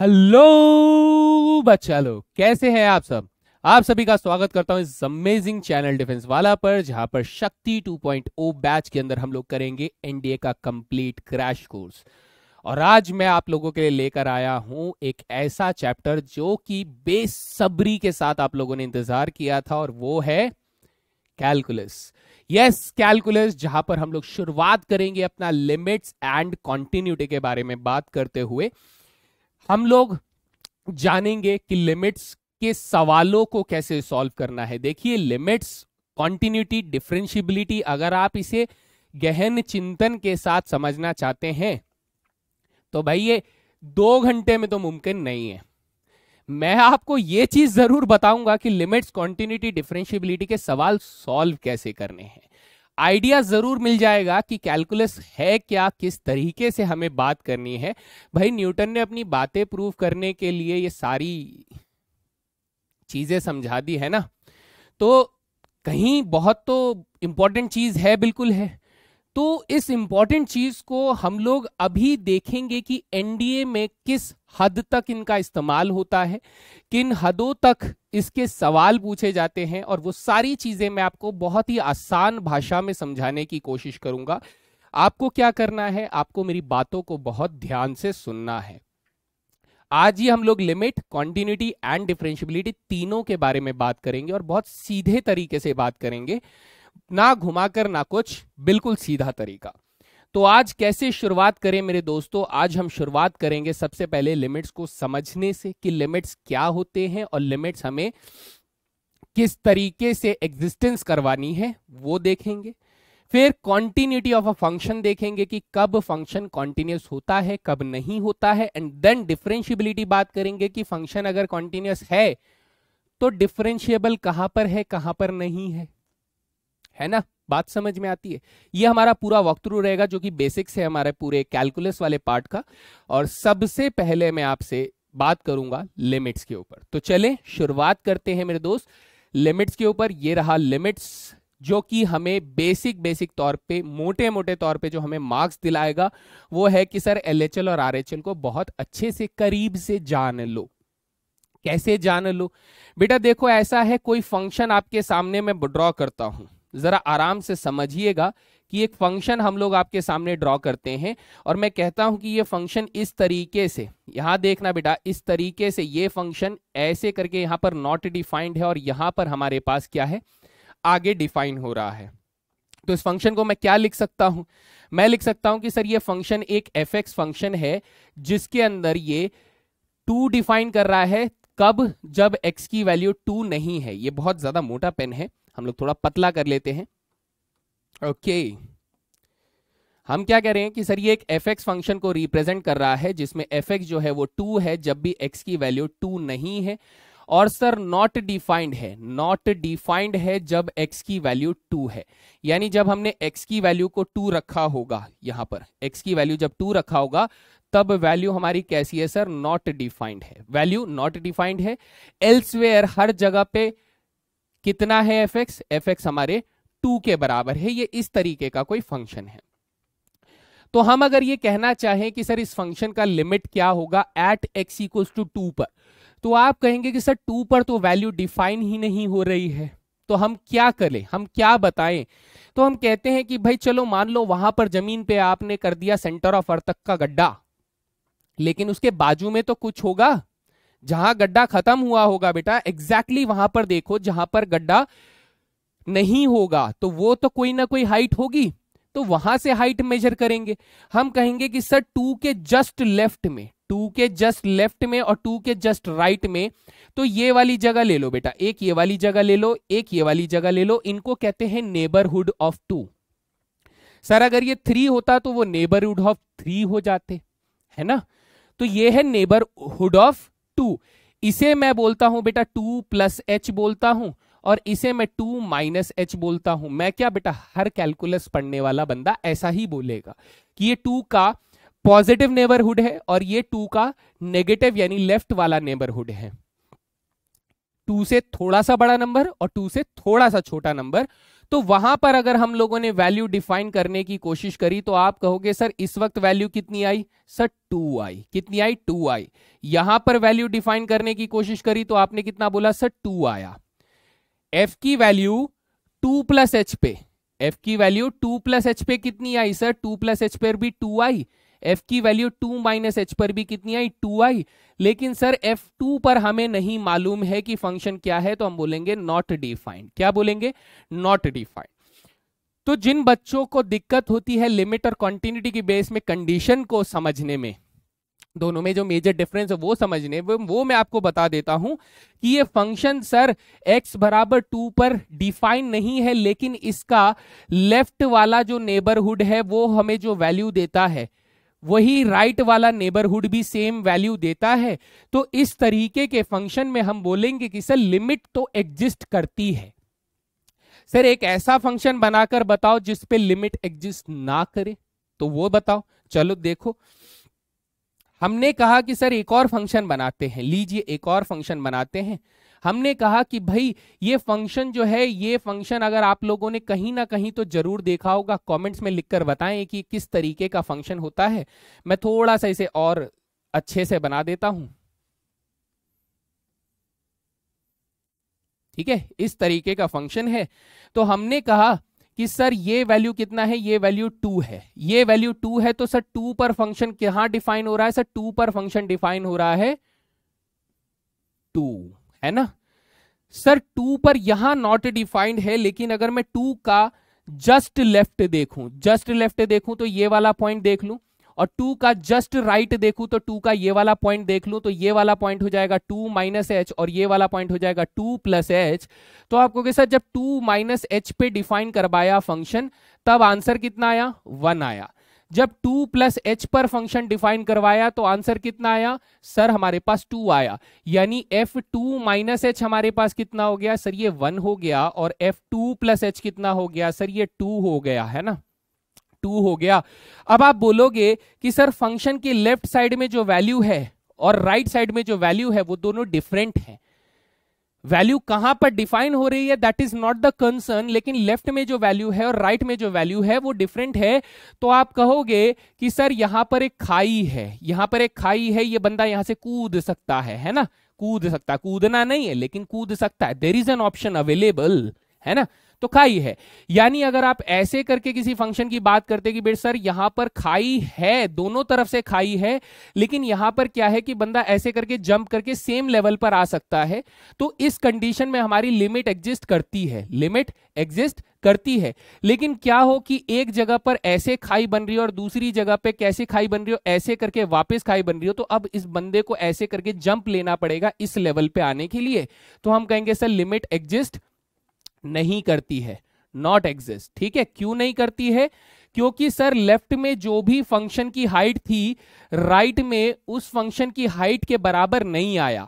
Hello बच्चा लोग कैसे हैं आप सब आप सभी का स्वागत करता हूं इस अमेजिंग चैनल डिफेंस वाला पर जहां पर शक्ति 2.0 बैच के अंदर हम लोग करेंगे एनडीए का कंप्लीट क्रैश कोर्स और आज मैं आप लोगों के लिए लेकर आया हूं एक ऐसा चैप्टर जो कि बेसब्री के साथ आप लोगों ने इंतजार किया था और वो है कैलकुलस यस कैलकुलस जहां पर हम लोग शुरुआत करेंगे अपना लिमिट्स एंड कॉन्टिन्यूटी के बारे में बात करते हुए हम लोग जानेंगे कि लिमिट्स के सवालों को कैसे सॉल्व करना है देखिए लिमिट्स कॉन्टिन्यूटी डिफ्रेंशिबिलिटी अगर आप इसे गहन चिंतन के साथ समझना चाहते हैं तो भाई ये दो घंटे में तो मुमकिन नहीं है मैं आपको यह चीज जरूर बताऊंगा कि लिमिट्स कॉन्टिन्यूटी डिफ्रेंशिबिलिटी के सवाल सॉल्व कैसे करने हैं आइडिया ज़रूर मिल जाएगा कि कैलकुलस है क्या किस तरीके से हमें बात करनी है भाई न्यूटन ने अपनी बातें प्रूव करने के लिए ये सारी चीज़ें समझा दी है ना तो कहीं बहुत तो इंपॉर्टेंट चीज़ है बिल्कुल है तो इस इंपॉर्टेंट चीज को हम लोग अभी देखेंगे कि एनडीए में किस हद तक इनका इस्तेमाल होता है किन हदों तक इसके सवाल पूछे जाते हैं और वो सारी चीजें मैं आपको बहुत ही आसान भाषा में समझाने की कोशिश करूंगा आपको क्या करना है आपको मेरी बातों को बहुत ध्यान से सुनना है आज ही हम लोग लिमिट कॉन्टिन्यूटी एंड डिफरेंशियबिलिटी तीनों के बारे में बात करेंगे और बहुत सीधे तरीके से बात करेंगे ना घुमाकर ना कुछ बिल्कुल सीधा तरीका तो आज कैसे शुरुआत करें मेरे दोस्तों आज हम शुरुआत करेंगे सबसे पहले लिमिट्स को समझने से कि लिमिट्स क्या होते हैं और लिमिट्स हमें किस तरीके से एग्जिस्टेंस करवानी है वो देखेंगे फिर कॉन्टिन्यूटी ऑफ अ फंक्शन देखेंगे कि कब फंक्शन कॉन्टिन्यूस होता है कब नहीं होता है एंड देन डिफरेंशियबिलिटी बात करेंगे कि फंक्शन अगर कॉन्टिन्यूस है तो डिफरेंशियबल कहां पर है कहां पर नहीं है है ना बात समझ में आती है ये हमारा पूरा वॉक थ्रू रहेगा जो कि बेसिक्स है हमारे पूरे कैलकुलस वाले पार्ट का और सबसे पहले मैं आपसे बात करूंगा लिमिट्स के ऊपर तो चले शुरुआत करते हैं मेरे दोस्त लिमिट्स के ऊपर ये रहा लिमिट्स जो कि हमें बेसिक बेसिक तौर पे मोटे मोटे तौर पे जो हमें मार्क्स दिलाएगा वो है कि सर एलएचएल और आरएचएल को बहुत अच्छे से करीब से जान लो कैसे जान लो बेटा देखो ऐसा है कोई फंक्शन आपके सामने मैं ड्रॉ करता हूं ज़रा आराम से समझिएगा कि एक फंक्शन हम लोग आपके सामने ड्रॉ करते हैं और मैं कहता हूं कि ये फंक्शन इस तरीके से यहां देखना बेटा इस तरीके से ये फंक्शन ऐसे करके यहां पर नॉट डिफाइंड है और यहां पर हमारे पास क्या है आगे डिफाइन हो रहा है तो इस फंक्शन को मैं क्या लिख सकता हूं मैं लिख सकता हूं कि सर ये फंक्शन एक एफ फंक्शन है जिसके अंदर ये टू डिफाइन कर रहा है कब जब x की वैल्यू टू नहीं है ये बहुत ज्यादा मोटा पेन है हम लोग थोड़ा पतला कर लेते हैं ओके okay. हम क्या कह रहे हैं कि सर ये एक एफ एक्स फंक्शन को रिप्रेजेंट कर रहा है जिसमें एफ एक्स जो है वो टू है जब भी एक्स की वैल्यू टू नहीं है और सर नॉट डिफाइंड है नॉट डिफाइंड है जब एक्स की वैल्यू टू है यानी जब हमने एक्स की वैल्यू को टू रखा होगा यहां पर एक्स की वैल्यू जब टू रखा होगा तब वैल्यू हमारी कैसी है सर नॉट डिफाइंड है वैल्यू नॉट डिफाइंड है एल्सवेयर हर जगह पे कितना है एफ एक्स एफ एक्स हमारे टू के बराबर है ये इस तरीके का कोई फंक्शन है तो हम अगर ये कहना चाहें कि सर इस फंक्शन का लिमिट क्या होगा at x equals to two पर तो आप कहेंगे कि सर टू पर तो वैल्यू डिफाइन ही नहीं हो रही है तो हम क्या करें हम क्या बताएं तो हम कहते हैं कि भाई चलो मान लो वहां पर जमीन पे आपने कर दिया सेंटर ऑफ अर्थक का गड्ढा लेकिन उसके बाजू में तो कुछ होगा जहां गड्ढा खत्म हुआ होगा बेटा एग्जैक्टली exactly वहां पर देखो जहां पर गड्ढा नहीं होगा तो वो तो कोई ना कोई हाइट होगी तो वहां से हाइट मेजर करेंगे हम कहेंगे कि सर टू के जस्ट लेफ्ट में टू के जस्ट लेफ्ट में और टू के जस्ट राइट में तो ये वाली जगह ले लो बेटा एक ये वाली जगह ले लो एक ये वाली जगह ले लो इनको कहते हैं नेबरहुड ऑफ टू सर अगर ये थ्री होता तो वो नेबरहुड ऑफ थ्री हो जाते है ना तो ये है नेबरहुड ऑफ टू इसे मैं बोलता हूं बेटा टू प्लस एच बोलता हूं और इसे मैं टू माइनस एच बोलता हूं मैं क्या बेटा हर कैलकुलस पढ़ने वाला बंदा ऐसा ही बोलेगा कि ये टू का पॉजिटिव नेबरहुड है और ये टू का नेगेटिव यानी लेफ्ट वाला नेबरहुड है टू से थोड़ा सा बड़ा नंबर और टू से थोड़ा सा छोटा नंबर तो वहां पर अगर हम लोगों ने वैल्यू डिफाइन करने की कोशिश करी तो आप कहोगे सर इस वक्त वैल्यू कितनी आई सर टू आई कितनी आई टू आई यहां पर वैल्यू डिफाइन करने की कोशिश करी तो आपने कितना बोला सर टू आया एफ की वैल्यू टू प्लस एच पे एफ की वैल्यू टू प्लस एच पे कितनी आई सर टू प्लस एच पे भी टू आई एफ की वैल्यू टू माइनस एच पर भी कितनी आई टू आई लेकिन सर एफ टू पर हमें नहीं मालूम है कि फंक्शन क्या है तो हम बोलेंगे नॉट डिफाइंड क्या बोलेंगे नॉट डिफाइंड तो जिन बच्चों को दिक्कत होती है लिमिट और कॉन्टिन्यूटी की बेस में कंडीशन को समझने में दोनों में जो मेजर डिफरेंस है वो समझने वो, वो मैं आपको बता देता हूं कि ये फंक्शन सर x बराबर टू पर डिफाइन नहीं है लेकिन इसका लेफ्ट वाला जो नेबरहुड है वो हमें जो वैल्यू देता है वही राइट right वाला नेबरहुड भी सेम वैल्यू देता है तो इस तरीके के फंक्शन में हम बोलेंगे कि सर लिमिट तो एग्जिस्ट करती है सर एक ऐसा फंक्शन बनाकर बताओ जिस पे लिमिट एग्जिस्ट ना करे तो वो बताओ चलो देखो हमने कहा कि सर एक और फंक्शन बनाते हैं लीजिए एक और फंक्शन बनाते हैं हमने कहा कि भाई ये फंक्शन जो है ये फंक्शन अगर आप लोगों ने कहीं ना कहीं तो जरूर देखा होगा कमेंट्स में लिखकर बताएं कि किस तरीके का फंक्शन होता है मैं थोड़ा सा इसे और अच्छे से बना देता हूं ठीक है इस तरीके का फंक्शन है तो हमने कहा कि सर ये वैल्यू कितना है ये वैल्यू टू है ये वैल्यू टू है तो सर टू पर फंक्शन कहां डिफाइन हो रहा है सर टू पर फंक्शन डिफाइन हो रहा है टू है ना सर टू पर यहां नॉट डिफाइंड है लेकिन अगर मैं टू का जस्ट लेफ्ट देखूं जस्ट लेफ्ट देखूं तो ये वाला पॉइंट देख लू और टू का जस्ट राइट right देखूं तो टू का ये वाला पॉइंट देख लू तो ये वाला पॉइंट हो जाएगा टू माइनस एच और ये वाला पॉइंट हो जाएगा टू प्लस एच तो आपको सर जब टू माइनस एच पे डिफाइन करवाया फंक्शन तब आंसर कितना आया वन आया जब टू प्लस एच पर फंक्शन डिफाइन करवाया तो आंसर कितना आया सर हमारे पास टू आया यानी एफ टू माइनस एच हमारे पास कितना हो गया सर ये वन हो गया और एफ टू प्लस एच कितना हो गया सर ये टू हो गया है ना टू हो गया अब आप बोलोगे कि सर फंक्शन के लेफ्ट साइड में जो वैल्यू है और राइट right साइड में जो वैल्यू है वो दोनों डिफरेंट है वैल्यू कहां पर डिफाइन हो रही है that is not the concern लेकिन लेफ्ट में जो वैल्यू है और राइट right में जो वैल्यू है वो डिफरेंट है तो आप कहोगे कि सर यहां पर एक खाई है यहां पर एक खाई है ये बंदा यहां से कूद सकता है है ना कूद सकता कूदना नहीं है लेकिन कूद सकता है there is an option available है ना तो खाई है यानी अगर आप ऐसे करके किसी फंक्शन की बात करते कि बेट सर यहां पर खाई है दोनों तरफ से खाई है लेकिन यहां पर क्या है कि बंदा ऐसे करके जंप करके सेम लेवल पर आ सकता है तो इस कंडीशन में हमारी लिमिट एग्जिस्ट करती है लिमिट एग्जिस्ट करती है लेकिन क्या हो कि एक जगह पर ऐसे खाई बन रही हो और दूसरी जगह पे कैसे खाई बन रही हो ऐसे करके वापस खाई बन रही हो तो अब इस बंदे को ऐसे करके जंप लेना पड़ेगा इस लेवल पे आने के लिए तो हम कहेंगे सर लिमिट एग्जिस्ट नहीं करती है नॉट एग्जिस्ट ठीक है क्यों नहीं करती है क्योंकि सर लेफ्ट में जो भी फंक्शन की हाइट थी राइट right में उस फंक्शन की हाइट के बराबर नहीं आया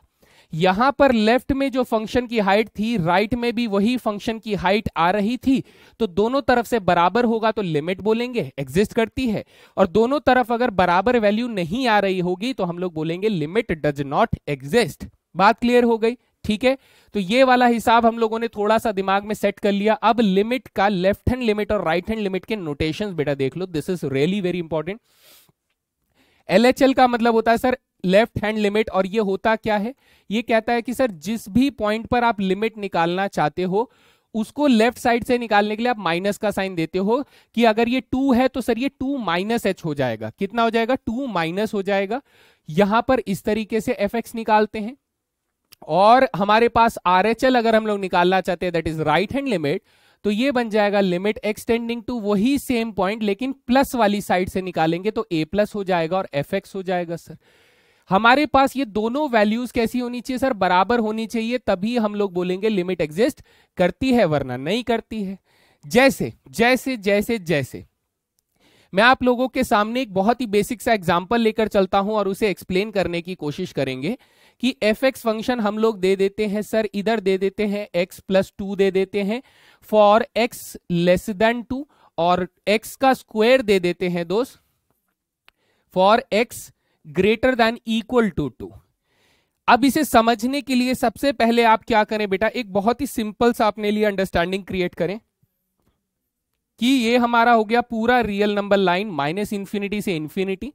यहां पर लेफ्ट में जो फंक्शन की हाइट थी राइट में भी वही फंक्शन की हाइट आ रही थी तो दोनों तरफ से बराबर होगा तो लिमिट बोलेंगे एग्जिस्ट करती है और दोनों तरफ अगर बराबर वैल्यू नहीं आ रही होगी तो हम लोग बोलेंगे लिमिट डज नॉट एग्जिस्ट बात क्लियर हो गई ठीक है तो ये वाला हिसाब हम लोगों ने थोड़ा सा दिमाग में सेट कर लिया अब लिमिट का लेफ्ट हैंड लिमिट और राइट हैंड लिमिट के नोटेशन बेटा देख लो this is really very important L का मतलब होता है सर लेफ्ट हैंड लिमिट और ये होता क्या है ये कहता है कि सर जिस भी पॉइंट पर आप लिमिट निकालना चाहते हो उसको लेफ्ट साइड से निकालने के लिए आप माइनस का साइन देते हो कि अगर ये टू है तो सर ये टू माइनस एच हो जाएगा कितना हो जाएगा टू माइनस हो जाएगा यहां पर इस तरीके से एफ एक्स निकालते हैं और हमारे पास आर अगर हम लोग निकालना चाहते हैं that is right hand limit तो ये बन जाएगा लिमिट एक्सटेंडिंग टू वही सेम पॉइंट लेकिन प्लस वाली साइड से निकालेंगे तो ए प्लस हो जाएगा और एफ एक्स हो जाएगा सर हमारे पास ये दोनों वैल्यूज कैसी होनी चाहिए सर बराबर होनी चाहिए तभी हम लोग बोलेंगे लिमिट एग्जिस्ट करती है वरना नहीं करती है जैसे जैसे जैसे जैसे मैं आप लोगों के सामने एक बहुत ही बेसिक सा एग्जाम्पल लेकर चलता हूं और उसे एक्सप्लेन करने की कोशिश करेंगे कि एफ एक्स फंक्शन हम लोग दे देते हैं सर इधर दे देते हैं एक्स प्लस टू दे देते हैं for x less than two और एक्स का स्क्वायर दे देते हैं दोस्त for x greater than equal to two अब इसे समझने के लिए सबसे पहले आप क्या करें बेटा एक बहुत ही सिंपल सा अपने लिए अंडरस्टैंडिंग क्रिएट करें कि ये हमारा हो गया पूरा real number line minus infinity से इंफिनिटी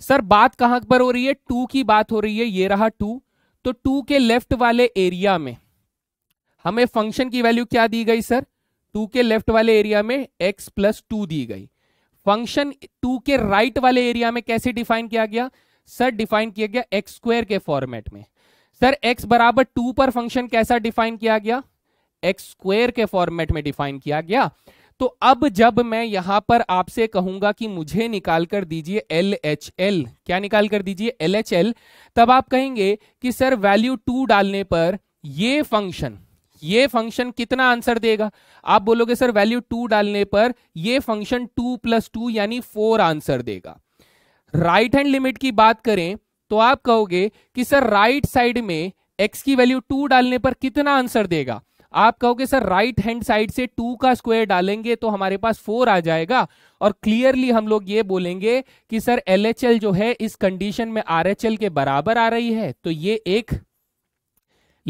सर बात कहां पर हो रही है टू की बात हो रही है ये रहा टू तो टू के लेफ्ट वाले एरिया में हमें फंक्शन की वैल्यू क्या दी गई सर टू के लेफ्ट वाले एरिया में एक्स प्लस टू दी गई फंक्शन टू के राइट right वाले एरिया में कैसे डिफाइन किया गया सर डिफाइन किया गया एक्स स्क्वेयर के फॉर्मेट में सर एक्स बराबर टू पर फंक्शन कैसा डिफाइन किया गया एक्स स्क्वेयर के फॉर्मेट में डिफाइन किया गया तो अब जब मैं यहां पर आपसे कहूंगा कि मुझे निकाल कर दीजिए एल एच एल क्या निकाल कर दीजिए एल एच एल तब आप कहेंगे कि सर वैल्यू टू डालने पर ये फंक्शन ये फंक्शन कितना आंसर देगा आप बोलोगे सर वैल्यू टू डालने पर ये फंक्शन टू प्लस टू यानी फोर आंसर देगा राइट हैंड लिमिट की बात करें तो आप कहोगे कि सर राइट right साइड में एक्स की वैल्यू टू डालने पर कितना आंसर देगा आप कहोगे सर राइट हैंड साइड से टू का स्क्वायर डालेंगे तो हमारे पास फोर आ जाएगा और क्लियरली हम लोग ये बोलेंगे कि सर एल जो है इस कंडीशन में आर के बराबर आ रही है तो ये एक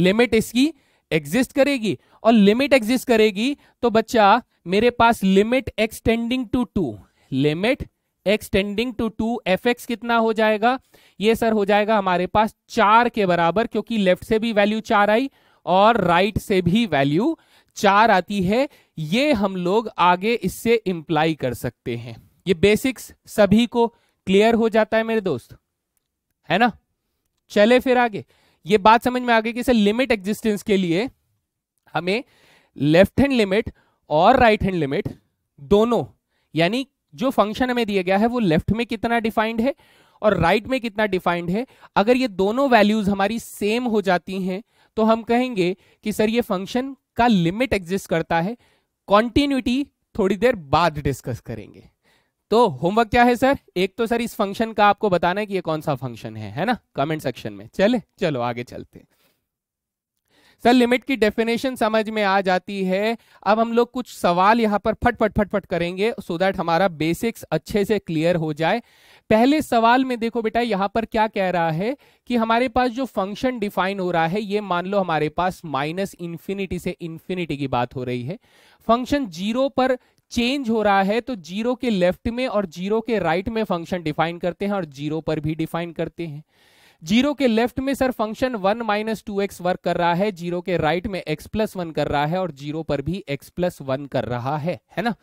लिमिट इसकी एग्जिस्ट करेगी और लिमिट एग्जिस्ट करेगी तो बच्चा मेरे पास limit extending to two limit extending to two f x कितना हो जाएगा ये सर हो जाएगा हमारे पास चार के बराबर क्योंकि लेफ्ट से भी वैल्यू चार आई और राइट से भी वैल्यू चार आती है ये हम लोग आगे इससे इंप्लाई कर सकते हैं ये बेसिक्स सभी को क्लियर हो जाता है मेरे दोस्त है ना चले फिर आगे ये बात समझ में आ गई कि सर लिमिट एग्जिस्टेंस के लिए हमें लेफ्ट हैंड लिमिट और राइट हैंड लिमिट दोनों यानी जो फंक्शन हमें दिया गया है वो लेफ्ट में कितना डिफाइंड है और राइट right में कितना डिफाइंड है अगर ये दोनों वैल्यूज हमारी सेम हो जाती हैं तो हम कहेंगे कि सर ये फंक्शन का लिमिट एग्जिस्ट करता है कॉन्टिन्यूटी थोड़ी देर बाद डिस्कस करेंगे तो होमवर्क क्या है सर एक तो सर इस फंक्शन का आपको बताना है कि ये कौन सा फंक्शन है है ना कमेंट सेक्शन में चले चलो आगे चलते हैं सर लिमिट की डेफिनेशन समझ में आ जाती है अब हम लोग कुछ सवाल यहाँ पर फटफट फटफट फट करेंगे सो so दैट हमारा बेसिक्स अच्छे से क्लियर हो जाए पहले सवाल में देखो बेटा यहाँ पर क्या कह रहा है कि हमारे पास जो फंक्शन डिफाइन हो रहा है ये मान लो हमारे पास माइनस इन्फिनिटी से इन्फिनिटी की बात हो रही है फंक्शन जीरो पर चेंज हो रहा है तो जीरो के लेफ्ट में और जीरो के राइट में फंक्शन डिफाइन करते हैं और जीरो पर भी डिफाइन करते हैं जीरो के लेफ्ट में sir function one minus two x work कर रहा है जीरो के राइट में एक्स प्लस वन कर रहा है और जीरो पर भी एक्स प्लस वन कर रहा है है ना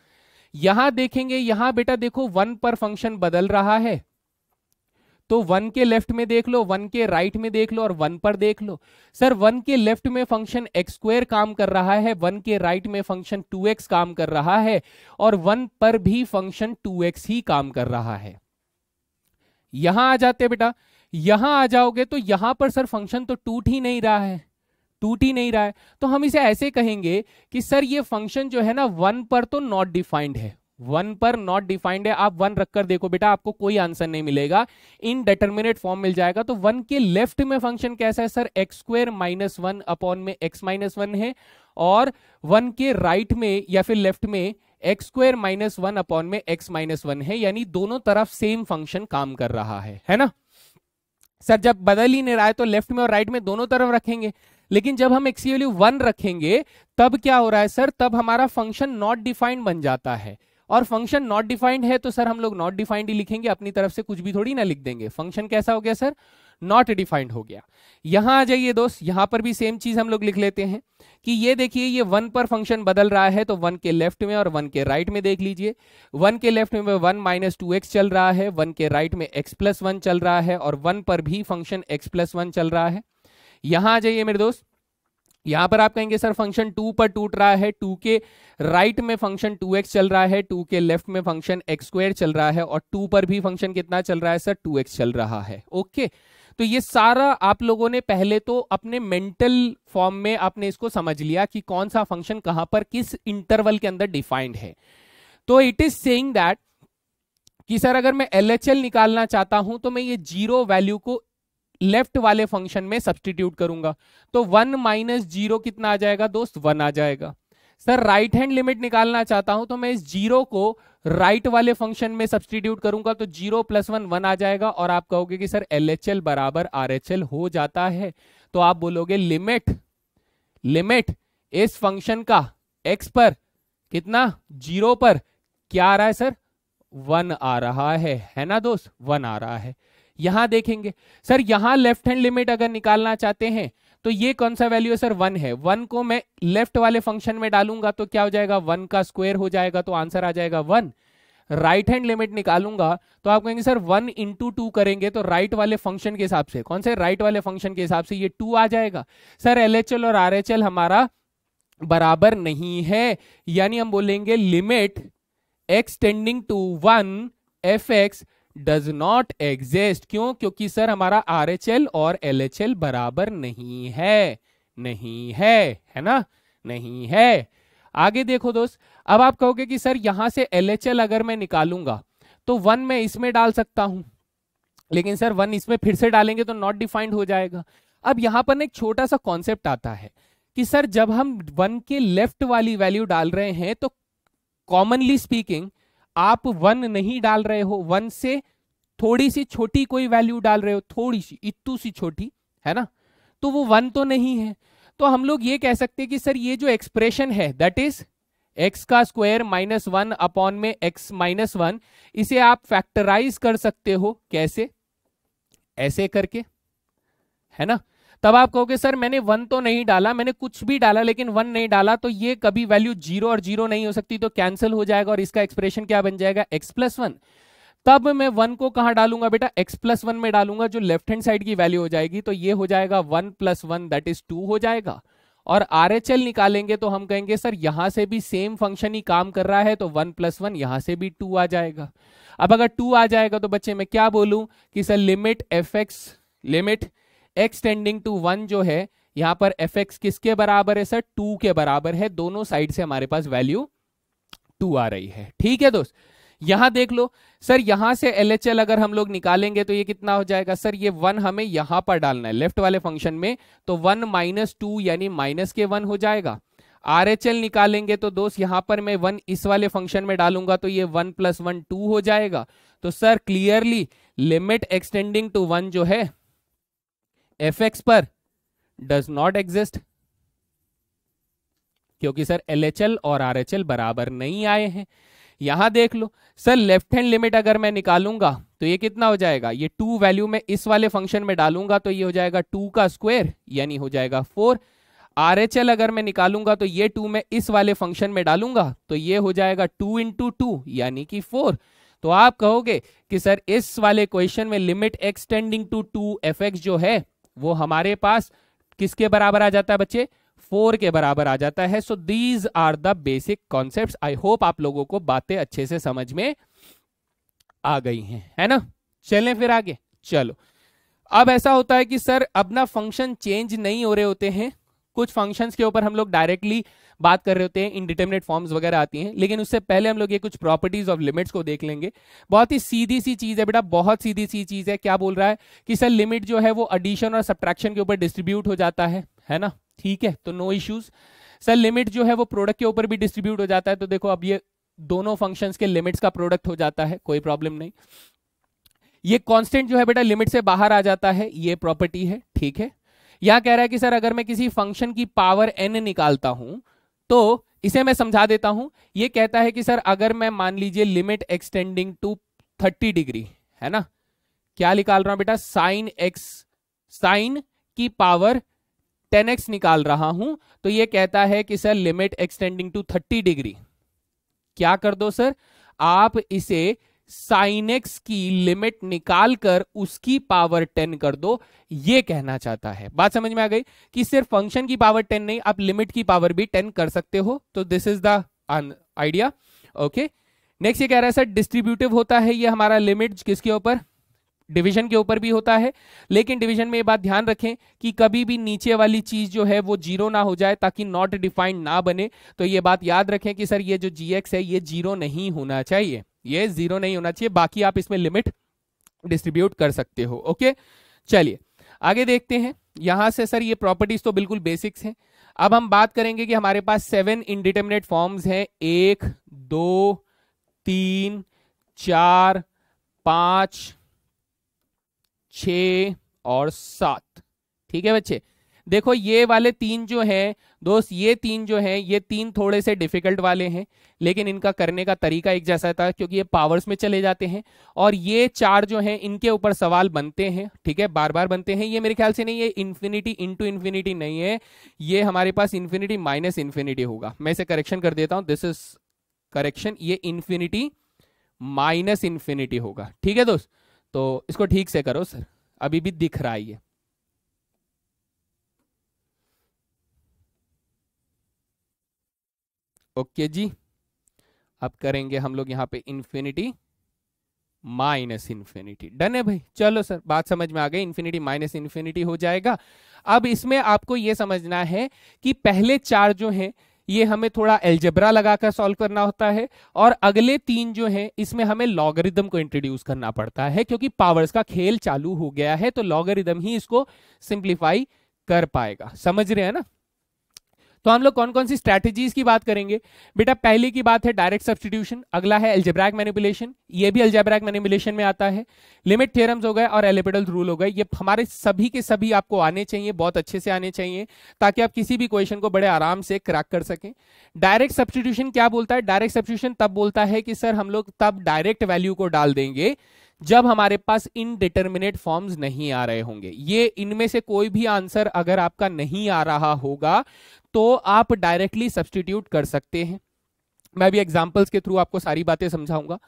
यहां देखेंगे यहां बेटा देखो वन पर फंक्शन बदल रहा है तो वन के लेफ्ट में देख लो वन के राइट में देख लो और वन पर देख लो सर वन के लेफ्ट में फंक्शन एक्स स्क्वेयर काम कर रहा है वन के राइट में फंक्शन टू एक्स काम कर रहा है और वन पर भी फंक्शन टू एक्स ही काम कर रहा है यहां आ जाते बेटा यहां आ जाओगे तो यहां पर सर फंक्शन तो टूट ही नहीं रहा है टूट ही नहीं रहा है तो हम इसे ऐसे कहेंगे कि सर ये फंक्शन जो है ना वन पर तो नॉट डिफाइंड है वन पर नॉट डिफाइंड है आप वन रखकर देखो बेटा आपको कोई आंसर नहीं मिलेगा इन डिटर्मिनेट फॉर्म मिल जाएगा तो वन के लेफ्ट में फंक्शन कैसा है sir x square minus one upon में एक्स माइनस वन है और वन के राइट में या फिर लेफ्ट में x square minus one upon में एक्स माइनस वन है यानी दोनों तरफ सेम फंक्शन काम कर रहा है है ना सर जब बदल ही नहीं रहा है तो लेफ्ट में और राइट में दोनों तरफ रखेंगे लेकिन जब हम एक्सी वैल्यू वन रखेंगे तब क्या हो रहा है सर तब हमारा फंक्शन नॉट डिफाइंड बन जाता है और फंक्शन नॉट डिफाइंड है तो सर हम लोग नॉट डिफाइंड ही लिखेंगे अपनी तरफ से कुछ भी थोड़ी ना लिख देंगे फंक्शन कैसा हो गया सर नॉट डिफाइंड हो गया यहां आ जाइए दोस्त यहां पर भी सेम चीज हम लोग लिख लेते हैं कि ये देखिए ये वन पर फंक्शन बदल रहा है तो वन के लेफ्ट में और वन के राइट में देख लीजिए वन के लेफ्ट में वन माइनस टू एक्स चल रहा है वन के राइट में एक्स प्लस वन चल रहा है और वन पर भी फंक्शन एक्स प्लस वन चल रहा है यहां आ जाइए मेरे दोस्त यहां पर आप कहेंगे सर फंक्शन टू पर टूट रहा है टू के राइट में फंक्शन टू एक्स चल रहा है टू के लेफ्ट में फंक्शन एक्स स्क्वायर चल रहा है और टू पर भी फंक्शन कितना चल रहा है सर टू एक्स चल रहा है ओके okay. तो ये सारा आप लोगों ने पहले तो अपने मेंटल फॉर्म में आपने इसको समझ लिया कि कौन सा फंक्शन कहां पर किस इंटरवल के अंदर डिफाइंड है तो इट इज सेइंग दैट कि सर अगर मैं एल निकालना चाहता हूं तो मैं ये जीरो वैल्यू को लेफ्ट वाले फंक्शन में सब्सटीट्यूट करूंगा तो वन माइनस जीरो कितना आ जाएगा दोस्त वन आ जाएगा सर राइट हैंड लिमिट निकालना चाहता हूं तो मैं इस जीरो को राइट right वाले फंक्शन में सब्सटीट्यूट करूंगा तो जीरो प्लस वन वन आ जाएगा और आप कहोगे कि सर एल एच एल बराबर आर एच एल हो जाता है तो आप बोलोगे लिमिट लिमिट इस फंक्शन का एक्स पर कितना जीरो पर क्या आ रहा है सर वन आ रहा है है ना दोस्त वन आ रहा है यहां देखेंगे सर यहां लेफ्ट हैंड लिमिट अगर निकालना चाहते हैं तो ये कौन सा वैल्यू है सर वन है वन को मैं लेफ्ट वाले फंक्शन में डालूंगा तो क्या हो जाएगा वन का स्क्वायर हो जाएगा तो आंसर आ जाएगा वन राइट हैंड लिमिट निकालूंगा तो आप कहेंगे सर वन इंटू टू करेंगे तो राइट वाले फंक्शन के हिसाब से कौन से राइट वाले फंक्शन के हिसाब से ये टू आ जाएगा सर एल और आर हमारा बराबर नहीं है यानी हम बोलेंगे limit x tending to one f x does not exist क्यों क्योंकि सर हमारा आर एच एल और एल एच एल बराबर नहीं है नहीं है है ना नहीं है आगे देखो दोस्त अब आप कहोगे कि सर यहां से एल एच एल अगर मैं निकालूंगा तो वन में इसमें डाल सकता हूं लेकिन सर वन इसमें फिर से डालेंगे तो नॉट डिफाइंड हो जाएगा अब यहां पर एक छोटा सा कॉन्सेप्ट आता है कि सर जब हम वन के लेफ्ट वाली वैल्यू डाल रहे हैं तो कॉमनली स्पीकिंग आप वन नहीं डाल रहे हो वन से थोड़ी सी छोटी कोई वैल्यू डाल रहे हो थोड़ी सी इतू सी छोटी है ना तो वो वन तो नहीं है तो हम लोग ये कह सकते हैं कि सर ये जो एक्सप्रेशन है दैट इज एक्स का स्क्वायर माइनस वन अपॉन में एक्स माइनस वन इसे आप फैक्टराइज कर सकते हो कैसे ऐसे करके है ना तब आप कहोगे सर मैंने वन तो नहीं डाला मैंने कुछ भी डाला लेकिन वन नहीं डाला तो ये कभी वैल्यू जीरो और जीरो नहीं हो सकती तो कैंसिल हो जाएगा और इसका एक्सप्रेशन क्या बन जाएगा एक्स प्लस वन तब मैं वन को कहा डालूंगा बेटा एक्स प्लस वन में डालूंगा जो लेफ्ट हैंड साइड की वैल्यू हो जाएगी तो ये हो जाएगा one plus one that is two हो जाएगा और आर एच एल निकालेंगे तो हम कहेंगे सर यहां से भी सेम फंक्शन ही काम कर रहा है तो वन प्लस वन यहां से भी टू आ जाएगा अब अगर टू आ जाएगा तो बच्चे मैं क्या बोलूं कि sir limit f x limit x tending to one जो है यहां पर एफ एक्स किसके बराबर है सर टू के बराबर है दोनों साइड से हमारे पास वैल्यू टू आ रही है ठीक है दोस्त यहां देख लो सर यहां से एल अगर हम लोग निकालेंगे तो ये कितना हो जाएगा सर ये वन हमें यहां पर डालना है लेफ्ट वाले फंक्शन में तो वन माइनस टू यानी माइनस के वन हो जाएगा आर एच एल निकालेंगे तो दोस्त यहां पर मैं वन इस वाले फंक्शन में डालूंगा तो ये वन प्लस वन टू हो जाएगा तो sir clearly limit extending to one जो है एफ एक्स पर डज नॉट एग्जिस्ट क्योंकि सर एल एच एल और आर एच एल बराबर नहीं आए हैं यहां देख लो सर लेफ्ट हैंड लिमिट अगर मैं निकालूंगा तो ये कितना हो जाएगा ये टू वैल्यू में इस वाले फंक्शन में डालूंगा तो ये हो जाएगा टू का स्क्वायर यानी हो जाएगा फोर आर एच एल अगर मैं निकालूंगा तो ये टू में इस वाले फंक्शन में डालूंगा तो ये हो जाएगा टू इंटू टू यानी कि फोर तो आप कहोगे कि सर इस वाले क्वेश्चन में limit extending to two f जो है वो हमारे पास किसके बराबर आ जाता है बच्चे फोर के बराबर आ जाता है so these are the basic concept I hope आप लोगों को बातें अच्छे से समझ में आ गई हैं है ना चलें फिर आगे चलो अब ऐसा होता है कि सर अपना फंक्शन चेंज नहीं हो रहे होते हैं कुछ फंक्शंस के ऊपर हम लोग डायरेक्टली बात कर रहे होते हैं इनडिटर्मिनेट फॉर्म्स वगैरह आती हैं लेकिन उससे पहले हम लोग ये कुछ प्रॉपर्टीज ऑफ लिमिट्स को देख लेंगे बहुत ही सीधी सी चीज़ है बेटा बहुत सीधी सी चीज़ है क्या बोल रहा है कि सर लिमिट जो है वो अडिशन और सब्ट्रैक्शन के ऊपर डिस्ट्रीब्यूट हो जाता है है ना ठीक है तो नो इश्यूज सर लिमिट जो है वो प्रोडक्ट के ऊपर भी डिस्ट्रीब्यूट हो जाता है तो देखो अब ये दोनों फंक्शन के लिमिट्स का प्रोडक्ट हो जाता है कोई प्रॉब्लम नहीं ये कांस्टेंट जो है बेटा लिमिट से बाहर आ जाता है ये प्रॉपर्टी है ठीक है यहां कह रहा है कि सर अगर मैं किसी फंक्शन की पावर एन निकालता हूं तो इसे मैं समझा देता हूं यह कहता है कि सर अगर मैं मान लीजिए limit extending to thirty degree है ना क्या निकाल रहा हूं बेटा साइन एक्स साइन की पावर टेन एक्स निकाल रहा हूं तो यह कहता है कि sir limit extending to thirty degree क्या कर दो सर आप इसे साइन एक्स की लिमिट निकालकर उसकी पावर टेन कर दो ये कहना चाहता है बात समझ में आ गई कि सिर्फ फंक्शन की पावर टेन नहीं आप लिमिट की पावर भी टेन कर सकते हो तो this is the idea okay next ये कह रहा है सर डिस्ट्रीब्यूटिव होता है ये हमारा लिमिट किसके ऊपर डिवीजन के ऊपर भी होता है लेकिन डिवीजन में ये बात ध्यान रखें कि कभी भी नीचे वाली चीज जो है वो जीरो ना हो जाए ताकि नॉट डिफाइंड ना बने तो ये बात याद रखें कि सर ये जो जी है ये जीरो नहीं होना चाहिए ये जीरो नहीं होना चाहिए बाकी आप इसमें लिमिट डिस्ट्रीब्यूट कर सकते हो ओके चलिए आगे देखते हैं यहां से सर ये प्रॉपर्टीज तो बिल्कुल बेसिक्स हैं अब हम बात करेंगे कि हमारे पास सेवन इनडिटर्मिनेट फॉर्म्स हैं एक दो तीन चार पांच छ और सात ठीक है बच्चे देखो ये वाले तीन जो है दोस्त ये तीन जो है ये तीन थोड़े से डिफिकल्ट वाले हैं लेकिन इनका करने का तरीका एक जैसा था क्योंकि ये पावर्स में चले जाते हैं और ये चार जो हैं इनके ऊपर सवाल बनते हैं ठीक है बार बार बनते हैं ये मेरे ख्याल से नहीं ये इन्फिनिटी इंटू इन्फिनिटी नहीं है ये हमारे पास इन्फिनिटी माइनस इन्फिनिटी होगा मैं इसे करेक्शन कर देता हूँ दिस इज करेक्शन ये इन्फिनिटी माइनस इन्फिनिटी होगा ठीक है दोस्त तो इसको ठीक से करो सर अभी भी दिख रहा है ये ओके जी अब करेंगे हम लोग यहाँ पे इन्फिनिटी माइनस इन्फिनिटी डन है भाई चलो सर बात समझ में आ गई इन्फिनिटी माइनस इन्फिनिटी हो जाएगा अब इसमें आपको यह समझना है कि पहले चार जो हैं ये हमें थोड़ा एल्जेब्रा लगाकर सॉल्व करना होता है और अगले तीन जो हैं इसमें हमें लॉगरिदम को इंट्रोड्यूस करना पड़ता है क्योंकि पावर्स का खेल चालू हो गया है तो लॉगरिदम ही इसको सिंप्लीफाई कर पाएगा समझ रहे हैं ना तो हम लोग कौन कौन सी स्ट्रैटेजीज की बात करेंगे बेटा पहली की बात है डायरेक्ट सब्सटीट्यूशन अगला है एल्जेब्रैक मैनिपुलेशन ये भी एल्जेब्रैक मैनिपुलेशन में आता है लिमिट थ्योरम्स हो गए और एलिपेटल रूल हो गए ये हमारे सभी के सभी आपको आने चाहिए बहुत अच्छे से आने चाहिए ताकि आप किसी भी क्वेश्चन को बड़े आराम से क्रैक कर सकें डायरेक्ट सब्सटीट्यूशन क्या बोलता है डायरेक्ट सब्सटीट्यूशन तब बोलता है कि सर हम लोग तब डायरेक्ट वैल्यू को डाल देंगे जब हमारे पास इनडिटर्मिनेट फॉर्म्स नहीं आ रहे होंगे ये इनमें से कोई भी आंसर अगर आपका नहीं आ रहा होगा तो आप डायरेक्टली सब्सटीट्यूट कर सकते हैं मैं भी एग्जाम्पल्स के थ्रू आपको सारी बातें समझाऊंगा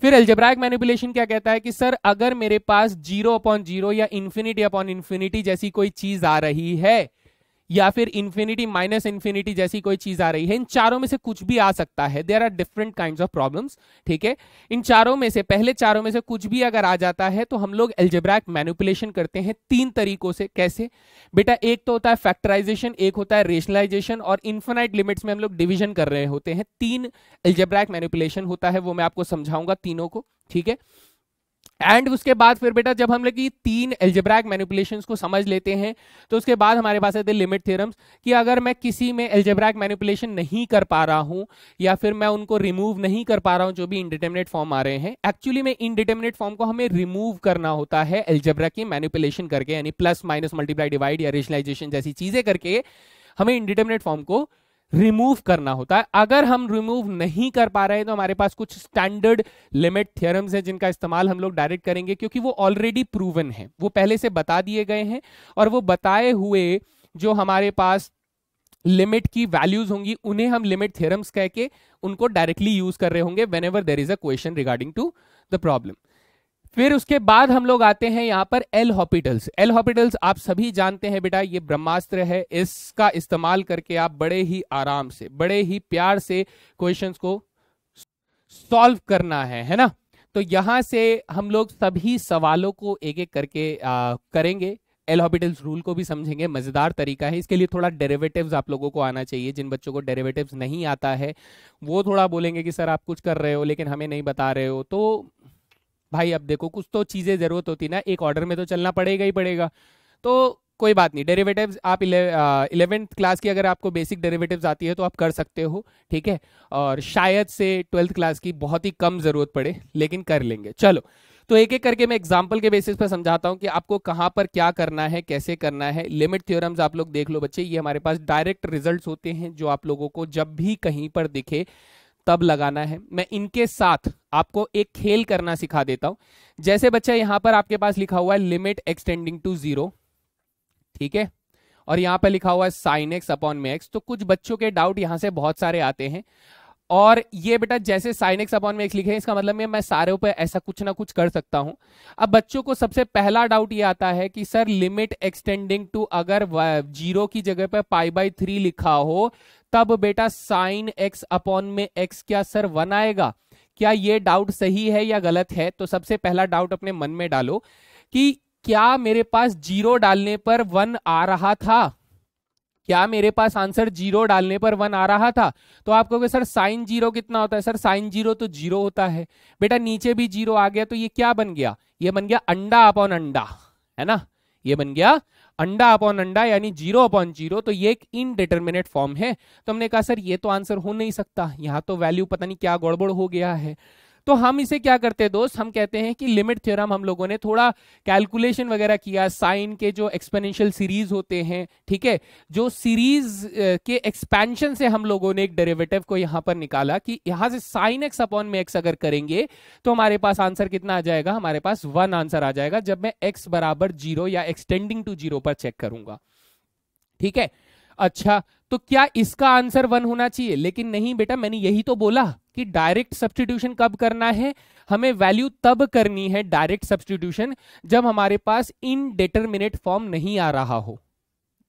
फिर एल्जेब्राइक मैनिपुलेशन क्या कहता है कि सर अगर मेरे पास जीरो अपॉन जीरो या इन्फिनिटी अपॉन इन्फिनिटी जैसी कोई चीज आ रही है या फिर इन्फिनिटी माइनस इन्फिनिटी जैसी कोई चीज आ रही है इन चारों में से कुछ भी आ सकता है there are different kind of problem ठीक है इन चारों में से पहले चारों में से कुछ भी अगर आ जाता है तो हम लोग एल्जेब्रैक मैनिपुलेशन करते हैं तीन तरीकों से कैसे बेटा एक तो होता है फैक्टराइजेशन एक होता है रेशनलाइजेशन और इन्फिनाइट लिमिट्स में हम लोग डिविजन कर रहे होते हैं तीन एल्जेब्रैक मैनिपुलेशन होता है वो मैं आपको समझाऊंगा तीनों को ठीक है एंड उसके बाद फिर बेटा जब हम लोग की तीन एल्जेब्रैक मैनिपुलेशन को समझ लेते हैं तो उसके बाद हमारे पास है लिमिट थ्योरम्स कि अगर मैं किसी में एल्जेब्रैक मैनिपुलेशन नहीं कर पा रहा हूँ या फिर मैं उनको रिमूव नहीं कर पा रहा हूँ जो भी इनडिटर्मिनेट फॉर्म आ रहे हैं एक्चुअली में इनडिटर्मिनेट फॉर्म को हमें रिमूव करना होता है एल्जेब्रा की मैनिपुलेशन करके यानी प्लस माइनस मल्टीप्लाई डिवाइड या रेशनलाइजेशन जैसी चीजें करके हमें इनडिटर्मिनेट फॉर्म को रिमूव करना होता है अगर हम रिमूव नहीं कर पा रहे हैं तो हमारे पास कुछ स्टैंडर्ड लिमिट थियरम्स हैं जिनका इस्तेमाल हम लोग डायरेक्ट करेंगे क्योंकि वो ऑलरेडी प्रूवन है वो पहले से बता दिए गए हैं और वो बताए हुए जो हमारे पास लिमिट की वैल्यूज होंगी उन्हें हम लिमिट थियरम्स कह के उनको डायरेक्टली यूज कर रहे होंगे whenever there is a question regarding to the problem फिर उसके बाद हम लोग आते हैं यहाँ पर एल हॉपिटल्स एल हॉपिटल्स आप सभी जानते हैं बेटा ये ब्रह्मास्त्र है इसका इस्तेमाल करके आप बड़े ही आराम से बड़े ही प्यार से क्वेश्चंस को सॉल्व करना है है ना तो यहां से हम लोग सभी सवालों को एक एक करके आ, करेंगे एल हॉपिटल्स रूल को भी समझेंगे मजेदार तरीका है इसके लिए थोड़ा डेरेवेटिव आप लोगों को आना चाहिए जिन बच्चों को डेरेवेटिव नहीं आता है वो थोड़ा बोलेंगे कि सर आप कुछ कर रहे हो लेकिन हमें नहीं बता रहे हो तो भाई अब देखो कुछ तो चीज़ें ज़रूरत होती ना एक ऑर्डर में तो चलना पड़ेगा ही पड़ेगा तो कोई बात नहीं डेरिवेटिव्स आप इलेवेंथ क्लास की अगर आपको बेसिक डेरिवेटिव्स आती है तो आप कर सकते हो ठीक है और शायद से ट्वेल्थ क्लास की बहुत ही कम ज़रूरत पड़े लेकिन कर लेंगे चलो तो एक एक करके मैं एग्जाम्पल के बेसिस पर समझाता हूँ कि आपको कहाँ पर क्या करना है कैसे करना है लिमिट थ्योरम्स आप लोग देख लो बच्चे ये हमारे पास डायरेक्ट रिजल्ट्स होते हैं जो आप लोगों को जब भी कहीं पर दिखे तब लगाना है मैं इनके साथ आपको एक खेल करना सिखा देता हूं जैसे बच्चा यहां पर आपके पास लिखा हुआ है लिमिट एक्सटेंडिंग टू जीरो ठीक है और यहां पर लिखा हुआ है साइन एक्स अपॉन मे एक्स तो कुछ बच्चों के डाउट यहां से बहुत सारे आते हैं और ये बेटा जैसे साइन एक्स अपॉन में एक्स लिखे इसका मतलब मैं सारे ऊपर ऐसा कुछ ना कुछ कर सकता हूं अब बच्चों को सबसे पहला डाउट ये आता है कि सर लिमिट एक्सटेंडिंग टू अगर जीरो की जगह पर पाई बाई थ्री लिखा हो तब बेटा साइन एक्स अपॉन में एक्स क्या सर वन आएगा क्या ये डाउट सही है या गलत है तो सबसे पहला डाउट अपने मन में डालो कि क्या मेरे पास जीरो डालने पर वन आ रहा था क्या मेरे पास आंसर जीरो डालने पर वन आ रहा था तो आप कहोगे सर साइन जीरो कितना होता है सर साइन जीरो तो जीरो होता है बेटा नीचे भी जीरो आ गया तो ये क्या बन गया ये बन गया अंडा अपॉन अंडा है ना ये बन गया अंडा अपॉन अंडा यानी जीरो अपॉन जीरो तो ये एक इनडिटर्मिनेट फॉर्म है तो हमने कहा सर ये तो आंसर हो नहीं सकता यहाँ तो वैल्यू पता नहीं क्या गड़बड़ हो गया है तो हम इसे क्या करते हैं दोस्त हम कहते हैं कि लिमिट थ्योरम हम लोगों ने थोड़ा कैलकुलेशन वगैरह किया साइन के जो एक्सपेनेंशियल सीरीज होते हैं ठीक है जो सीरीज के एक्सपेंशन से हम लोगों ने एक डेरिवेटिव को यहां पर निकाला कि यहां से साइन एक्स अपॉन में एक्स अगर करेंगे तो हमारे पास आंसर कितना आ जाएगा हमारे पास वन आंसर आ जाएगा जब मैं एक्स बराबर जीरो या एक्सटेंडिंग टू जीरो पर चेक करूंगा ठीक है अच्छा तो क्या इसका आंसर वन होना चाहिए लेकिन नहीं बेटा मैंने यही तो बोला कि डायरेक्ट सब्सटीट्यूशन कब करना है हमें वैल्यू तब करनी है डायरेक्ट सब्सटीट्यूशन जब हमारे पास इन डिटरमिनेट फॉर्म नहीं आ रहा हो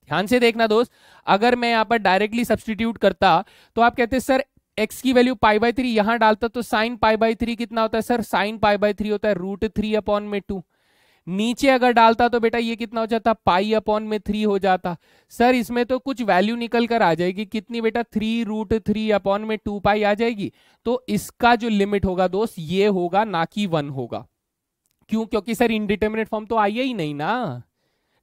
ध्यान से देखना दोस्त अगर मैं यहां पर डायरेक्टली सब्सटीट्यूट करता तो आप कहते सर एक्स की वैल्यू पाई बाई थ्री यहां डालता तो साइन पाई बाई थ्री कितना होता है sir sine pi by three होता है रूट थ्री अपॉन में टू नीचे अगर डालता तो बेटा ये कितना हो जाता पाई अपॉन में थ्री हो जाता सर इसमें तो कुछ वैल्यू निकल कर आ जाएगी कितनी बेटा थ्री रूट थ्री अपॉन में टू पाई आ जाएगी तो इसका जो लिमिट होगा दोस्त ये होगा ना कि वन होगा क्यों क्योंकि सर इनडिटर्मिनेट फॉर्म तो आई ही नहीं ना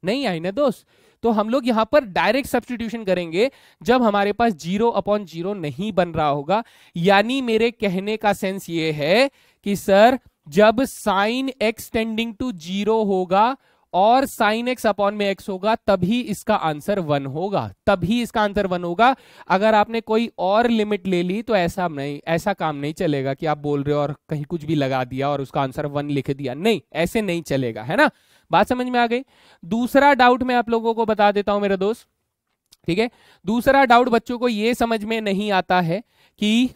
नहीं आई ना दोस्त तो हम लोग यहां पर डायरेक्ट सब्सटीट्यूशन करेंगे जब हमारे पास जीरो अपॉन जीरो नहीं बन रहा होगा यानी मेरे कहने का सेंस ये है कि सर जब sine x tending to zero होगा और साइन एक्स अपॉन में एक्स होगा तभी इसका आंसर वन होगा तभी इसका आंसर वन होगा अगर आपने कोई और लिमिट ले ली तो ऐसा नहीं ऐसा काम नहीं चलेगा कि आप बोल रहे हो और कहीं कुछ भी लगा दिया और उसका आंसर वन लिख दिया नहीं ऐसे नहीं चलेगा है ना बात समझ में आ गई दूसरा डाउट मैं आप लोगों को बता देता हूं मेरे दोस्त ठीक है दूसरा डाउट बच्चों को यह समझ में नहीं आता है कि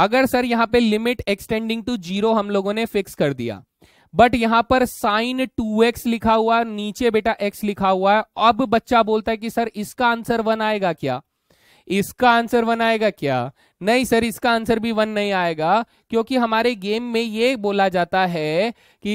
अगर सर यहां पे लिमिट एक्सटेंडिंग टू जीरो हम लोगों ने फिक्स कर दिया बट यहां पर साइन टू एक्स लिखा हुआ नीचे बेटा एक्स लिखा हुआ है अब बच्चा बोलता है कि सर इसका आंसर वन आएगा क्या इसका आंसर वन आएगा क्या नहीं सर इसका आंसर भी वन नहीं आएगा क्योंकि हमारे गेम में ये बोला जाता है कि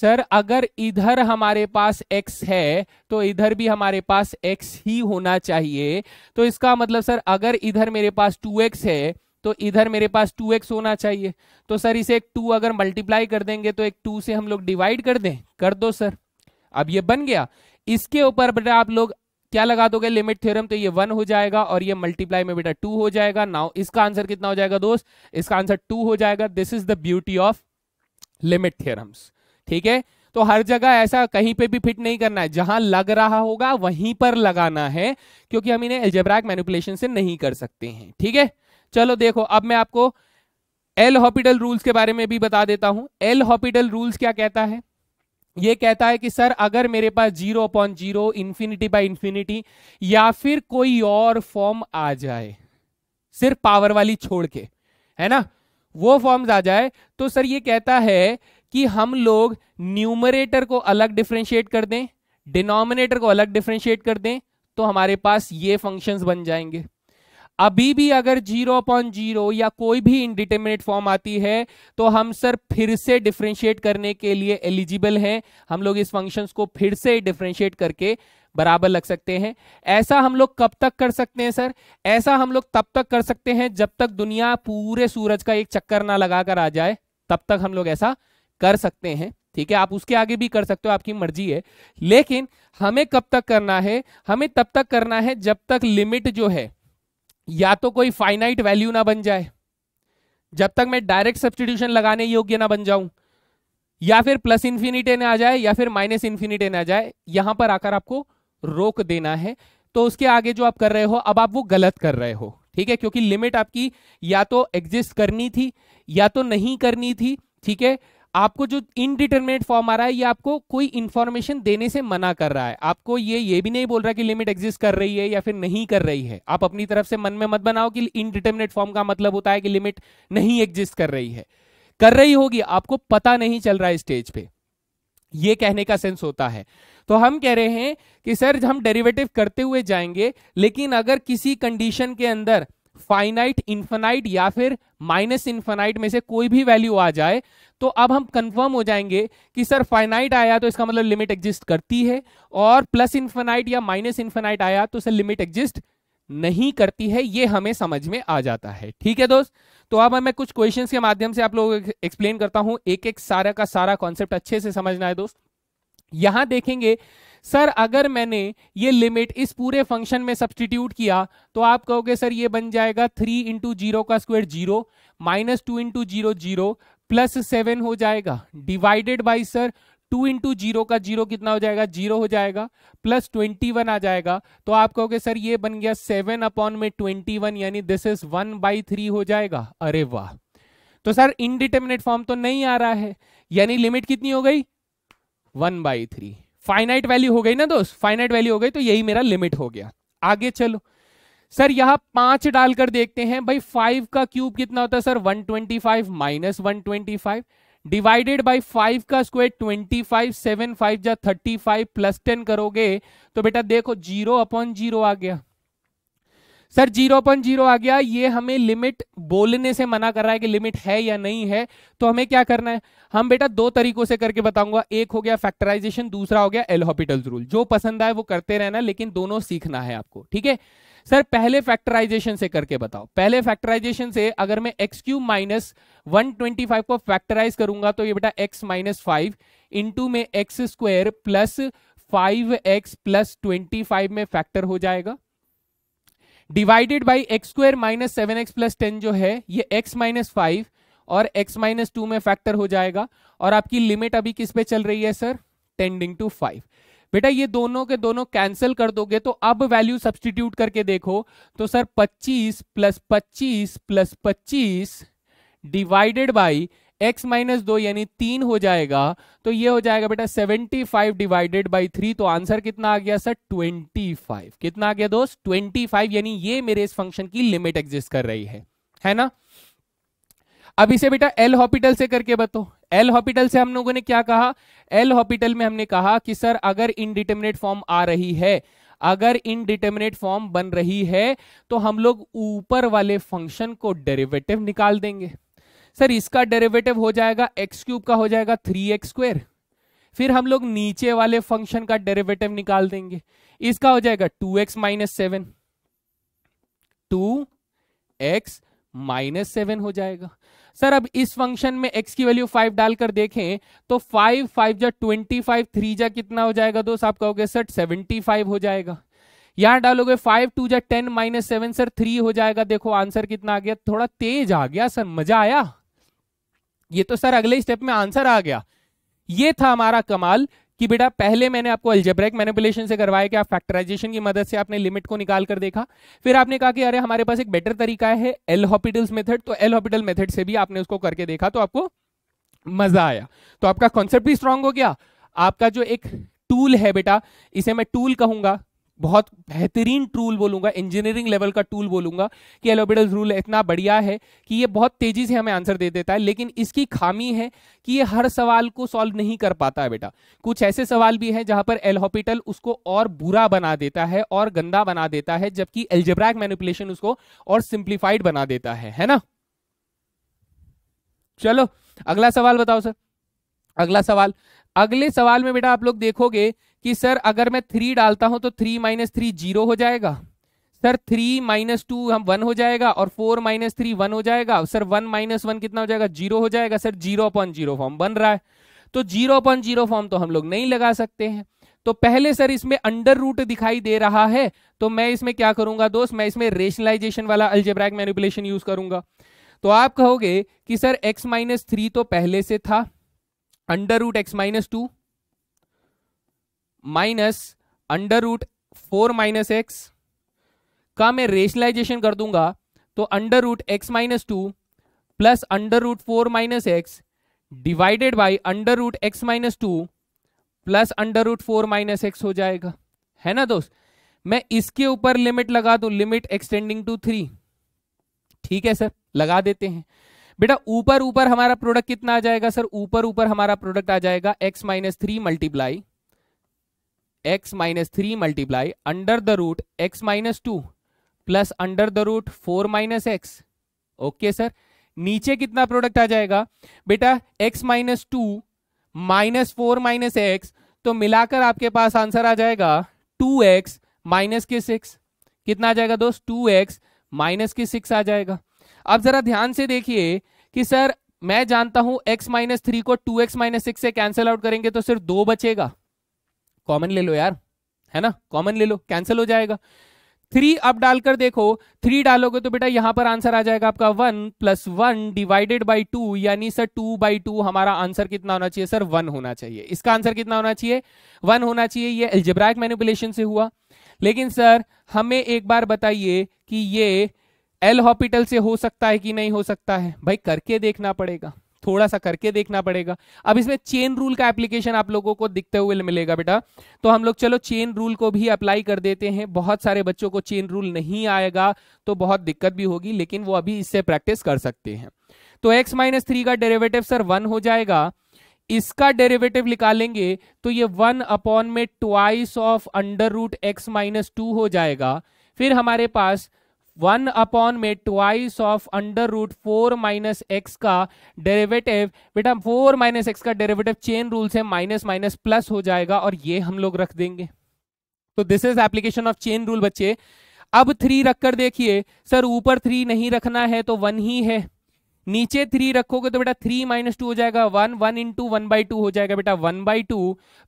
सर अगर इधर हमारे पास x है तो इधर भी हमारे पास x ही होना चाहिए तो इसका मतलब सर अगर इधर मेरे पास 2x है तो इधर मेरे पास टू एक्स होना चाहिए तो सर इसे एक टू अगर मल्टीप्लाई कर देंगे तो एक टू से हम लोग डिवाइड कर दें कर दो सर अब ये बन गया इसके ऊपर बेटा आप लोग क्या लगा दोगे लिमिट थ्योरम तो ये वन हो जाएगा और ये मल्टीप्लाई में बेटा टू हो जाएगा नाउ इसका आंसर कितना हो जाएगा दोस्त इसका आंसर टू हो जाएगा this is the beauty of limit theorems ठीक है तो हर जगह ऐसा कहीं पे भी फिट नहीं करना है जहां लग रहा होगा वहीं पर लगाना है क्योंकि हम इन्हें एल्जेब्रैक मैनिपुलेशन से नहीं कर सकते हैं ठीक है चलो देखो अब मैं आपको एल हॉपिटल रूल्स के बारे में भी बता देता हूं एल हॉपिटल रूल्स क्या कहता है ये कहता है कि सर अगर मेरे पास zero upon zero infinity by infinity या फिर कोई और फॉर्म आ जाए सिर्फ पावर वाली छोड़ के है ना वो फॉर्म्स आ जाए तो सर ये कहता है कि हम लोग न्यूमरेटर को अलग डिफ्रेंशिएट कर दें डिनोमिनेटर को अलग डिफ्रेंशिएट कर दें तो हमारे पास ये फंक्शंस बन जाएंगे अभी भी अगर जीरो अपॉन जीरो या कोई भी इनडिटर्मिनेट फॉर्म आती है तो हम सर फिर से डिफ्रेंशिएट करने के लिए एलिजिबल हैं हम लोग इस फंक्शंस को फिर से डिफ्रेंशिएट करके बराबर लग सकते हैं ऐसा हम लोग कब तक कर सकते हैं सर ऐसा हम लोग तब तक कर सकते हैं जब तक दुनिया पूरे सूरज का एक चक्कर ना लगाकर आ जाए तब तक हम लोग ऐसा कर सकते हैं ठीक है आप उसके आगे भी कर सकते हो आपकी मर्जी है लेकिन हमें कब तक करना है हमें तब तक करना है जब तक लिमिट जो है या तो कोई फाइनाइट वैल्यू ना बन जाए जब तक मैं डायरेक्ट सब्सटीट्यूशन लगाने योग्य ना बन जाऊं या फिर प्लस इन्फिनिटी एन आ जाए या फिर माइनस इन्फिनिटी एन आ जाए यहां पर आकर आपको रोक देना है तो उसके आगे जो आप कर रहे हो अब आप वो गलत कर रहे हो ठीक है क्योंकि लिमिट आपकी या तो एग्जिस्ट करनी थी या तो नहीं करनी थी ठीक है आपको जो इनडिटर्मिनेट फॉर्म आ रहा है ये आपको कोई इन्फॉर्मेशन देने से मना कर रहा है आपको ये ये भी नहीं बोल रहा कि लिमिट एग्जिस्ट कर रही है या फिर नहीं कर रही है आप अपनी तरफ से मन में मत बनाओ कि इनडिटर्मिनेट फॉर्म का मतलब होता है कि लिमिट नहीं एग्जिस्ट कर रही है कर रही होगी आपको पता नहीं चल रहा है स्टेज पे ये कहने का सेंस होता है तो हम कह रहे हैं कि सर हम डेरिवेटिव करते हुए जाएंगे लेकिन अगर किसी कंडीशन के अंदर फाइनाइट इन्फेनाइट या फिर माइनस इन्फेनाइट में से कोई भी वैल्यू आ जाए तो अब हम कंफर्म हो जाएंगे कि सर फाइनाइट आया तो इसका मतलब लिमिट एग्जिस्ट करती है और प्लस इन्फेनाइट या माइनस इन्फेनाइट आया तो सर लिमिट एग्जिस्ट नहीं करती है ये हमें समझ में आ जाता है ठीक है दोस्त तो अब मैं कुछ क्वेश्चंस के माध्यम से आप लोगों को एक्सप्लेन करता हूं एक एक सारा का सारा कॉन्सेप्ट अच्छे से समझना है दोस्त यहां देखेंगे सर अगर मैंने ये लिमिट इस पूरे फंक्शन में सब्सटीट्यूट किया तो आप कहोगे सर ये बन जाएगा थ्री इंटू जीरो का square zero minus two into zero zero plus seven हो जाएगा divided by sir two into zero का जीरो कितना हो जाएगा जीरो हो जाएगा प्लस ट्वेंटी वन आ जाएगा तो आप कहोगे सर ये बन गया सेवन अपॉन में ट्वेंटी वन यानी this is one by three हो जाएगा अरे वाह तो सर इनडिटर्मिनेट फॉर्म तो नहीं आ रहा है यानी लिमिट कितनी हो गई one by three finite value हो गई ना दोस्त फाइनाइट वैल्यू हो गई तो यही मेरा लिमिट हो गया आगे चलो सर यहां पांच डालकर देखते हैं भाई फाइव का क्यूब कितना होता है sir 125 twenty five minus one divided by five का square twenty five seven five या थर्टी फाइव प्लस टेन करोगे तो बेटा देखो जीरो अपॉन जीरो आ गया सर जीरो पॉइंट जीरो आ गया ये हमें लिमिट बोलने से मना कर रहा है कि लिमिट है या नहीं है तो हमें क्या करना है हम बेटा दो तरीकों से करके बताऊंगा एक हो गया फैक्टराइजेशन दूसरा हो गया एलहॉपिटल रूल जो पसंद आए वो करते रहना लेकिन दोनों सीखना है आपको ठीक है सर पहले फैक्टराइजेशन से करके बताओ पहले फैक्टराइजेशन से अगर मैं x cube minus one twenty five को फैक्टराइज करूंगा तो ये बेटा एक्स माइनस फाइव इंटू में x square plus five x plus twenty five में फैक्टर हो जाएगा divided by x square minus seven x plus ten जो है ये एक्स माइनस फाइव और एक्स माइनस टू में फैक्टर हो जाएगा और आपकी लिमिट अभी किस पे चल रही है सर टेंडिंग टू फाइव बेटा ये दोनों के दोनों कैंसिल कर दोगे तो अब वैल्यू सब्सटीट्यूट करके देखो तो sir 25 plus 25 plus 25 divided by x minus दो यानी तीन हो जाएगा तो ये हो जाएगा बेटा seventy five divided by three तो आंसर कितना आ गया सर ट्वेंटी फाइव कितना आ गया दोस्त ट्वेंटी फाइव यानी ये मेरे इस फंक्शन की लिमिट एग्जिस्ट कर रही है है ना अब इसे बेटा एल हॉपिटल से करके बताओ एल हॉपिटल से हम लोगों ने क्या कहा एल हॉपिटल में हमने कहा कि सर अगर इनडिटर्मिनेट फॉर्म आ रही है अगर इनडिटर्मिनेट फॉर्म बन रही है तो हम लोग ऊपर वाले फंक्शन को डेरिवेटिव निकाल देंगे सर इसका डेरिवेटिव हो जाएगा एक्स क्यूब का हो जाएगा थ्री एक्स स्क्वेयर फिर हम लोग नीचे वाले फंक्शन का डेरिवेटिव निकाल देंगे इसका हो जाएगा two x minus seven two x minus seven हो जाएगा सर अब इस फंक्शन में x की वैल्यू फाइव डालकर देखें तो फाइव फाइव जा ट्वेंटी फाइव थ्री जा कितना हो जाएगा दोस्त आप कहोगे सर सेवेंटी फाइव हो जाएगा यहां डालोगे फाइव टू जा ten minus seven sir three हो जाएगा देखो आंसर कितना आ गया थोड़ा तेज आ गया सर मजा आया ये तो सर अगले स्टेप में आंसर आ गया ये था हमारा कमाल कि बेटा पहले मैंने आपको अल्जेब्रिक मैनिपुलेशन से करवाया कि आप फैक्टराइजेशन की मदद से आपने लिमिट को निकाल कर देखा फिर आपने कहा कि अरे हमारे पास एक बेटर तरीका है एल हॉपिटल्स मेथड तो एल हॉपिटल मेथड से भी आपने उसको करके देखा तो आपको मजा आया तो आपका कॉन्सेप्ट भी स्ट्रांग हो गया आपका जो एक टूल है बेटा इसे मैं टूल कहूंगा बहुत बेहतरीन टूल बोलूंगा इंजीनियरिंग लेवल का टूल बोलूंगा कि एलोबेडल्स रूल इतना बढ़िया है कि ये बहुत तेजी से हमें आंसर दे देता है लेकिन इसकी खामी है कि ये हर सवाल को सॉल्व नहीं कर पाता है बेटा कुछ ऐसे सवाल भी हैं जहां पर एलहॉपिटल उसको और बुरा बना देता है और गंदा बना देता है जबकि एल्जेब्रैक मैनिपुलेशन उसको और सिंप्लीफाइड बना देता है है ना चलो अगला सवाल बताओ सर अगला सवाल अगले सवाल में बेटा आप लोग देखोगे कि सर अगर मैं थ्री डालता हूं तो थ्री माइनस थ्री जीरो हो जाएगा सर थ्री माइनस टू हम वन हो जाएगा और फोर माइनस थ्री वन हो जाएगा सर वन माइनस वन कितना हो जाएगा जीरो हो जाएगा sir zero upon zero form बन रहा है तो जीरो अपॉन जीरो फॉर्म तो हम लोग नहीं लगा सकते हैं तो पहले सर इसमें अंडर रूट दिखाई दे रहा है तो मैं इसमें क्या करूंगा दोस्त मैं इसमें रेशनलाइजेशन वाला अल्जेब्रैक मैनिपुलेशन यूज करूंगा तो आप कहोगे कि सर x माइनस थ्री तो पहले से था under root x minus two minus under root four minus x का मैं रेशनलाइजेशन कर दूंगा तो under root x minus two plus under root four minus x divided by under root x minus two plus under root four minus x हो जाएगा है ना दोस्त मैं इसके ऊपर लिमिट लगा दू लिमिट एक्सटेंडिंग टू थ्री ठीक है सर लगा देते हैं बेटा ऊपर ऊपर हमारा प्रोडक्ट कितना आ जाएगा सर ऊपर ऊपर हमारा प्रोडक्ट आ जाएगा x minus three multiply x minus three multiply under the root x minus two plus under the root four minus x okay sir नीचे कितना प्रोडक्ट आ जाएगा बेटा x minus two minus four minus x तो मिलाकर आपके पास answer आ जाएगा टू एक्स माइनस के सिक्स कितना आ जाएगा दोस्त टू एक्स माइनस के सिक्स आ जाएगा अब जरा ध्यान से देखिए कि सर मैं जानता हूं x माइनस थ्री को 2x एक्स माइनस सिक्स से कैंसिल आउट करेंगे तो सिर्फ दो बचेगा कॉमन ले लो यार है ना कॉमन ले लो कैंसिल हो जाएगा थ्री अब डालकर देखो थ्री डालोगे तो बेटा यहां पर आंसर आ जाएगा आपका one plus one divided by two यानी सर टू बाई टू हमारा आंसर कितना होना चाहिए सर वन होना चाहिए इसका आंसर कितना होना चाहिए वन होना चाहिए ये एल्जेब्राइक मैनिपुलेशन से हुआ लेकिन सर हमें एक बार बताइए कि ये एल हॉपिटल से हो सकता है कि नहीं हो सकता है भाई करके देखना पड़ेगा थोड़ा सा करके देखना पड़ेगा अब इसमें चेन रूल का एप्लीकेशन आप लोगों को दिखते हुए मिलेगा बेटा तो हम लोग चलो चेन रूल को भी अप्लाई कर देते हैं बहुत सारे बच्चों को चेन रूल नहीं आएगा तो बहुत दिक्कत भी होगी लेकिन वो अभी इससे प्रैक्टिस कर सकते हैं तो एक्स माइनस थ्री का डेरेवेटिव सर वन हो जाएगा इसका डेरिवेटिव निकालेंगे तो ये वन अपॉन में twice of under root x minus two हो जाएगा फिर हमारे पास वन अपॉन में twice of under root four minus x का डेरिवेटिव बेटा फोर माइनस एक्स का डेरिवेटिव चेन रूल से माइनस माइनस प्लस हो जाएगा और ये हम लोग रख देंगे तो this is application of chain rule बच्चे अब थ्री रखकर देखिए सर ऊपर थ्री नहीं रखना है तो वन ही है नीचे थ्री रखोगे तो बेटा थ्री माइनस टू हो जाएगा one one into one by two हो जाएगा बेटा वन बाई टू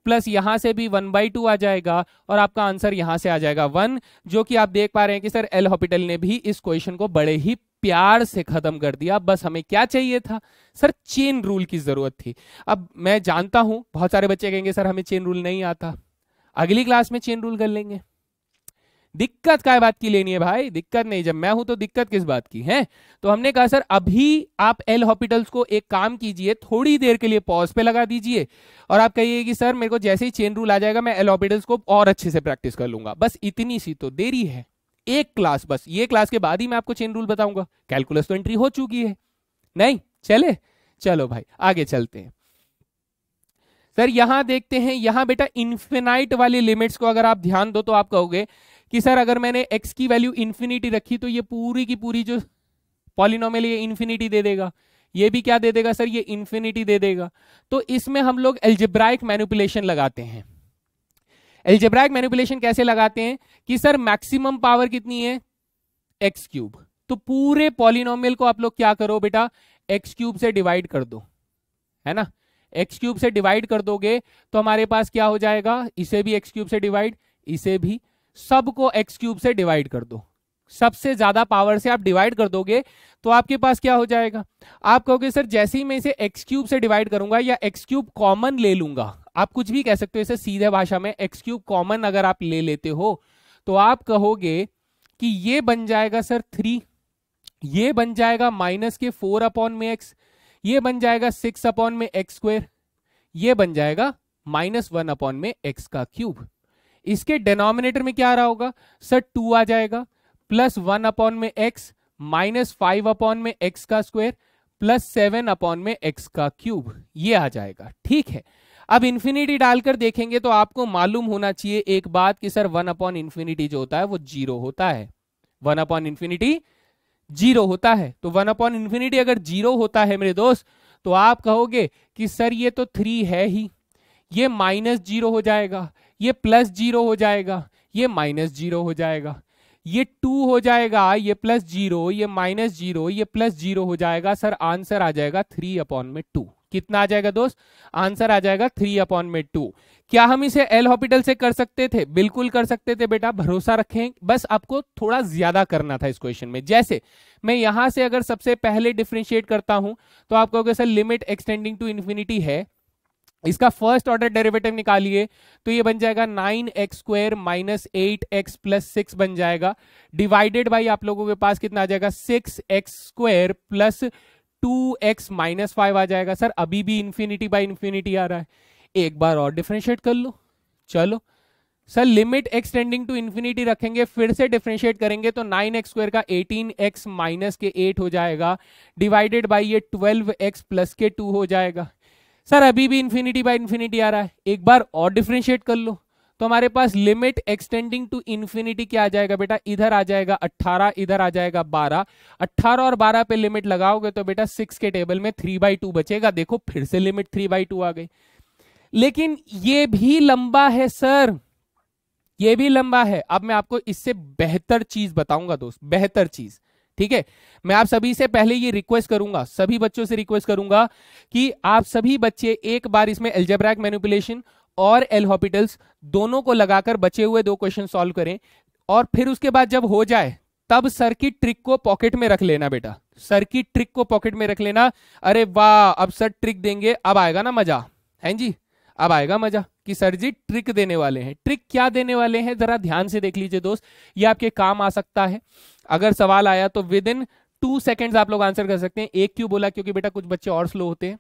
प्लस यहां से भी वन बाई टू आ जाएगा और आपका आंसर यहां से आ जाएगा वन जो कि आप देख पा रहे हैं कि सर एल हॉपिटल ने भी इस क्वेश्चन को बड़े ही प्यार से खत्म कर दिया बस हमें क्या चाहिए था सर चेन रूल की जरूरत थी अब मैं जानता हूं बहुत सारे बच्चे कहेंगे सर हमें चेन रूल नहीं आता अगली क्लास में चेन रूल कर लेंगे दिक्कत काय बात की लेनी है भाई दिक्कत नहीं जब मैं हूं तो दिक्कत किस बात की है तो हमने कहा सर अभी आप एल हॉपिटल्स को एक काम कीजिए थोड़ी देर के लिए पॉज पे लगा दीजिए और आप कहिए कि सर मेरे को जैसे ही चेन रूल आ जाएगा मैं एल हॉपिटल्स को और अच्छे से प्रैक्टिस कर लूंगा बस इतनी सी तो देरी है एक क्लास बस ये क्लास के बाद ही मैं आपको चेन रूल बताऊंगा कैलकुलस तो एंट्री हो चुकी है नहीं चले चलो भाई आगे चलते हैं सर यहां देखते हैं यहां बेटा इन्फिनाइट वाली लिमिट्स को अगर आप ध्यान दो तो आप कहोगे कि सर अगर मैंने एक्स की वैल्यू इन्फिनिटी रखी तो ये पूरी की पूरी जो पॉलिनोमियल ये इन्फिनिटी दे देगा ये भी क्या दे देगा सर ये इन्फिनिटी दे देगा तो इसमें हम लोग एल्जेब्राइक मैनिपुलेशन लगाते हैं एल्जेब्राइक मैनिपुलेशन कैसे लगाते हैं कि सर मैक्सिमम पावर कितनी है एक्स क्यूब तो पूरे पॉलिनोमियल को आप लोग क्या करो बेटा एक्स क्यूब से डिवाइड कर दो है ना एक्स क्यूब से डिवाइड कर दोगे तो हमारे पास क्या हो जाएगा इसे भी एक्स क्यूब से डिवाइड इसे भी सबको एक्स क्यूब से डिवाइड कर दो सबसे ज्यादा पावर से आप डिवाइड कर दोगे तो आपके पास क्या हो जाएगा आप कहोगे सर जैसे ही मैं इसे एक्स क्यूब से डिवाइड करूंगा या एक्स क्यूब कॉमन ले लूंगा आप कुछ भी कह सकते हो इसे सीधे भाषा में एक्स क्यूब कॉमन अगर आप ले लेते हो तो आप कहोगे कि ये बन जाएगा सर थ्री ये बन जाएगा माइनस के फोर अपॉन में एक्स ये बन जाएगा सिक्स अपॉन में एक्स स्क्वेयर ये बन जाएगा माइनस वन अपॉन में एक्स का क्यूब इसके डेनोमिनेटर में क्या आ रहा होगा सर टू आ जाएगा प्लस वन अपॉन में एक्स माइनस फाइव अपॉन में एक्स का स्क्वायर प्लस सेवन अपॉन में एक्स का क्यूब ये आ जाएगा ठीक है अब इन्फिनिटी डालकर देखेंगे तो आपको मालूम होना चाहिए एक बात कि सर वन अपॉन इन्फिनिटी जो होता है वो जीरो होता है वन अपॉन इन्फिनिटी जीरो होता है तो वन अपॉन इन्फिनिटी अगर जीरो होता है मेरे दोस्त तो आप कहोगे कि सर ये तो थ्री है ही ये माइनस जीरो हो जाएगा ये प्लस जीरो हो जाएगा ये माइनस जीरो हो जाएगा ये टू हो जाएगा ये प्लस जीरो ये माइनस जीरो ये प्लस जीरो हो जाएगा सर आंसर आ जाएगा थ्री अपॉन में टू कितना आ जाएगा दोस्त आंसर आ जाएगा थ्री अपॉन में टू क्या हम इसे एल हॉपिटल से कर सकते थे बिल्कुल कर सकते थे बेटा भरोसा रखें बस आपको थोड़ा ज्यादा करना था इस क्वेश्चन में जैसे मैं यहां से अगर सबसे पहले डिफ्रेंशिएट करता हूं तो आप कहोगे sir limit extending to infinity है इसका फर्स्ट ऑर्डर डेरिवेटिव निकालिए तो ये बन जाएगा nine x square minus eight x plus six बन जाएगा डिवाइडेड बाई आप लोगों के पास कितना आ जाएगा six x square plus two x minus five आ जाएगा सर अभी भी इंफिनिटी बाई इंफिनिटी आ रहा है एक बार और डिफ्रेंशिएट कर लो चलो sir limit extending to infinity रखेंगे फिर से डिफ्रेंशिएट करेंगे तो नाइन एक्स स्क्वायर का एटीन एक्स माइनस के एट हो जाएगा डिवाइडेड बाई ये ट्वेल्व एक्स प्लस के टू हो जाएगा सर अभी भी इन्फिनिटी बाई इन्फिनिटी आ रहा है एक बार और डिफ्रेंशिएट कर लो तो हमारे पास लिमिट एक्सटेंडिंग टू इन्फिनिटी क्या आ जाएगा बेटा इधर आ जाएगा 18 इधर आ जाएगा 12 18 और 12 पे लिमिट लगाओगे तो बेटा 6 के टेबल में 3 बाई टू बचेगा देखो फिर से लिमिट 3 बाई टू आ गई लेकिन ये भी लंबा है सर ये भी लंबा है अब मैं आपको इससे बेहतर चीज बताऊंगा दोस्त बेहतर चीज ठीक है मैं आप सभी से पहले ये रिक्वेस्ट करूंगा सभी बच्चों से रिक्वेस्ट करूंगा कि आप सभी बच्चे एक बार इसमें एल्जेब्रैक मैनिपुलेशन और एल हॉपिटल्स दोनों को लगाकर बचे हुए दो क्वेश्चन सॉल्व करें और फिर उसके बाद जब हो जाए तब सर की ट्रिक को पॉकेट में रख लेना बेटा सर की ट्रिक को पॉकेट में रख लेना अरे वाह अब सर ट्रिक देंगे अब आएगा ना मजा है जी अब आएगा मजा कि सर जी ट्रिक देने वाले हैं ट्रिक क्या देने वाले हैं जरा ध्यान से देख लीजिए दोस्त ये आपके काम आ सकता है अगर सवाल आया तो विद इन टू सेकेंड आप लोग आंसर कर सकते हैं एक क्यों बोला क्योंकि बेटा कुछ बच्चे और स्लो होते हैं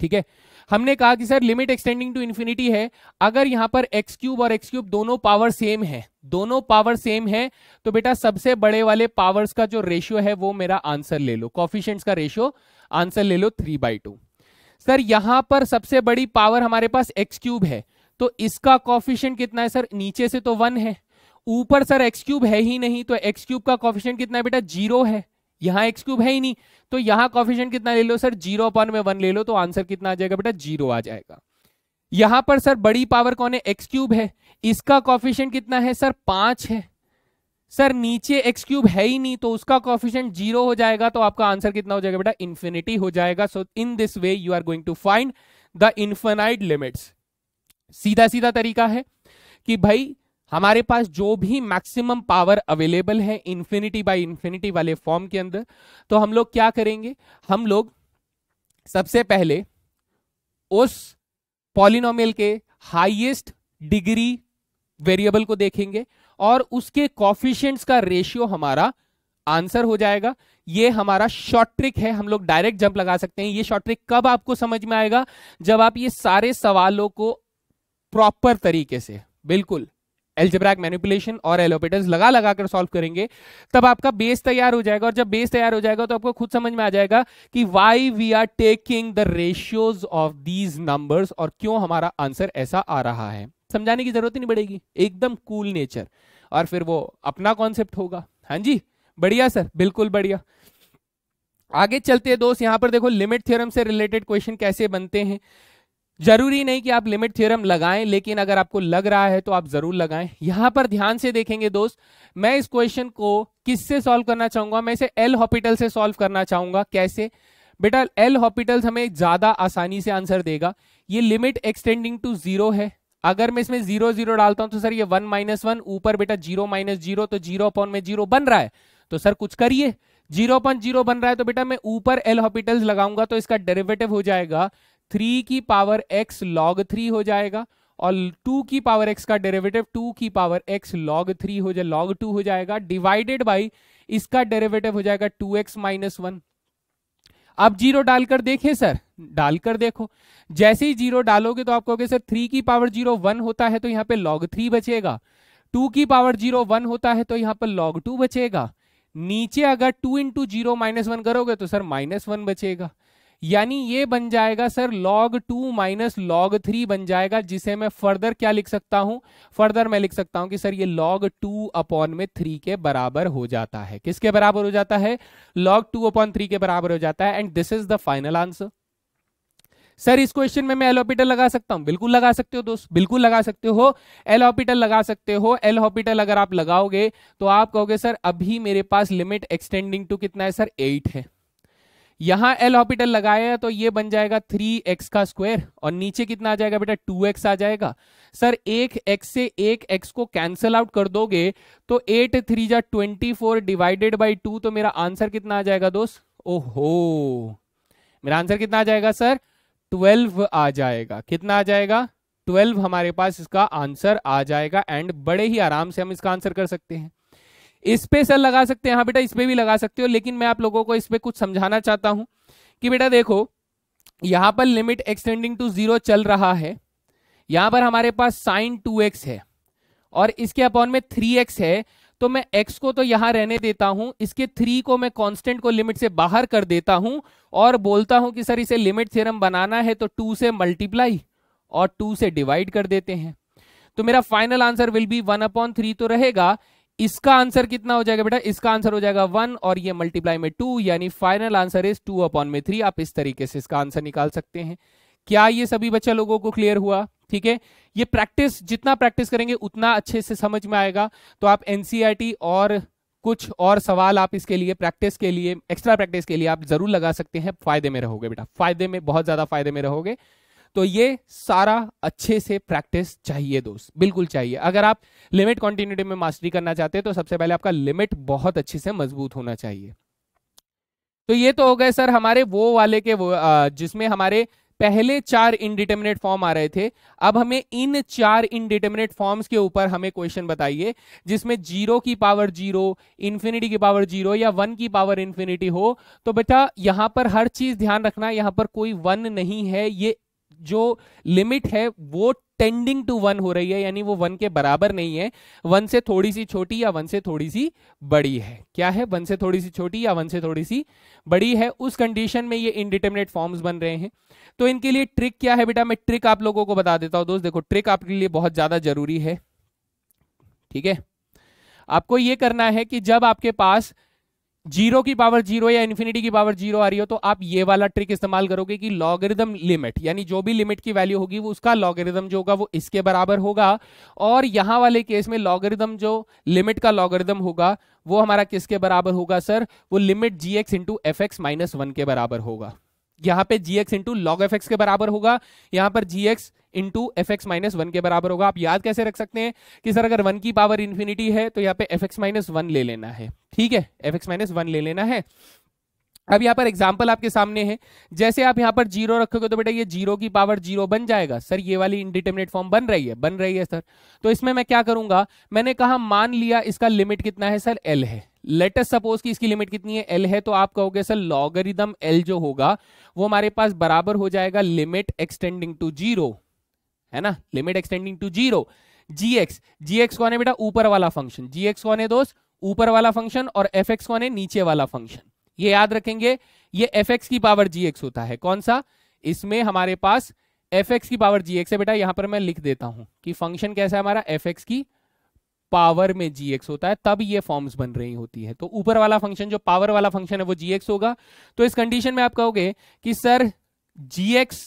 ठीक है हमने कहा कि sir limit extending to infinity है अगर यहां पर एक्स क्यूब और एक्स क्यूब दोनों पावर सेम है दोनों पावर सेम है तो बेटा सबसे बड़े वाले पावर्स का जो रेशियो है वो मेरा आंसर ले लो कॉफिशियंट का रेशियो आंसर ले लो थ्री बाई टू सर यहां पर सबसे बड़ी पावर हमारे पास एक्स क्यूब है तो इसका कॉफिशियंट कितना है सर नीचे से तो वन है ऊपर सर एक्स क्यूब है ही नहीं तो एक्स क्यूब का कॉफिशियंट कितना बेटा जीरो है यहां एक्स क्यूब है ही नहीं तो यहां कॉफिशियंट कितना ले लो सर जीरो अपॉन में वन ले लो तो आंसर कितना आ जाएगा बेटा जीरो आ जाएगा यहां पर सर बड़ी पावर कौन है एक्स क्यूब है इसका कॉफिशियंट कितना है सर पांच है सर नीचे एक्स क्यूब है ही नहीं तो उसका कॉफिशियंट जीरो हो जाएगा तो आपका आंसर कितना हो जाएगा बेटा इन्फिनिटी हो जाएगा so in this way you are going to find the infinite limits सीधा सीधा तरीका है कि भाई हमारे पास जो भी मैक्सिमम पावर अवेलेबल है इन्फिनिटी बाय इन्फिनिटी वाले फॉर्म के अंदर तो हम लोग क्या करेंगे हम लोग सबसे पहले उस पॉलिनोमियल के हाईएस्ट डिग्री वेरिएबल को देखेंगे और उसके कॉफिशियंट्स का रेशियो हमारा आंसर हो जाएगा ये हमारा शॉर्ट ट्रिक है हम लोग डायरेक्ट जंप लगा सकते हैं ये शॉर्ट ट्रिक कब आपको समझ में आएगा जब आप ये सारे सवालों को प्रॉपर तरीके से बिल्कुल एल्जेब्रैक मैनिपुलेशन और एलोपेटर्स लगा लगा कर सॉल्व करेंगे तब आपका बेस तैयार हो जाएगा और जब बेस तैयार हो जाएगा तो आपको खुद समझ में आ जाएगा कि why we are taking the ratios of these numbers और क्यों हमारा आंसर ऐसा आ रहा है समझाने की जरूरत ही नहीं पड़ेगी एकदम कूल नेचर और फिर वो अपना कॉन्सेप्ट होगा हाँ जी बढ़िया सर बिल्कुल बढ़िया आगे चलते हैं दोस्त यहां पर देखो लिमिट थ्योरम से रिलेटेड क्वेश्चन कैसे बनते हैं जरूरी नहीं कि आप लिमिट थ्योरम लगाएं लेकिन अगर आपको लग रहा है तो आप जरूर लगाएं यहां पर ध्यान से देखेंगे दोस्त मैं इस क्वेश्चन को किससे सॉल्व करना चाहूंगा मैं इसे एल हॉपिटल से सॉल्व करना चाहूंगा कैसे बेटा एल हॉपिटल हमें ज्यादा आसानी से आंसर देगा ये लिमिट एक्सटेंडिंग टू जीरो है अगर मैं इसमें जीरो जीरो डालता हूं तो सर ये वन माइनस वन ऊपर बेटा जीरो माइनस जीरो तो जीरो अपॉन में जीरो बन रहा है तो सर कुछ करिए जीरो अपॉन जीरो बन रहा है तो बेटा मैं ऊपर एल हॉपिटल्स लगाऊंगा तो इसका डेरिवेटिव हो जाएगा थ्री की पावर एक्स लॉग थ्री हो जाएगा और टू की पावर एक्स का डेरिवेटिव टू की पावर एक्स लॉग थ्री हो जाए लॉग टू हो जाएगा डिवाइडेड बाई इसका डेरिवेटिव हो जाएगा टू एक्स माइनस वन अब जीरो डालकर देखें सर डालकर देखो जैसे ही जीरो डालोगे तो आप कहोगे सर थ्री की पावर जीरो वन होता है तो यहाँ पे लॉग थ्री बचेगा टू की पावर जीरो वन होता है तो यहाँ पर लॉग टू बचेगा नीचे अगर two into zero minus one करोगे तो सर माइनस वन बचेगा यानी ये बन जाएगा sir log two minus log three बन जाएगा जिसे मैं फर्दर क्या लिख सकता हूं फर्दर मैं लिख सकता हूं कि सर ये लॉग टू अपॉन में थ्री के बराबर हो जाता है किसके बराबर हो जाता है लॉग टू अपॉन थ्री के बराबर हो जाता है and this is the final answer sir इस क्वेश्चन में मैं एलॉपिटल लगा सकता हूं बिल्कुल लगा सकते हो दोस्त बिल्कुल लगा सकते हो एलॉपिटल लगा सकते हो एलॉपिटल अगर आप लगाओगे तो आप कहोगे सर अभी मेरे पास लिमिट एक्सटेंडिंग टू कितना है सर एट है यहां एल हॉपिटल लगाया तो ये बन जाएगा थ्री एक्स का स्क्वायर और नीचे कितना आ जाएगा बेटा टू एक्स आ जाएगा सर एक एक्स से एक एक्स को कैंसिल आउट कर दोगे तो एट थ्री जा twenty four divided by two तो मेरा आंसर कितना आ जाएगा दोस्त ओहो मेरा आंसर कितना आ जाएगा सर ट्वेल्व आ जाएगा कितना आ जाएगा ट्वेल्व हमारे पास इसका आंसर आ जाएगा एंड बड़े ही आराम से हम इसका आंसर कर सकते हैं इस पे सर लगा सकते हैं हाँ बेटा इस पे भी लगा सकते हो लेकिन मैं आप लोगों को इस पे कुछ समझाना चाहता हूं कि बेटा देखो यहां पर लिमिट एक्सटेंडिंग टू जीरो चल रहा है यहां पर हमारे पास साइन टू एक्स है और इसके अपॉन में थ्री एक्स है तो मैं x को तो यहां रहने देता हूं इसके थ्री को मैं कांस्टेंट को लिमिट से बाहर कर देता हूं और बोलता हूं कि सर इसे लिमिट थ्योरम बनाना है तो टू से मल्टीप्लाई और टू से डिवाइड कर देते हैं तो मेरा final answer will be one upon three तो रहेगा इसका आंसर कितना हो जाएगा बेटा इसका आंसर हो जाएगा वन और ये मल्टीप्लाई में टू यानी final answer is two upon में थ्री आप इस तरीके से इसका आंसर निकाल सकते हैं क्या ये सभी बच्चा लोगों को क्लियर हुआ ठीक है ये प्रैक्टिस जितना प्रैक्टिस करेंगे उतना अच्छे से समझ में आएगा तो आप एनसीईआरटी e और कुछ और सवाल आप इसके लिए प्रैक्टिस के लिए एक्स्ट्रा प्रैक्टिस के लिए आप जरूर लगा सकते हैं फायदे में रहोगे बेटा फायदे में बहुत ज्यादा फायदे में रहोगे तो ये सारा अच्छे से प्रैक्टिस चाहिए दोस्त बिल्कुल चाहिए अगर आप लिमिट कॉन्टिन्यूटी में मास्टरी करना चाहते हैं तो सबसे पहले आपका लिमिट बहुत अच्छे से मजबूत होना चाहिए तो ये तो हो गए सर हमारे वो वाले के वो जिसमें हमारे पहले चार इनडिटर्मिनेट फॉर्म आ रहे थे अब हमें इन चार इनडिटर्मिनेट फॉर्म्स के ऊपर हमें क्वेश्चन बताइए जिसमें जीरो की पावर जीरो इन्फिनिटी की पावर जीरो या वन की पावर इन्फिनिटी हो तो बेटा यहां पर हर चीज ध्यान रखना यहां पर कोई वन नहीं है ये जो लिमिट है वो टेंडिंग टू वन हो रही है यानी वो वन के बराबर नहीं है वन से थोड़ी सी छोटी या वन से थोड़ी सी बड़ी है क्या है वन से थोड़ी सी छोटी या वन से थोड़ी सी बड़ी है उस कंडीशन में ये इनडिटर्मिनेट फॉर्म्स बन रहे हैं तो इनके लिए ट्रिक क्या है बेटा मैं ट्रिक आप लोगों को बता देता हूं दोस्त देखो ट्रिक आपके लिए बहुत ज़्यादा जरूरी है ठीक है आपको ये करना है कि जब आपके पास जीरो की पावर जीरो या इन्फिनिटी की पावर जीरो आ रही हो तो आप ये वाला ट्रिक इस्तेमाल करोगे कि लॉगरिदम लिमिट यानी जो भी लिमिट की वैल्यू होगी वो उसका लॉगरिदम जो होगा वो इसके बराबर होगा और यहां वाले केस में लॉगरिदम जो लिमिट का लॉगरिदम होगा वो हमारा किसके बराबर होगा सर वो limit g x into f x minus one के बराबर होगा यहां पे g x into log f x के बराबर होगा यहां पर जी x into f x minus one के बराबर होगा आप याद कैसे रख सकते हैं कि सर अगर वन की पावर इन्फिनिटी है तो यहाँ पे एफ एक्स माइनस वन ले लेना है ठीक है एफ एक्स माइनस वन ले लेना है अब यहाँ पर एग्जाम्पल आपके सामने है जैसे आप यहाँ पर जीरो रखोगे तो बेटा ये जीरो की पावर जीरो बन जाएगा सर ये वाली इंडिटर्मिनेट फॉर्म बन रही है बन रही है सर तो इसमें मैं क्या करूंगा मैंने कहा मान लिया इसका लिमिट कितना है सर एल है लेटेस्ट सपोज कि इसकी लिमिट कितनी है एल है तो आप कहोगे सर लॉगरिदम एल जो होगा वो हमारे पास बराबर हो जाएगा लिमिट एक्सटेंडिंग टू जीरो है ना limit extending to zero g x g x कौन है बेटा ऊपर वाला फंक्शन जी एक्स कौन है दोस्त ऊपर वाला फंक्शन और एफ एक्स कौन है नीचे वाला फंक्शन ये याद रखेंगे ये एफ एक्स की पावर जी एक्स होता है कौन सा इसमें हमारे पास एफ एक्स की पावर जी एक्स है बेटा यहां पर मैं लिख देता हूं कि फंक्शन कैसा है हमारा एफ एक्स की पावर में जी एक्स होता है तब ये फॉर्म्स बन रही होती है तो ऊपर वाला फंक्शन जो पावर वाला फंक्शन है वो जी एक्स होगा तो इस कंडीशन में आप कहोगे कि सर जी एक्स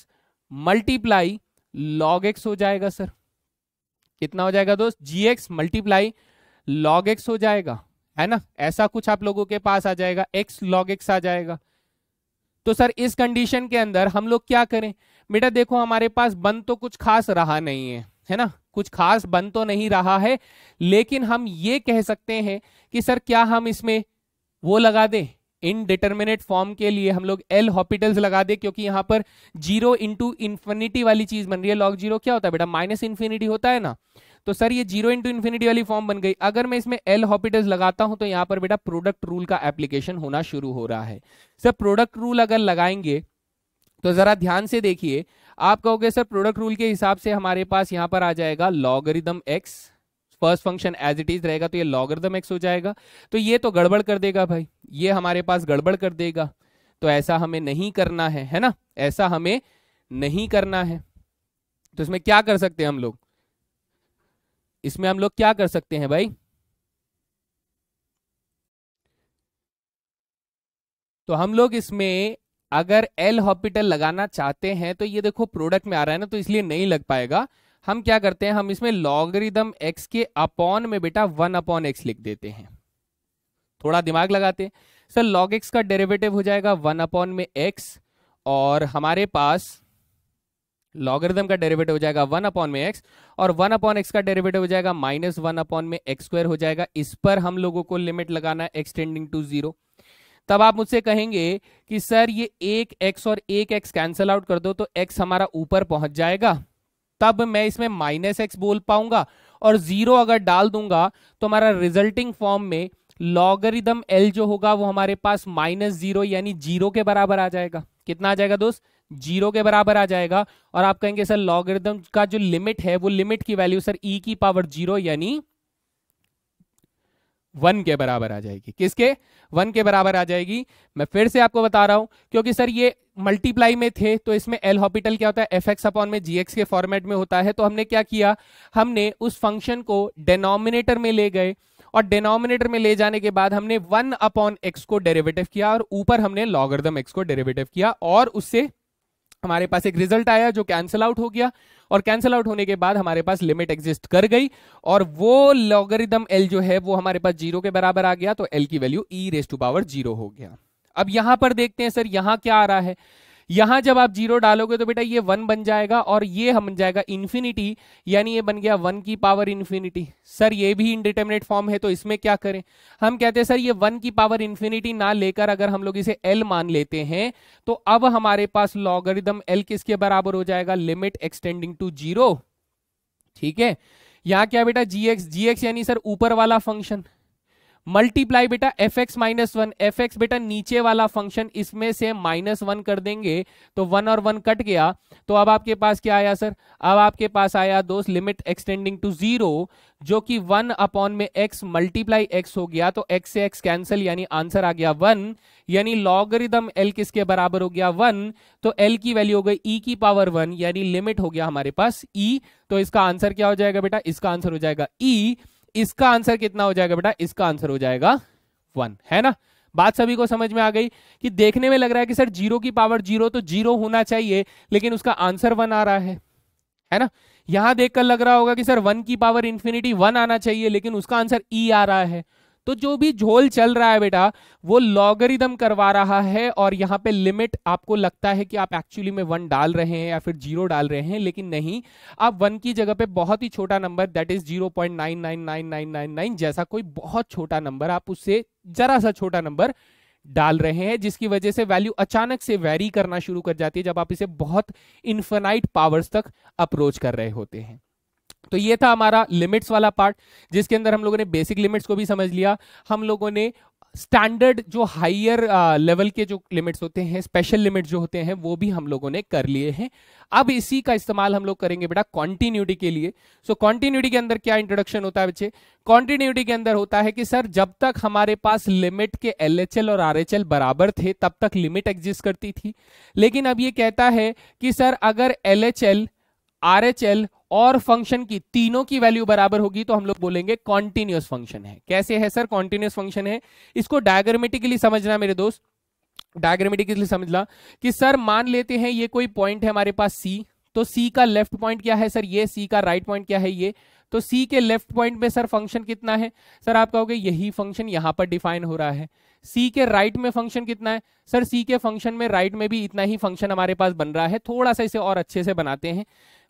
मल्टीप्लाई लॉग एक्स हो जाएगा सर कितना हो जाएगा दोस्त g x multiply log x हो जाएगा है ना ऐसा कुछ आप लोगों के पास आ जाएगा एक्स लॉग एक्स आ जाएगा तो सर इस कंडीशन के अंदर हम लोग क्या करें बेटा देखो हमारे पास बन तो कुछ खास रहा नहीं है है ना कुछ खास बन तो नहीं रहा है लेकिन हम ये कह सकते हैं कि सर क्या हम इसमें वो लगा दें इनडिटर्मिनेट फॉर्म के लिए हम लोग एल हॉपिटल लगा दे क्योंकि यहां पर जीरो इंटू इंफिनिटी वाली चीज बन रही है लॉग जीरो क्या होता है बेटा माइनस इन्फिनिटी होता है ना तो सर ये जीरो इंटू इन्फिनिटी वाली फॉर्म बन गई अगर मैं इसमें एल हॉपिटल लगाता हूं तो यहां पर बेटा प्रोडक्ट रूल का एप्लीकेशन होना शुरू हो रहा है सर प्रोडक्ट रूल अगर लगाएंगे तो जरा ध्यान से देखिए आप कहोगे सर प्रोडक्ट रूल के हिसाब से हमारे पास यहाँ पर आ जाएगा logarithm x first function as it is रहेगा तो ये लॉगरिदम एक्स हो जाएगा तो ये तो गड़बड़ कर देगा भाई ये हमारे पास गड़बड़ कर देगा तो ऐसा हमें नहीं करना है है ना ऐसा हमें नहीं करना है तो इसमें क्या कर सकते हैं हम लोग इसमें हम लोग क्या कर सकते हैं भाई तो हम लोग इसमें अगर एल हॉपिटल लगाना चाहते हैं तो ये देखो प्रोडक्ट में आ रहा है ना तो इसलिए नहीं लग पाएगा हम क्या करते हैं हम इसमें लॉगरिदम एक्स के अपॉन में बेटा वन अपॉन एक्स लिख देते हैं थोड़ा दिमाग लगाते हैं सर लॉग एक्स का डेरिवेटिव हो जाएगा वन अपॉन में एक्स और हमारे पास लॉगरिदम का डेरिवेटिव हो जाएगा वन अपॉन में एक्स और वन अपॉन एक्स का डेरिवेटिव हो जाएगा माइनस वन अपॉन में एक्स स्क्वायर हो जाएगा इस पर हम लोगों को लिमिट लगाना है एक्सटेंडिंग टू जीरो तब आप मुझसे कहेंगे कि सर ये एक एक्स और एक एक्स कैंसल आउट कर दो तो एक्स हमारा ऊपर पहुंच जाएगा तब मैं इसमें माइनस एक्स बोल पाऊंगा और जीरो अगर डाल दूंगा तो हमारा रिजल्टिंग फॉर्म में लॉगरिदम एल जो होगा वो हमारे पास माइनस जीरो यानी जीरो के बराबर आ जाएगा कितना आ जाएगा दोस्त जीरो के बराबर आ जाएगा और आप कहेंगे सर लॉगरिदम का जो लिमिट है वो लिमिट की वैल्यू सर ई e की पावर जीरो यानी वन के बराबर आ जाएगी किसके वन के बराबर आ जाएगी मैं फिर से आपको बता रहा हूं क्योंकि सर ये मल्टीप्लाई में थे तो इसमें एल हॉपिटल क्या होता है एफ एक्स अपॉन में जी के फॉर्मेट में होता है तो हमने क्या किया हमने उस फंक्शन को डेनोमिनेटर में ले गए और डेनोमिनेटर में ले जाने के बाद हमने वन अपॉन एक्स को डेरेवेटिव किया और ऊपर हमने लॉगरदम एक्स को डेरेवेटिव किया और उससे हमारे पास एक रिजल्ट आया जो कैंसिल आउट हो गया और कैंसिल आउट होने के बाद हमारे पास लिमिट एग्जिस्ट कर गई और वो लॉगरिदम एल जो है वो हमारे पास जीरो के बराबर आ गया तो एल की value e raise to power zero हो गया अब यहां पर देखते हैं सर यहां क्या आ रहा है यहां जब आप जीरो डालोगे तो बेटा ये वन बन जाएगा और ये हम बन जाएगा इन्फिनिटी यानी ये बन गया वन की पावर इन्फिनिटी सर ये भी इनडिटर्मिनेट फॉर्म है तो इसमें क्या करें हम कहते हैं सर ये वन की पावर इन्फिनिटी ना लेकर अगर हम लोग इसे एल मान लेते हैं तो अब हमारे पास लॉगरिदम एल किसके बराबर हो जाएगा लिमिट एक्सटेंडिंग टू जीरो ठीक है यहाँ क्या बेटा जी एक्स जी एक्स यानी सर ऊपर वाला फंक्शन मल्टीप्लाई बेटा f x minus one f x बेटा नीचे वाला फंक्शन इसमें से माइनस वन कर देंगे तो वन और वन कट गया तो अब आपके पास क्या आया सर अब आपके पास आया दोस्त लिमिट एक्सटेंडिंग टू जीरो जो कि वन अपॉन में एक्स मल्टीप्लाई एक्स हो गया तो एक्स से एक्स कैंसिल यानी आंसर आ गया वन यानी लॉगरिदम एल किसके बराबर हो गया वन तो एल की वैल्यू हो गई ई e की पावर वन यानी लिमिट हो गया हमारे पास ई e, तो इसका आंसर क्या हो जाएगा बेटा इसका आंसर हो जाएगा ई e, इसका आंसर कितना हो जाएगा बेटा इसका आंसर हो जाएगा वन है ना बात सभी को समझ में आ गई कि देखने में लग रहा है कि सर जीरो की पावर जीरो तो जीरो होना चाहिए लेकिन उसका आंसर वन आ रहा है है ना यहां देखकर लग रहा होगा कि सर वन की पावर इंफिनिटी वन आना चाहिए लेकिन उसका आंसर ई e आ रहा है तो जो भी झोल चल रहा है बेटा वो लॉगरिदम करवा रहा है और यहां पे लिमिट आपको लगता है कि आप एक्चुअली में वन डाल रहे हैं या फिर जीरो डाल रहे हैं लेकिन नहीं आप वन की जगह पे बहुत ही छोटा number that is zero point nine nine nine nine nine nine जैसा कोई बहुत छोटा नंबर आप उससे जरा सा छोटा नंबर डाल रहे हैं जिसकी वजह से वैल्यू अचानक से वेरी करना शुरू कर जाती है जब आप इसे बहुत इन्फेनाइट पावर्स तक अप्रोच कर रहे होते हैं तो ये था हमारा लिमिट्स वाला पार्ट जिसके अंदर हम लोगों ने बेसिक लिमिट्स को भी समझ लिया हम लोगों ने स्टैंडर्ड जो हाइयर लेवल के जो लिमिट्स होते हैं स्पेशल लिमिट जो होते हैं वो भी हम लोगों ने कर लिए हैं अब इसी का इस्तेमाल हम लोग करेंगे बेटा कॉन्टिन्यूटी के लिए सो so, कॉन्टिन्यूटी के अंदर क्या इंट्रोडक्शन होता है बच्चे कॉन्टिन्यूटी के अंदर होता है कि सर जब तक हमारे पास लिमिट के एल और आर बराबर थे तब तक लिमिट एग्जिस्ट करती थी लेकिन अब ये कहता है कि सर अगर एल आर और फंक्शन की तीनों की वैल्यू बराबर होगी तो हम लोग बोलेंगे कॉन्टिन्यूस फंक्शन है कैसे है सर कॉन्टिन्यूस फंक्शन है इसको डायग्रामेटिकली समझना मेरे दोस्त डायग्रामेटिकली समझना कि सर मान लेते हैं ये कोई पॉइंट है हमारे पास सी तो सी का लेफ्ट पॉइंट क्या है सर ये सी का राइट right पॉइंट क्या है ये तो सी के लेफ्ट पॉइंट में सर फंक्शन कितना है सर आप कहोगे यही फंक्शन यहां पर डिफाइन हो रहा है सी के राइट right में फंक्शन कितना है सर सी के फंक्शन में राइट right में भी इतना ही फंक्शन हमारे पास बन रहा है थोड़ा सा इसे और अच्छे से बनाते हैं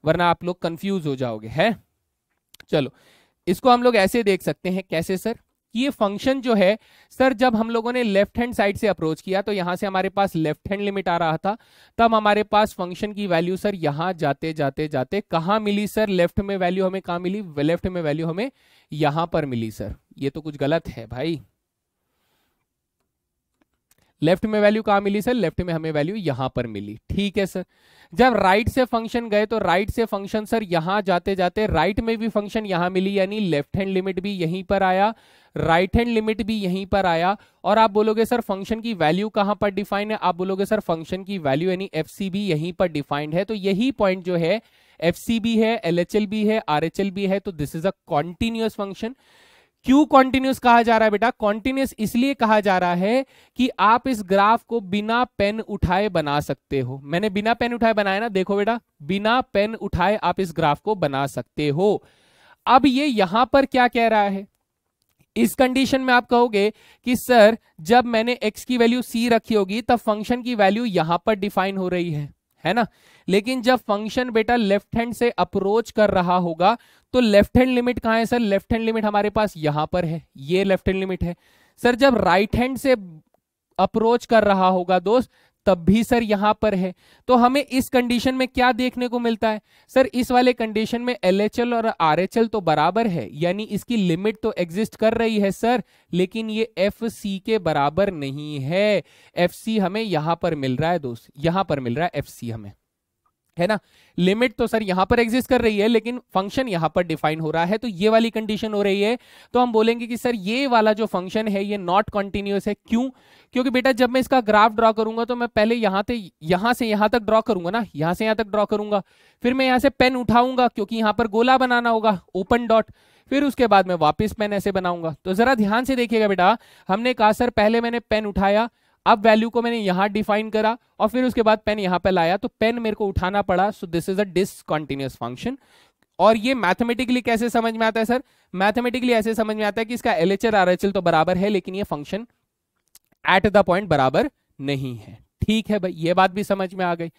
वरना आप लोग कंफ्यूज हो जाओगे है चलो इसको हम लोग ऐसे देख सकते हैं कैसे सर ये फंक्शन जो है सर जब हम लोगों ने लेफ्ट हैंड साइड से अप्रोच किया तो यहां से हमारे पास लेफ्ट हैंड लिमिट आ रहा था तब हमारे पास फंक्शन की वैल्यू सर यहां जाते जाते जाते कहा मिली सर लेफ्ट में वैल्यू हमें कहा मिली लेफ्ट में वैल्यू हमें यहां पर मिली सर ये तो कुछ गलत है भाई लेफ्ट में वैल्यू कहाँ मिली सर लेफ्ट में हमें वैल्यू यहाँ पर मिली ठीक है सर जब राइट से फंक्शन गए तो राइट से फंक्शन सर यहाँ जाते जाते राइट में भी फंक्शन यहाँ मिली यानी लेफ्ट हैंड लिमिट भी यहीं पर आया राइट हैंड लिमिट भी यहीं पर आया और आप बोलोगे सर फंक्शन की वैल्यू कहाँ पर डिफाइंड है आप बोलोगे सर फंक्शन की वैल्यू यानी एफ भी यहीं पर डिफाइंड है तो यही पॉइंट जो है एफ भी है एल भी है आर भी है तो this is a continuous function क्यों कॉन्टिन्यूस कहा जा रहा है बेटा कॉन्टिन्यूस इसलिए कहा जा रहा है कि आप इस ग्राफ को बिना पेन उठाए बना सकते हो मैंने बिना पेन उठाए बनाया ना देखो बेटा बिना पेन उठाए आप इस ग्राफ को बना सकते हो अब ये यहां पर क्या कह रहा है इस कंडीशन में आप कहोगे कि सर जब मैंने x की वैल्यू c रखी होगी तब फंक्शन की वैल्यू यहां पर डिफाइन हो रही है है ना लेकिन जब फंक्शन बेटा लेफ्ट हैंड से अप्रोच कर रहा होगा तो लेफ्ट हैंड लिमिट कहां है सर लेफ्ट हैंड लिमिट हमारे पास यहां पर है ये लेफ्ट हैंड लिमिट है सर जब राइट right हैंड से अप्रोच कर रहा होगा दोस्त तब भी सर यहां पर है तो हमें इस कंडीशन में क्या देखने को मिलता है सर इस वाले कंडीशन में एल और आर तो बराबर है यानी इसकी लिमिट तो एग्जिस्ट कर रही है सर लेकिन ये एफ सी के बराबर नहीं है एफ सी हमें यहां पर मिल रहा है दोस्त यहां पर मिल रहा है एफ सी हमें है ना लिमिट तो सर यहां पर एग्जिस्ट कर रही है लेकिन फंक्शन यहां पर डिफाइन हो रहा है तो ये वाली कंडीशन हो रही है तो हम बोलेंगे कि सर ये वाला जो फंक्शन है ये नॉट कंटिन्यूस है क्यों क्योंकि बेटा जब मैं इसका ग्राफ ड्रॉ करूंगा तो मैं पहले यहां से यहां से यहां तक ड्रॉ करूंगा ना यहां से यहां तक ड्रॉ करूंगा फिर मैं यहां से पेन उठाऊंगा क्योंकि यहां पर गोला बनाना होगा ओपन डॉट फिर उसके बाद मैं वापस पेन ऐसे बनाऊंगा तो जरा ध्यान से देखिएगा बेटा हमने कहा सर पहले मैंने पेन उठाया अब वैल्यू को मैंने यहां डिफाइन करा और फिर उसके बाद पेन यहां पर लाया तो पेन मेरे को उठाना पड़ा so this is a discontinuous function और ये मैथमेटिकली कैसे समझ में आता है सर मैथमेटिकली ऐसे समझ में आता है कि इसका एल एच तो बराबर है लेकिन ये फंक्शन एट द पॉइंट बराबर नहीं है ठीक है भाई ये बात भी समझ में आ गई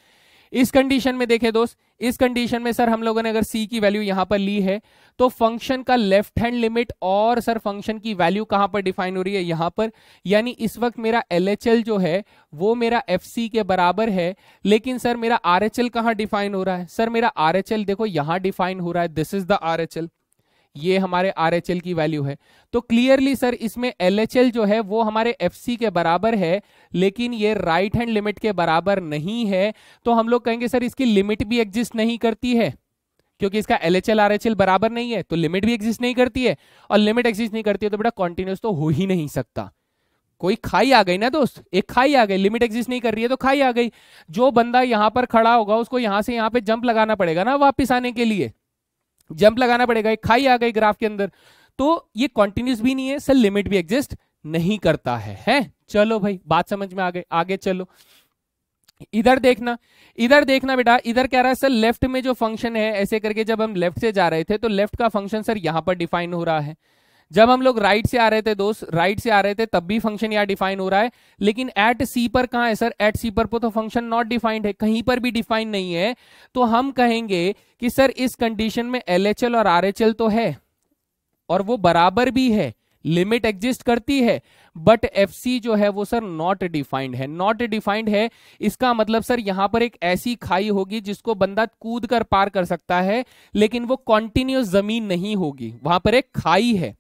इस कंडीशन में देखे दोस्त इस कंडीशन में सर हम लोगों ने अगर सी की वैल्यू यहां पर ली है तो फंक्शन का लेफ्ट हैंड लिमिट और सर फंक्शन की वैल्यू कहां पर डिफाइन हो रही है यहां पर यानी इस वक्त मेरा एल जो है वो मेरा एफ के बराबर है लेकिन सर मेरा आर एच कहां डिफाइन हो रहा है सर मेरा आर देखो यहां डिफाइन हो रहा है दिस इज द आर ये हमारे आर की वैल्यू है तो क्लियरली सर इसमें एल जो है वो हमारे एफ के बराबर है लेकिन ये राइट हैंड लिमिट के बराबर नहीं है तो हम लोग कहेंगे सर इसकी लिमिट भी एग्जिस्ट नहीं करती है क्योंकि इसका L H L R H L बराबर नहीं है तो लिमिट भी एग्जिस्ट नहीं करती है और लिमिट एग्जिस्ट नहीं करती है तो बेटा कॉन्टिन्यूस तो हो ही नहीं सकता कोई खाई आ गई ना दोस्त एक खाई आ गई लिमिट एग्जिस्ट नहीं कर रही है तो खाई आ गई जो बंदा यहां पर खड़ा होगा उसको यहां से यहां पे जंप लगाना पड़ेगा ना वापस आने के लिए जंप लगाना पड़ेगा एक खाई आ गई ग्राफ के अंदर तो ये कॉन्टिन्यूस भी नहीं है सर लिमिट भी एग्जिस्ट नहीं करता है है? चलो भाई बात समझ में आ गए आगे चलो इधर देखना इधर देखना बेटा इधर कह रहा है सर लेफ्ट में जो फंक्शन है ऐसे करके जब हम लेफ्ट से जा रहे थे तो लेफ्ट का फंक्शन सर यहां पर डिफाइन हो रहा है जब हम लोग राइट से आ रहे थे दोस्त राइट से आ रहे थे तब भी फंक्शन यहाँ डिफाइन हो रहा है लेकिन एट सी पर कहाँ है सर एट सी पर तो फंक्शन नॉट डिफाइंड है कहीं पर भी डिफाइन नहीं है तो हम कहेंगे कि सर इस कंडीशन में एल और आर तो है और वो बराबर भी है लिमिट एग्जिस्ट करती है बट एफ जो है वो सर नॉट डिफाइंड है नॉट डिफाइंड है इसका मतलब सर यहां पर एक ऐसी खाई होगी जिसको बंदा कूद कर पार कर सकता है लेकिन वो कॉन्टिन्यूस जमीन नहीं होगी वहां पर एक खाई है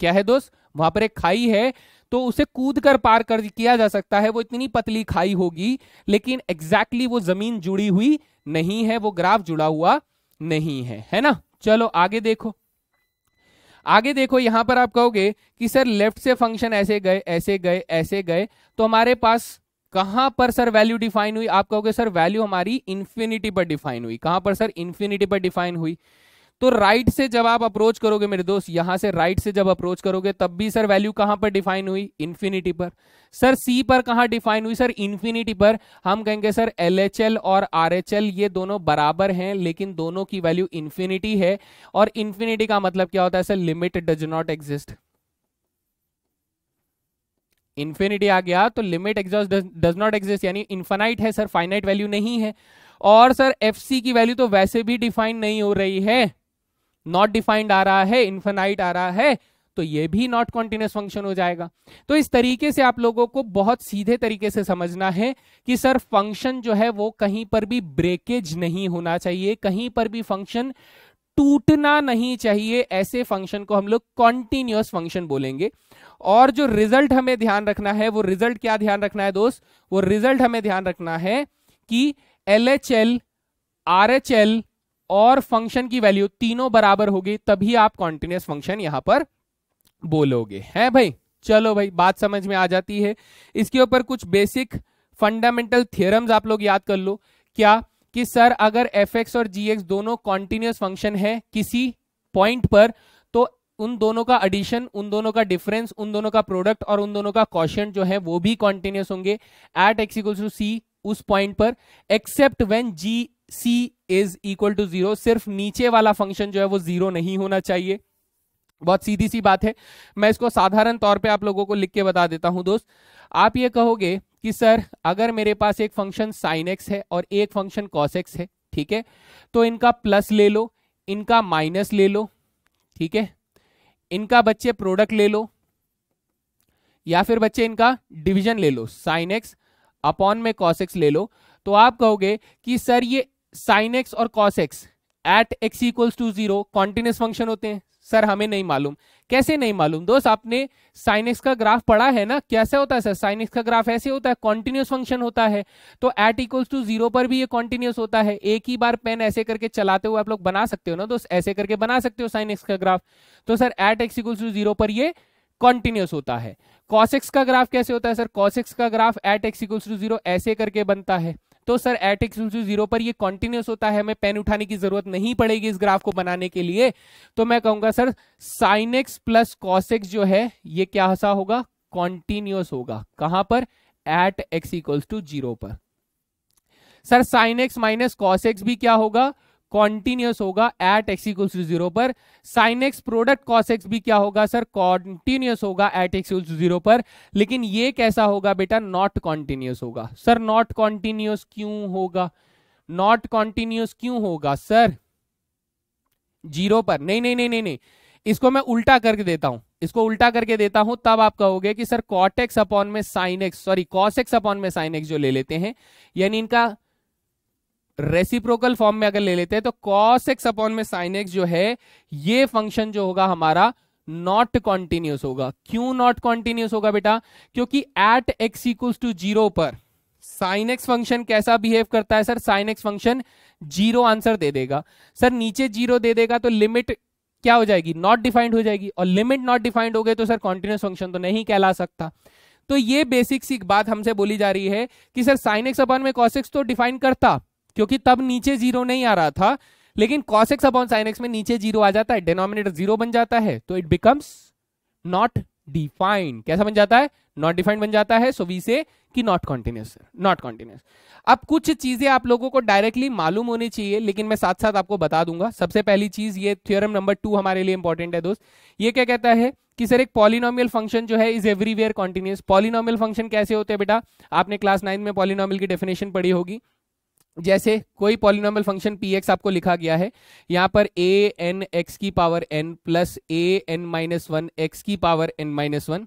क्या है दोस्त वहां पर एक खाई है तो उसे कूद कर पार कर किया जा सकता है वो इतनी पतली खाई होगी लेकिन एग्जैक्टली exactly वो जमीन जुड़ी हुई नहीं है वो ग्राफ जुड़ा हुआ नहीं है है ना चलो आगे देखो आगे देखो यहां पर आप कहोगे कि सर लेफ्ट से फंक्शन ऐसे गए ऐसे गए ऐसे गए तो हमारे पास कहां पर सर वैल्यू डिफाइन हुई आप कहोगे सर वैल्यू हमारी इंफिनिटी पर डिफाइन हुई कहां पर सर इंफिनिटी पर डिफाइन हुई तो राइट से जब आप अप्रोच करोगे मेरे दोस्त यहां से राइट से जब अप्रोच करोगे तब भी सर वैल्यू कहां पर डिफाइन हुई इन्फिनिटी पर सर सी पर कहां डिफाइन हुई सर इंफिनिटी पर हम कहेंगे सर एल और आर ये दोनों बराबर हैं लेकिन दोनों की वैल्यू इन्फिनिटी है और इन्फिनिटी का मतलब क्या होता है sir limit does not exist infinity आ गया तो limit exist does not exist यानी इन्फाइट है सर फाइनाइट वैल्यू नहीं है और सर एफ की वैल्यू तो वैसे भी डिफाइन नहीं हो रही है नॉट डिफाइंड आ रहा है इन्फेनाइट आ रहा है तो ये भी नॉट कॉन्टिन्यूस फंक्शन हो जाएगा तो इस तरीके से आप लोगों को बहुत सीधे तरीके से समझना है कि सर फंक्शन जो है वो कहीं पर भी ब्रेकेज नहीं होना चाहिए कहीं पर भी फंक्शन टूटना नहीं चाहिए ऐसे फंक्शन को हम लोग कॉन्टिन्यूस फंक्शन बोलेंगे और जो रिजल्ट हमें ध्यान रखना है वो रिजल्ट क्या ध्यान रखना है दोस्त वो रिजल्ट हमें ध्यान रखना है कि L H L R H L और फंक्शन की वैल्यू तीनों बराबर होगी तभी आप कॉन्टिन्यूस फंक्शन यहां पर बोलोगे हैं भाई चलो भाई बात समझ में आ जाती है इसके ऊपर कुछ बेसिक फंडामेंटल थियरम्स आप लोग याद कर लो क्या कि सर अगर एफ एक्स और जी एक्स दोनों कॉन्टिन्यूस फंक्शन है किसी पॉइंट पर तो उन दोनों का एडिशन उन दोनों का डिफरेंस उन दोनों का प्रोडक्ट और उन दोनों का क्वेश्चन जो है वो भी कॉन्टिन्यूस होंगे एट एक्स टू सी उस पॉइंट पर except when G C is equal to zero सिर्फ नीचे वाला फंक्शन जो है वो जीरो नहीं होना चाहिए बहुत सीधी सी बात है मैं इसको साधारण तौर पे आप लोगों को लिख के बता देता हूं दोस्त आप ये कहोगे कि सर अगर मेरे पास एक फंक्शन साइन एक्स है और एक फंक्शन कॉस एक्स है ठीक है तो इनका प्लस ले लो इनका माइनस ले लो ठीक है इनका बच्चे प्रोडक्ट ले लो या फिर बच्चे इनका डिवीजन ले लो साइन एक्स अपॉन में कॉस एक्स ले लो तो आप कहोगे कि सर ये साइन एक्स और cos X at x equals to zero continuous function होते हैं सर हमें नहीं मालूम कैसे नहीं मालूम दोस्त आपने साइन एक्स का ग्राफ पढ़ा है ना कैसे होता है सर साइन एक्स का ग्राफ ऐसे होता है कॉन्टिन्यूस फंक्शन होता है तो एट इक्वल्स टू जीरो पर भी ये कॉन्टिन्यूस होता है एक ही बार पेन ऐसे करके चलाते हुए आप लोग बना सकते हो ना दोस्त ऐसे करके बना सकते हो साइन एक्स का ग्राफ तो sir at x equals to zero पर ये कॉन्टिन्यूस होता है कॉसेक्स का ग्राफ कैसे होता है सर एक्स का graph at x equals to zero ऐसे करके बनता है तो सर एट एक्स इंसू जीरो पर ये कॉन्टिन्यूस होता है हमें पेन उठाने की जरूरत नहीं पड़ेगी इस ग्राफ को बनाने के लिए तो मैं कहूंगा sir sine x plus cos X जो है ये क्या सा होगा कॉन्टिन्यूस होगा कहां पर at x equals to zero पर sir sine x minus cos X भी क्या होगा कॉन्टिन्यूस होगा at x equal to zero पर sine X product cos X भी क्या होगा सर कॉन्टिन्यूस होगा at x equal to zero पर लेकिन ये कैसा होगा बेटा नॉट कॉन्टिन्यूस होगा सर नॉट कॉन्टिन्यूस क्यों होगा नॉट कॉन्टिन्यूस क्यों होगा सर जीरो पर नहीं नहीं नहीं नहीं नहीं इसको मैं उल्टा करके देता हूं इसको उल्टा करके देता हूं तब आप कहोगे कि सर कॉटेक्स अपॉन में sine X sorry cos x upon में साइन एक्स जो ले लेते हैं यानी इनका रेसिप्रोकल फॉर्म में अगर ले लेते हैं तो कॉस एक्स अपॉन में साइन एक्स जो है ये फंक्शन जो होगा हमारा नॉट कॉन्टिन्यूस होगा क्यों नॉट कॉन्टिन्यूस होगा बेटा क्योंकि at x equals to zero पर साइन एक्स फंक्शन कैसा बिहेव करता है sir sine X function zero answer दे देगा सर नीचे जीरो दे देगा तो लिमिट क्या हो जाएगी नॉट डिफाइंड हो जाएगी और लिमिट नॉट डिफाइंड हो गए तो सर कॉन्टिन्यूस फंक्शन तो नहीं कहला सकता तो ये बेसिक सी बात हमसे बोली जा रही है कि सर साइन एक्स अपन में कॉस एक्स तो डिफाइन करता क्योंकि तब नीचे जीरो नहीं आ रहा था लेकिन cos x upon sine X में नीचे जीरो आ जाता है डिनोमिनेटर जीरो बन जाता है तो इट बिकम्स नॉट डिफाइंड कैसा बन जाता है नॉट डिफाइंड बन जाता है सो वी से कि नॉट कॉन्टिन्यूस नॉट कॉन्टिन्यूस अब कुछ चीजें आप लोगों को डायरेक्टली मालूम होनी चाहिए लेकिन मैं साथ साथ आपको बता दूंगा सबसे पहली चीज ये थियोरम नंबर टू हमारे लिए इंपॉर्टेंट है दोस्त ये क्या कहता है कि सर एक पॉलिनोमियल फंक्शन जो है is everywhere continuous polynomial function कैसे होते हैं बेटा आपने क्लास नाइन में पॉलिनोमियल की डेफिनेशन पढ़ी होगी जैसे कोई पॉलिनॉमल फंक्शन पी एक्स आपको लिखा गया है यहाँ पर ए एन एक्स की power N plus A N minus one X की power N minus one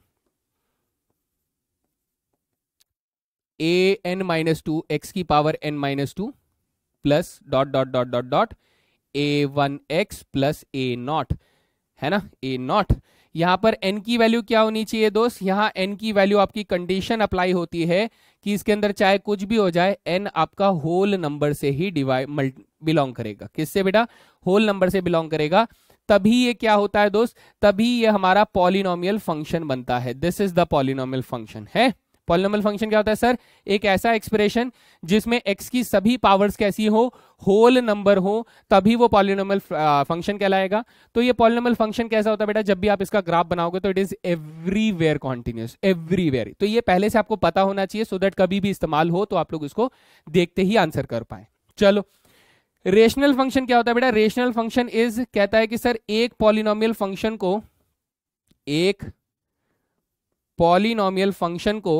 A N minus two X की power N minus two plus dot dot dot dot dot A one X plus A not है ना ए not यहाँ पर N की value क्या होनी चाहिए दोस्त यहाँ एन की वैल्यू आपकी कंडीशन अप्लाई होती है कि इसके अंदर चाहे कुछ भी हो जाए एन आपका होल नंबर से ही डिवाइड बिलोंग करेगा किससे बेटा होल नंबर से बिलोंग करेगा तभी ये क्या होता है दोस्त तभी ये हमारा पॉलिनोमियल फंक्शन बनता है this is the polynomial function है पॉलिनोमल फंक्शन क्या होता है सर एक ऐसा एक्सप्रेशन जिसमें एक्स की सभी पावर्स कैसी हो होल नंबर हो तभी वो पॉलिनोमल फंक्शन uh, कहलाएगा तो ये पॉलिनोमल फंक्शन कैसा होता है बेटा जब भी आप इसका ग्राफ बनाओगे तो it is everywhere continuous everywhere तो ये पहले से आपको पता होना चाहिए सो so दैट कभी भी इस्तेमाल हो तो आप लोग इसको देखते ही आंसर कर पाए चलो रेशनल फंक्शन क्या होता है बेटा रेशनल फंक्शन इज कहता है कि सर एक पॉलिनोमियल फंक्शन को एक पॉलिनोमियल फंक्शन को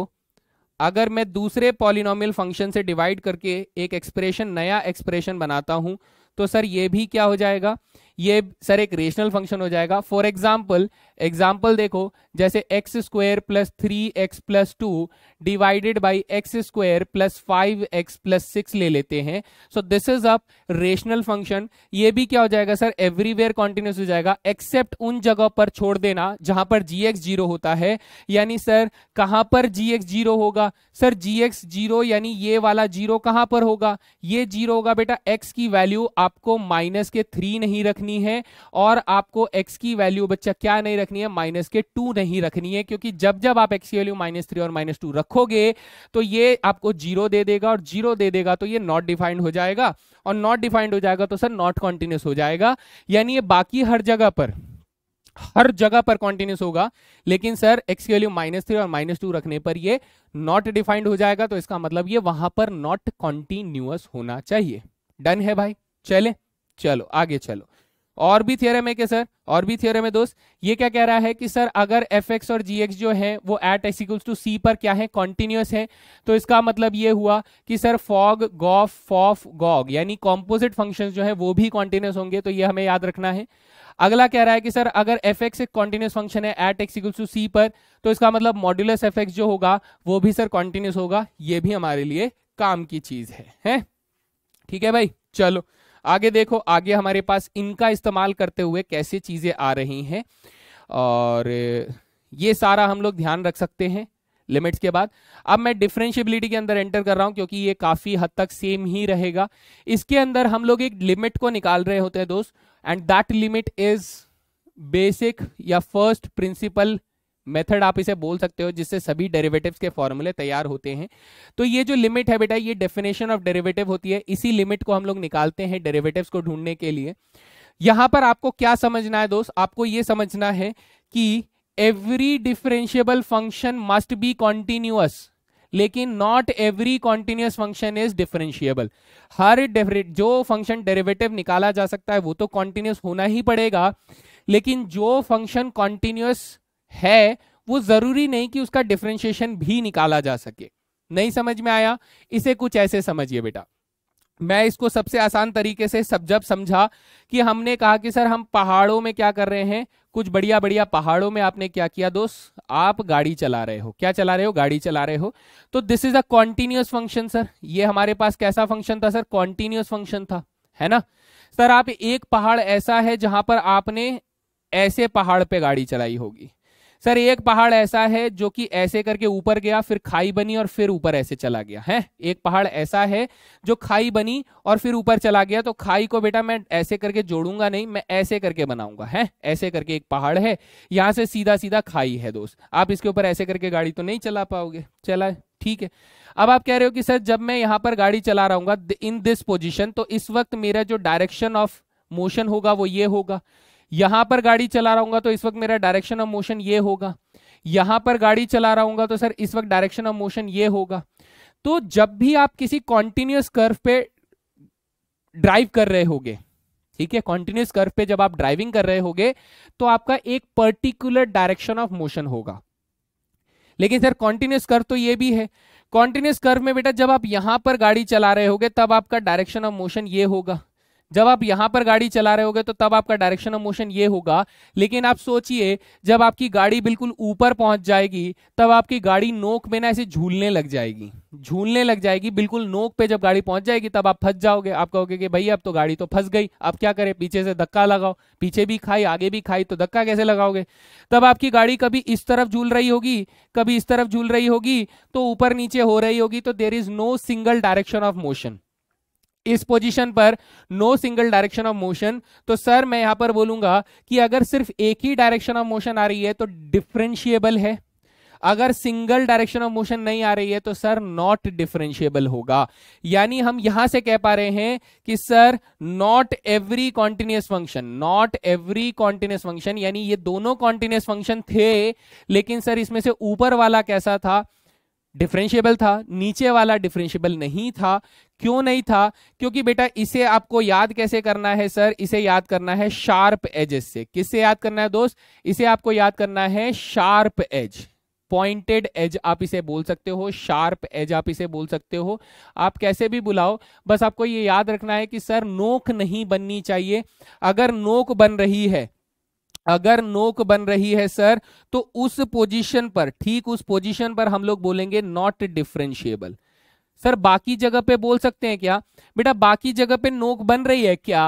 अगर मैं दूसरे पॉलिनोमियल फंक्शन से डिवाइड करके एक एक्सप्रेशन नया एक्सप्रेशन बनाता हूं तो सर ये भी क्या हो जाएगा ये सर एक रेशनल फंक्शन हो जाएगा फॉर एग्जाम्पल एग्जाम्पल देखो जैसे X square plus three X plus two divided by x square plus five x plus six ले लेते हैं so this is a rational function ये भी क्या हो जाएगा सर एवरीवेयर कॉन्टिन्यूस हो जाएगा एक्सेप्ट उन जगह पर छोड़ देना जहां पर जी एक्स जीरो होता है यानी सर कहां पर जी एक्स जीरो होगा सर जी एक्स जीरो यानी ये वाला जीरो कहां पर होगा ये जीरो होगा बेटा एक्स की वैल्यू आपको माइनस के थ्री नहीं रखनी रखनी है और आपको एक्स की वैल्यू बच्चा क्या नहीं रखनी है माइनस के टू नहीं रखनी है क्योंकि जब जब आप एक्स की वैल्यू माइनस थ्री और माइनस टू रखोगे तो ये आपको जीरो दे देगा और जीरो दे देगा तो ये नॉट डिफाइंड हो जाएगा और नॉट डिफाइंड हो जाएगा तो सर नॉट कॉन्टिन्यूस हो जाएगा यानी ये बाकी हर जगह पर हर जगह पर कॉन्टिन्यूस होगा लेकिन सर एक्स की वैल्यू माइनस थ्री और माइनस टू रखने पर ये नॉट डिफाइंड हो जाएगा तो इसका मतलब ये वहां पर नॉट कॉन्टिन्यूस होना चाहिए डन है भाई चले चलो आगे चलो और भी थियरम है क्या सर और भी थियरम है दोस्त ये क्या कह रहा है कि सर अगर एफ एक्स और जी एक्स जो है वो एट एक्स टू सी पर क्या है कॉन्टिन्यूस है तो इसका मतलब ये हुआ कि sir fog gof fof gog यानी कॉम्पोजिट फंक्शन जो है वो भी कॉन्टिन्यूस होंगे तो ये हमें याद रखना है अगला कह रहा है कि सर अगर एफ एक्स एक कॉन्टिन्यूस फंक्शन है at x equals to C पर तो इसका मतलब मॉड्यूलस एफ एक्स जो होगा वो भी सर कॉन्टिन्यूस होगा ये भी हमारे लिए काम की चीज है, है? ठीक है भाई चलो आगे देखो आगे हमारे पास इनका इस्तेमाल करते हुए कैसे चीजें आ रही हैं और ये सारा हम लोग ध्यान रख सकते हैं लिमिट्स के बाद अब मैं डिफरेंशियबिलिटी के अंदर एंटर कर रहा हूं क्योंकि ये काफी हद तक सेम ही रहेगा इसके अंदर हम लोग एक लिमिट को निकाल रहे होते हैं दोस्त and that limit is basic या फर्स्ट प्रिंसिपल मेथड आप इसे बोल सकते हो जिससे सभी डेरिवेटिव्स के फॉर्मूले तैयार होते हैं तो ये जो लिमिट है बेटा ये डेफिनेशन ऑफ डेरिवेटिव होती है इसी लिमिट को हम लोग निकालते हैं डेरिवेटिव्स को ढूंढने के लिए यहां पर आपको क्या समझना है दोस्त आपको ये समझना है कि every differentiable function must be continuous लेकिन not every continuous function is differentiable हर डेफरेट जो फंक्शन डेरिवेटिव निकाला जा सकता है वो तो कॉन्टिन्यूस होना ही पड़ेगा लेकिन जो फंक्शन कॉन्टिन्यूस है वो जरूरी नहीं कि उसका डिफ्रेंशिएशन भी निकाला जा सके नहीं समझ में आया इसे कुछ ऐसे समझिए बेटा मैं इसको सबसे आसान तरीके से सब जब समझा कि हमने कहा कि सर हम पहाड़ों में क्या कर रहे हैं कुछ बढ़िया बढ़िया पहाड़ों में आपने क्या किया दोस्त आप गाड़ी चला रहे हो क्या चला रहे हो गाड़ी चला रहे हो तो this is a continuous function sir ये हमारे पास कैसा फंक्शन था सर कॉन्टिन्यूस फंक्शन था है ना सर आप एक पहाड़ ऐसा है जहां पर आपने ऐसे पहाड़ पे गाड़ी चलाई होगी सर एक पहाड़ ऐसा है जो कि ऐसे करके ऊपर गया फिर खाई बनी और फिर ऊपर ऐसे चला गया है एक पहाड़ ऐसा है जो खाई बनी और फिर ऊपर चला गया तो खाई को बेटा मैं ऐसे करके जोड़ूंगा नहीं मैं ऐसे करके बनाऊंगा है ऐसे करके एक पहाड़ है यहां से सीधा सीधा खाई है दोस्त आप इसके ऊपर ऐसे करके गाड़ी तो नहीं चला पाओगे चला ठीक है अब आप कह रहे हो कि सर जब मैं यहां पर गाड़ी चला रहा हूँ इन दिस पोजिशन तो इस वक्त मेरा जो डायरेक्शन ऑफ मोशन होगा वो ये होगा यहां पर गाड़ी चला रहा हूँ तो इस वक्त मेरा डायरेक्शन ऑफ मोशन ये होगा यहां पर गाड़ी चला रहा हूँ तो सर इस वक्त डायरेक्शन ऑफ मोशन ये होगा तो जब भी आप किसी कॉन्टिन्यूस कर्व पे ड्राइव कर रहे होगे ठीक है कॉन्टिन्यूस कर्व पे जब आप ड्राइविंग कर रहे होगे तो आपका एक पर्टिकुलर डायरेक्शन ऑफ मोशन होगा लेकिन सर कॉन्टिन्यूस कर्व तो ये भी है कॉन्टिन्यूस कर्व में बेटा जब आप यहां पर गाड़ी चला रहे होगे तब आपका डायरेक्शन ऑफ मोशन ये होगा जब आप यहां पर गाड़ी चला रहे होगे तो तब आपका डायरेक्शन ऑफ मोशन ये होगा लेकिन आप सोचिए जब आपकी गाड़ी बिल्कुल ऊपर पहुंच जाएगी तब आपकी गाड़ी नोक में ना ऐसे झूलने लग जाएगी झूलने लग जाएगी बिल्कुल नोक पे जब गाड़ी पहुंच जाएगी तब आप फंस जाओगे आप कहोगे कि भाई अब तो गाड़ी तो फंस गई अब क्या करें पीछे से धक्का लगाओ पीछे भी खाई आगे भी खाई तो धक्का कैसे लगाओगे तब आपकी गाड़ी कभी इस तरफ झूल रही होगी कभी इस तरफ झूल रही होगी तो ऊपर नीचे हो रही होगी तो there is no single direction of motion इस पोजीशन पर no single direction of motion तो सर मैं यहां पर बोलूंगा कि अगर सिर्फ एक ही डायरेक्शन ऑफ मोशन आ रही है तो डिफ्रेंशिएबल है अगर सिंगल डायरेक्शन ऑफ मोशन नहीं आ रही है तो सर नॉट डिफरेंशिएबल होगा यानी हम यहां से कह पा रहे हैं कि sir not every continuous function not every continuous function यानी ये दोनों कॉन्टिन्यूस फंक्शन थे लेकिन सर इसमें से ऊपर वाला कैसा था डिफ्रेंशियबल था नीचे वाला डिफ्रेंशियबल नहीं था क्यों नहीं था क्योंकि बेटा इसे आपको याद कैसे करना है सर इसे याद करना है शार्प एजेस से किससे याद करना है दोस्त इसे आपको याद करना है शार्प एज पॉइंटेड एज आप इसे बोल सकते हो शार्प एज आप इसे बोल सकते हो आप कैसे भी बुलाओ बस आपको ये याद रखना है कि सर नोक नहीं बननी चाहिए अगर नोक बन रही है अगर नोक बन रही है सर तो उस पोजीशन पर ठीक उस पोजीशन पर हम लोग बोलेंगे नॉट डिफ्रेंशिएबल सर बाकी जगह पे बोल सकते हैं क्या बेटा बाकी जगह पे नोक बन रही है क्या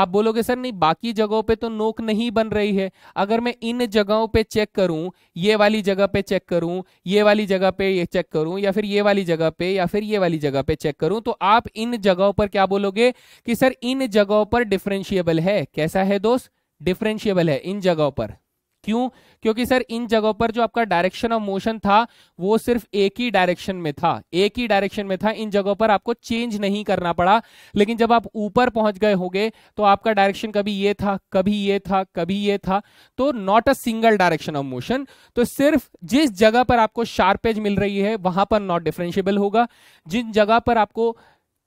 आप बोलोगे सर नहीं बाकी जगहों पे तो नोक नहीं बन रही है अगर मैं इन जगहों पे चेक करूं ये वाली जगह पे चेक करूं ये वाली जगह पे ये चेक करूं या फिर ये वाली जगह पे या फिर ये वाली जगह पे चेक करूं तो आप इन जगहों पर क्या बोलोगे कि सर इन जगहों पर डिफ्रेंशिएबल है कैसा है दोस्त डिफरेंशियबल है इन जगहों पर क्यों क्योंकि सर इन जगहों पर जो आपका डायरेक्शन ऑफ मोशन था वो सिर्फ एक ही डायरेक्शन में था एक ही डायरेक्शन में था इन जगहों पर आपको चेंज नहीं करना पड़ा लेकिन जब आप ऊपर पहुंच गए होंगे तो आपका डायरेक्शन कभी ये था कभी ये था कभी ये था तो not a single direction of motion तो सिर्फ जिस जगह पर आपको शार्पेज मिल रही है वहां पर नॉट डिफ्रेंशियबल होगा जिन जगह पर आपको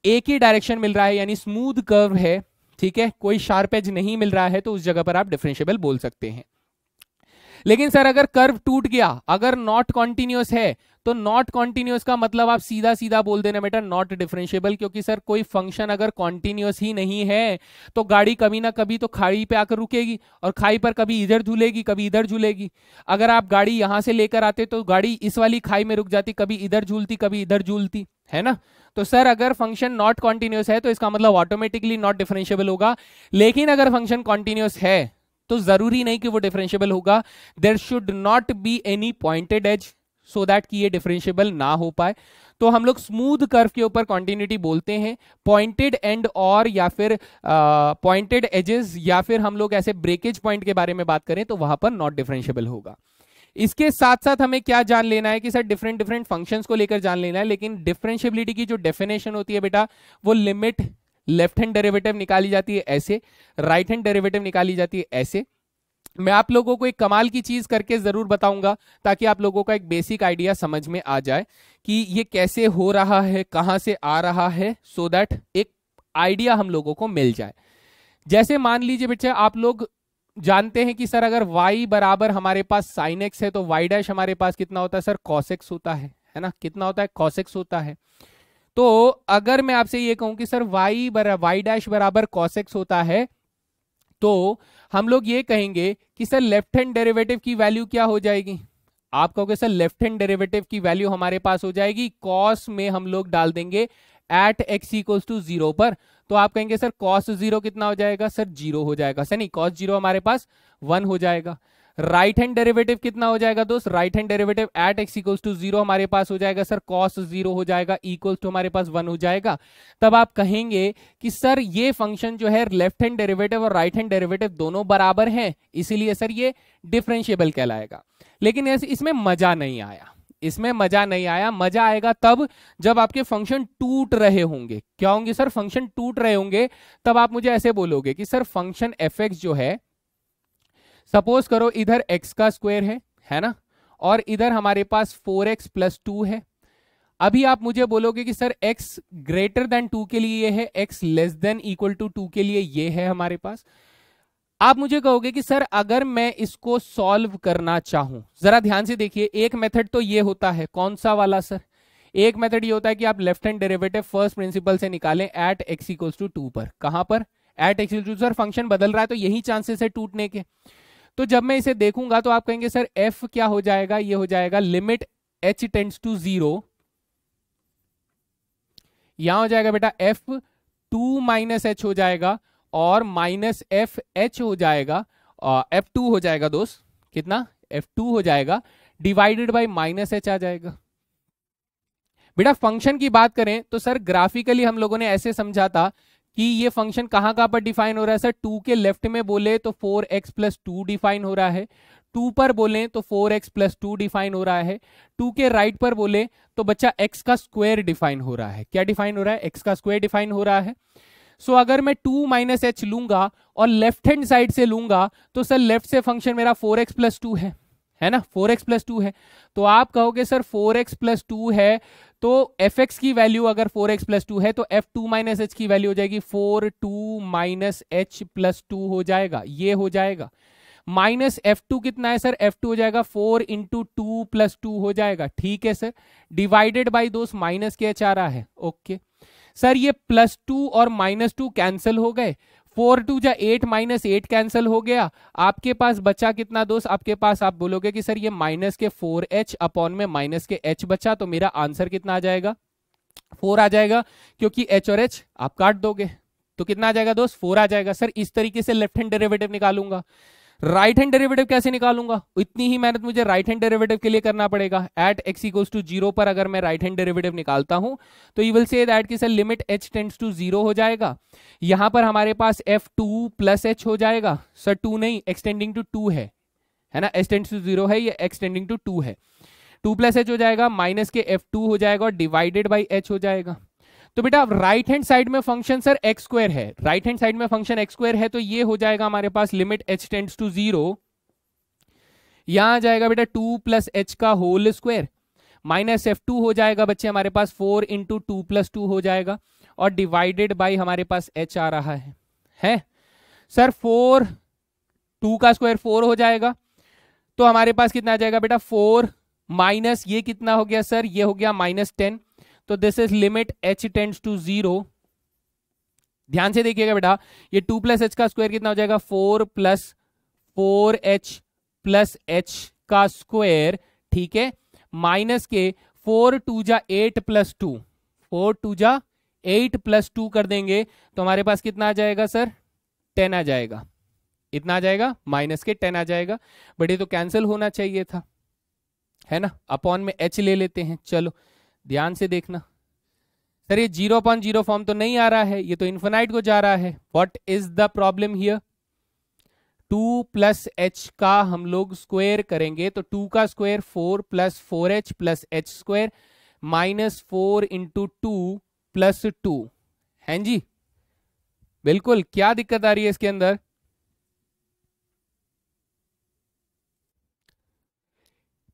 एक ही डायरेक्शन मिल रहा है यानी स्मूथ कर्व है ठीक है कोई शार्प एज नहीं मिल रहा है तो उस जगह पर आप डिफरेंशियबल बोल सकते हैं लेकिन सर अगर कर्व टूट गया अगर नॉट कॉन्टिन्यूस है तो नॉट कॉन्टिन्यूस का मतलब आप सीधा सीधा बोल देना बेटा नॉट डिफरेंशियबल क्योंकि सर कोई फंक्शन अगर कॉन्टिन्यूस ही नहीं है तो गाड़ी कभी ना कभी तो खाई पे आकर रुकेगी और खाई पर कभी इधर झूलेगी कभी इधर झूलेगी अगर आप गाड़ी यहां से लेकर आते तो गाड़ी इस वाली खाई में रुक जाती कभी इधर झूलती कभी इधर झूलती है ना तो सर अगर फंक्शन नॉट कॉन्टिन्यूस है तो इसका मतलब ऑटोमेटिकली नॉट डिफरेंशियबल होगा लेकिन अगर फंक्शन कॉन्टिन्यूस है तो जरूरी नहीं कि वो डिफरेंशियबल होगा there should not be any pointed edge so that कि ये डिफरेंशियबल ना हो पाए तो हम लोग स्मूथ कर्व के ऊपर कॉन्टिन्यूटी बोलते हैं पॉइंटेड एंड और या फिर पॉइंटेड एजेस या फिर हम लोग ऐसे ब्रेकेज पॉइंट के बारे में बात करें तो वहां पर नॉट डिफरेंशियबल होगा इसके साथ साथ हमें क्या जान लेना है कि सर डिफरेंट डिफरेंट फंक्शंस को लेकर जान लेना है लेकिन डिफरेंशियबिलिटी की जो डेफिनेशन होती है बेटा वो लिमिट लेफ्ट हैंड डेरिवेटिव निकाली जाती है ऐसे राइट हैंड डेरिवेटिव निकाली जाती है ऐसे मैं आप लोगों को एक कमाल की चीज करके जरूर बताऊंगा ताकि आप लोगों का एक बेसिक आइडिया समझ में आ जाए कि ये कैसे हो रहा है कहां से आ रहा है सो so दैट एक आइडिया हम लोगों को मिल जाए जैसे मान लीजिए बच्चे आप लोग जानते हैं कि सर अगर y बराबर हमारे पास साइन एक्स है तो y डैश हमारे पास कितना होता है सर कॉसेक्स होता है है ना कितना होता है कॉसेक्स होता है तो अगर मैं आपसे ये कहूं कि सर y बर y डैश बराबर कॉसेक्स होता है तो हम लोग ये कहेंगे कि सर लेफ्ट हैंड डेरिवेटिव की वैल्यू क्या हो जाएगी आप कहोगे सर लेफ्ट हैंड डेरिवेटिव की वैल्यू हमारे पास हो जाएगी कॉस में हम लोग डाल देंगे at x equals to zero पर तो आप कहेंगे सर कॉस जीरो कितना हो जाएगा सर जीरो हो जाएगा सर नहीं कॉस जीरो हमारे पास वन हो जाएगा राइट हैंड डेरिवेटिव कितना हो जाएगा दोस्त right hand derivative at x equals to zero हमारे पास हो जाएगा सर कॉस जीरो हो जाएगा इक्वल्स टू हमारे पास वन हो जाएगा तब आप कहेंगे कि सर ये फंक्शन जो है लेफ्ट हैंड डेरिवेटिव और राइट हैंड डेरिवेटिव दोनों बराबर हैं इसीलिए सर ये डिफ्रेंशियबल कहलाएगा लेकिन इसमें मजा नहीं आया इसमें मजा नहीं आया मजा आएगा तब जब आपके फंक्शन टूट रहे होंगे क्या होंगे सर फंक्शन टूट रहे होंगे तब आप मुझे ऐसे बोलोगे कि सर फंक्शन एफ जो है सपोज करो इधर एक्स का स्क्वायर है है ना और इधर हमारे पास फोर एक्स प्लस टू है अभी आप मुझे बोलोगे कि sir x greater than two के लिए ये है x less than equal to two के लिए ये है हमारे पास आप मुझे कहोगे कि सर अगर मैं इसको सॉल्व करना चाहूं जरा ध्यान से देखिए एक मेथड तो ये होता है कौन सा वाला सर एक मेथड ये होता है कि आप left hand derivative first principle से निकालें at x equals to two पर कहां पर at x two sir function बदल रहा है तो यही चांसेस है टूटने के तो जब मैं इसे देखूंगा तो आप कहेंगे सर एफ क्या हो जाएगा ये हो जाएगा limit H tends to zero यहां हो जाएगा बेटा एफ टू माइनस एच हो जाएगा और माइनस एफ एच हो जाएगा एफ टू हो जाएगा दोस्त कितना एफ टू हो जाएगा डिवाइडेड बाई माइनस एच आ जाएगा बेटा फंक्शन की बात करें तो सर ग्राफिकली हम लोगों ने ऐसे समझा था कि ये फंक्शन कहाँ कहां पर डिफाइन हो रहा है सर टू के लेफ्ट में बोले तो four X plus two define हो रहा है टू पर बोले तो four X plus two define हो रहा है टू के राइट पर बोले तो बच्चा एक्स का स्क्वायर डिफाइन हो रहा है क्या डिफाइन हो रहा है एक्स का स्क्वायर डिफाइन हो रहा है सो so, अगर मैं टू माइनस एच लूंगा और लेफ्ट हैंड साइड से लूंगा तो सर लेफ्ट से फंक्शन मेरा फोर एक्स प्लस टू है है ना फोर एक्स प्लस टू है तो आप कहोगे sir four X plus two है तो एफ एक्स की वैल्यू अगर फोर एक्स प्लस टू है तो एफ टू माइनस एच की वैल्यू हो जाएगी four two minus H plus two हो जाएगा ये हो जाएगा माइनस एफ टू कितना है सर एफ टू हो जाएगा four into two plus two हो जाएगा ठीक है सर डिवाइडेड बाई दो माइनस के एच आ रहा है ओके okay. सर ये प्लस टू और माइनस टू कैंसिल हो गए फोर टू या एट माइनस एट कैंसिल हो गया आपके पास बचा कितना दोस्त आपके पास आप बोलोगे कि सर ये माइनस के फोर एच अपॉन में माइनस के एच बचा तो मेरा आंसर कितना आ जाएगा फोर आ जाएगा क्योंकि एच और एच आप काट दोगे तो कितना आ जाएगा दोस्त फोर आ जाएगा सर इस तरीके से लेफ्ट हैंड डेरेवेटिव निकालूंगा राइट हैंड डेरिवेटिव कैसे निकालूंगा इतनी ही मेहनत मुझे राइट हैंड डेरिवेटिव के लिए करना पड़ेगा at x equal to zero पर अगर मैं राइट हैंड डेरिवेटिव निकालता हूं तो यू विल से दैट कि sir limit h tends to zero हो जाएगा यहां पर हमारे पास एफ टू प्लस एच हो जाएगा सर टू नहीं एक्सटेंडिंग टू टू है है ना एच टेंड्स टू जीरो है ये एक्सटेंडिंग टू टू है टू प्लस एच हो जाएगा माइनस के एफ टू हो जाएगा और डिवाइडेड बाई एच हो जाएगा तो बेटा राइट हैंड साइड में फंक्शन सर एक्स स्क्वायर है राइट हैंड साइड में फंक्शन एक्स स्क्वायर है तो ये हो जाएगा हमारे पास limit h tends to zero यहां आ जाएगा बेटा टू प्लस एच का whole square minus f two हो जाएगा बच्चे हमारे पास four into two plus two हो जाएगा और डिवाइडेड बाई हमारे पास एच आ रहा है है सर फोर टू का स्क्वायर फोर हो जाएगा तो हमारे पास कितना आ जाएगा बेटा फोर माइनस ये कितना हो गया सर ये हो गया माइनस टेन तो this is limit h tends to zero ध्यान से देखिएगा बेटा ये टू प्लस एच का स्क्वायर कितना हो जाएगा four plus four h plus h का स्क्वायर ठीक है माइनस के फोर टू जा eight plus two four two जा एट प्लस टू कर देंगे तो हमारे पास कितना आ जाएगा सर टेन आ जाएगा इतना आ जाएगा माइनस के टेन आ जाएगा बट ये तो कैंसिल होना चाहिए था है ना अपॉन में एच ले लेते हैं चलो ध्यान से देखना सर ये जीरो पॉइंट जीरो फॉर्म तो नहीं आ रहा है ये तो इन्फेनाइट को जा रहा है what is the problem here two plus h का हम लोग स्क्वेयर करेंगे तो टू का square four plus four h plus h square minus four into two plus two हैं जी बिल्कुल क्या दिक्कत आ रही है इसके अंदर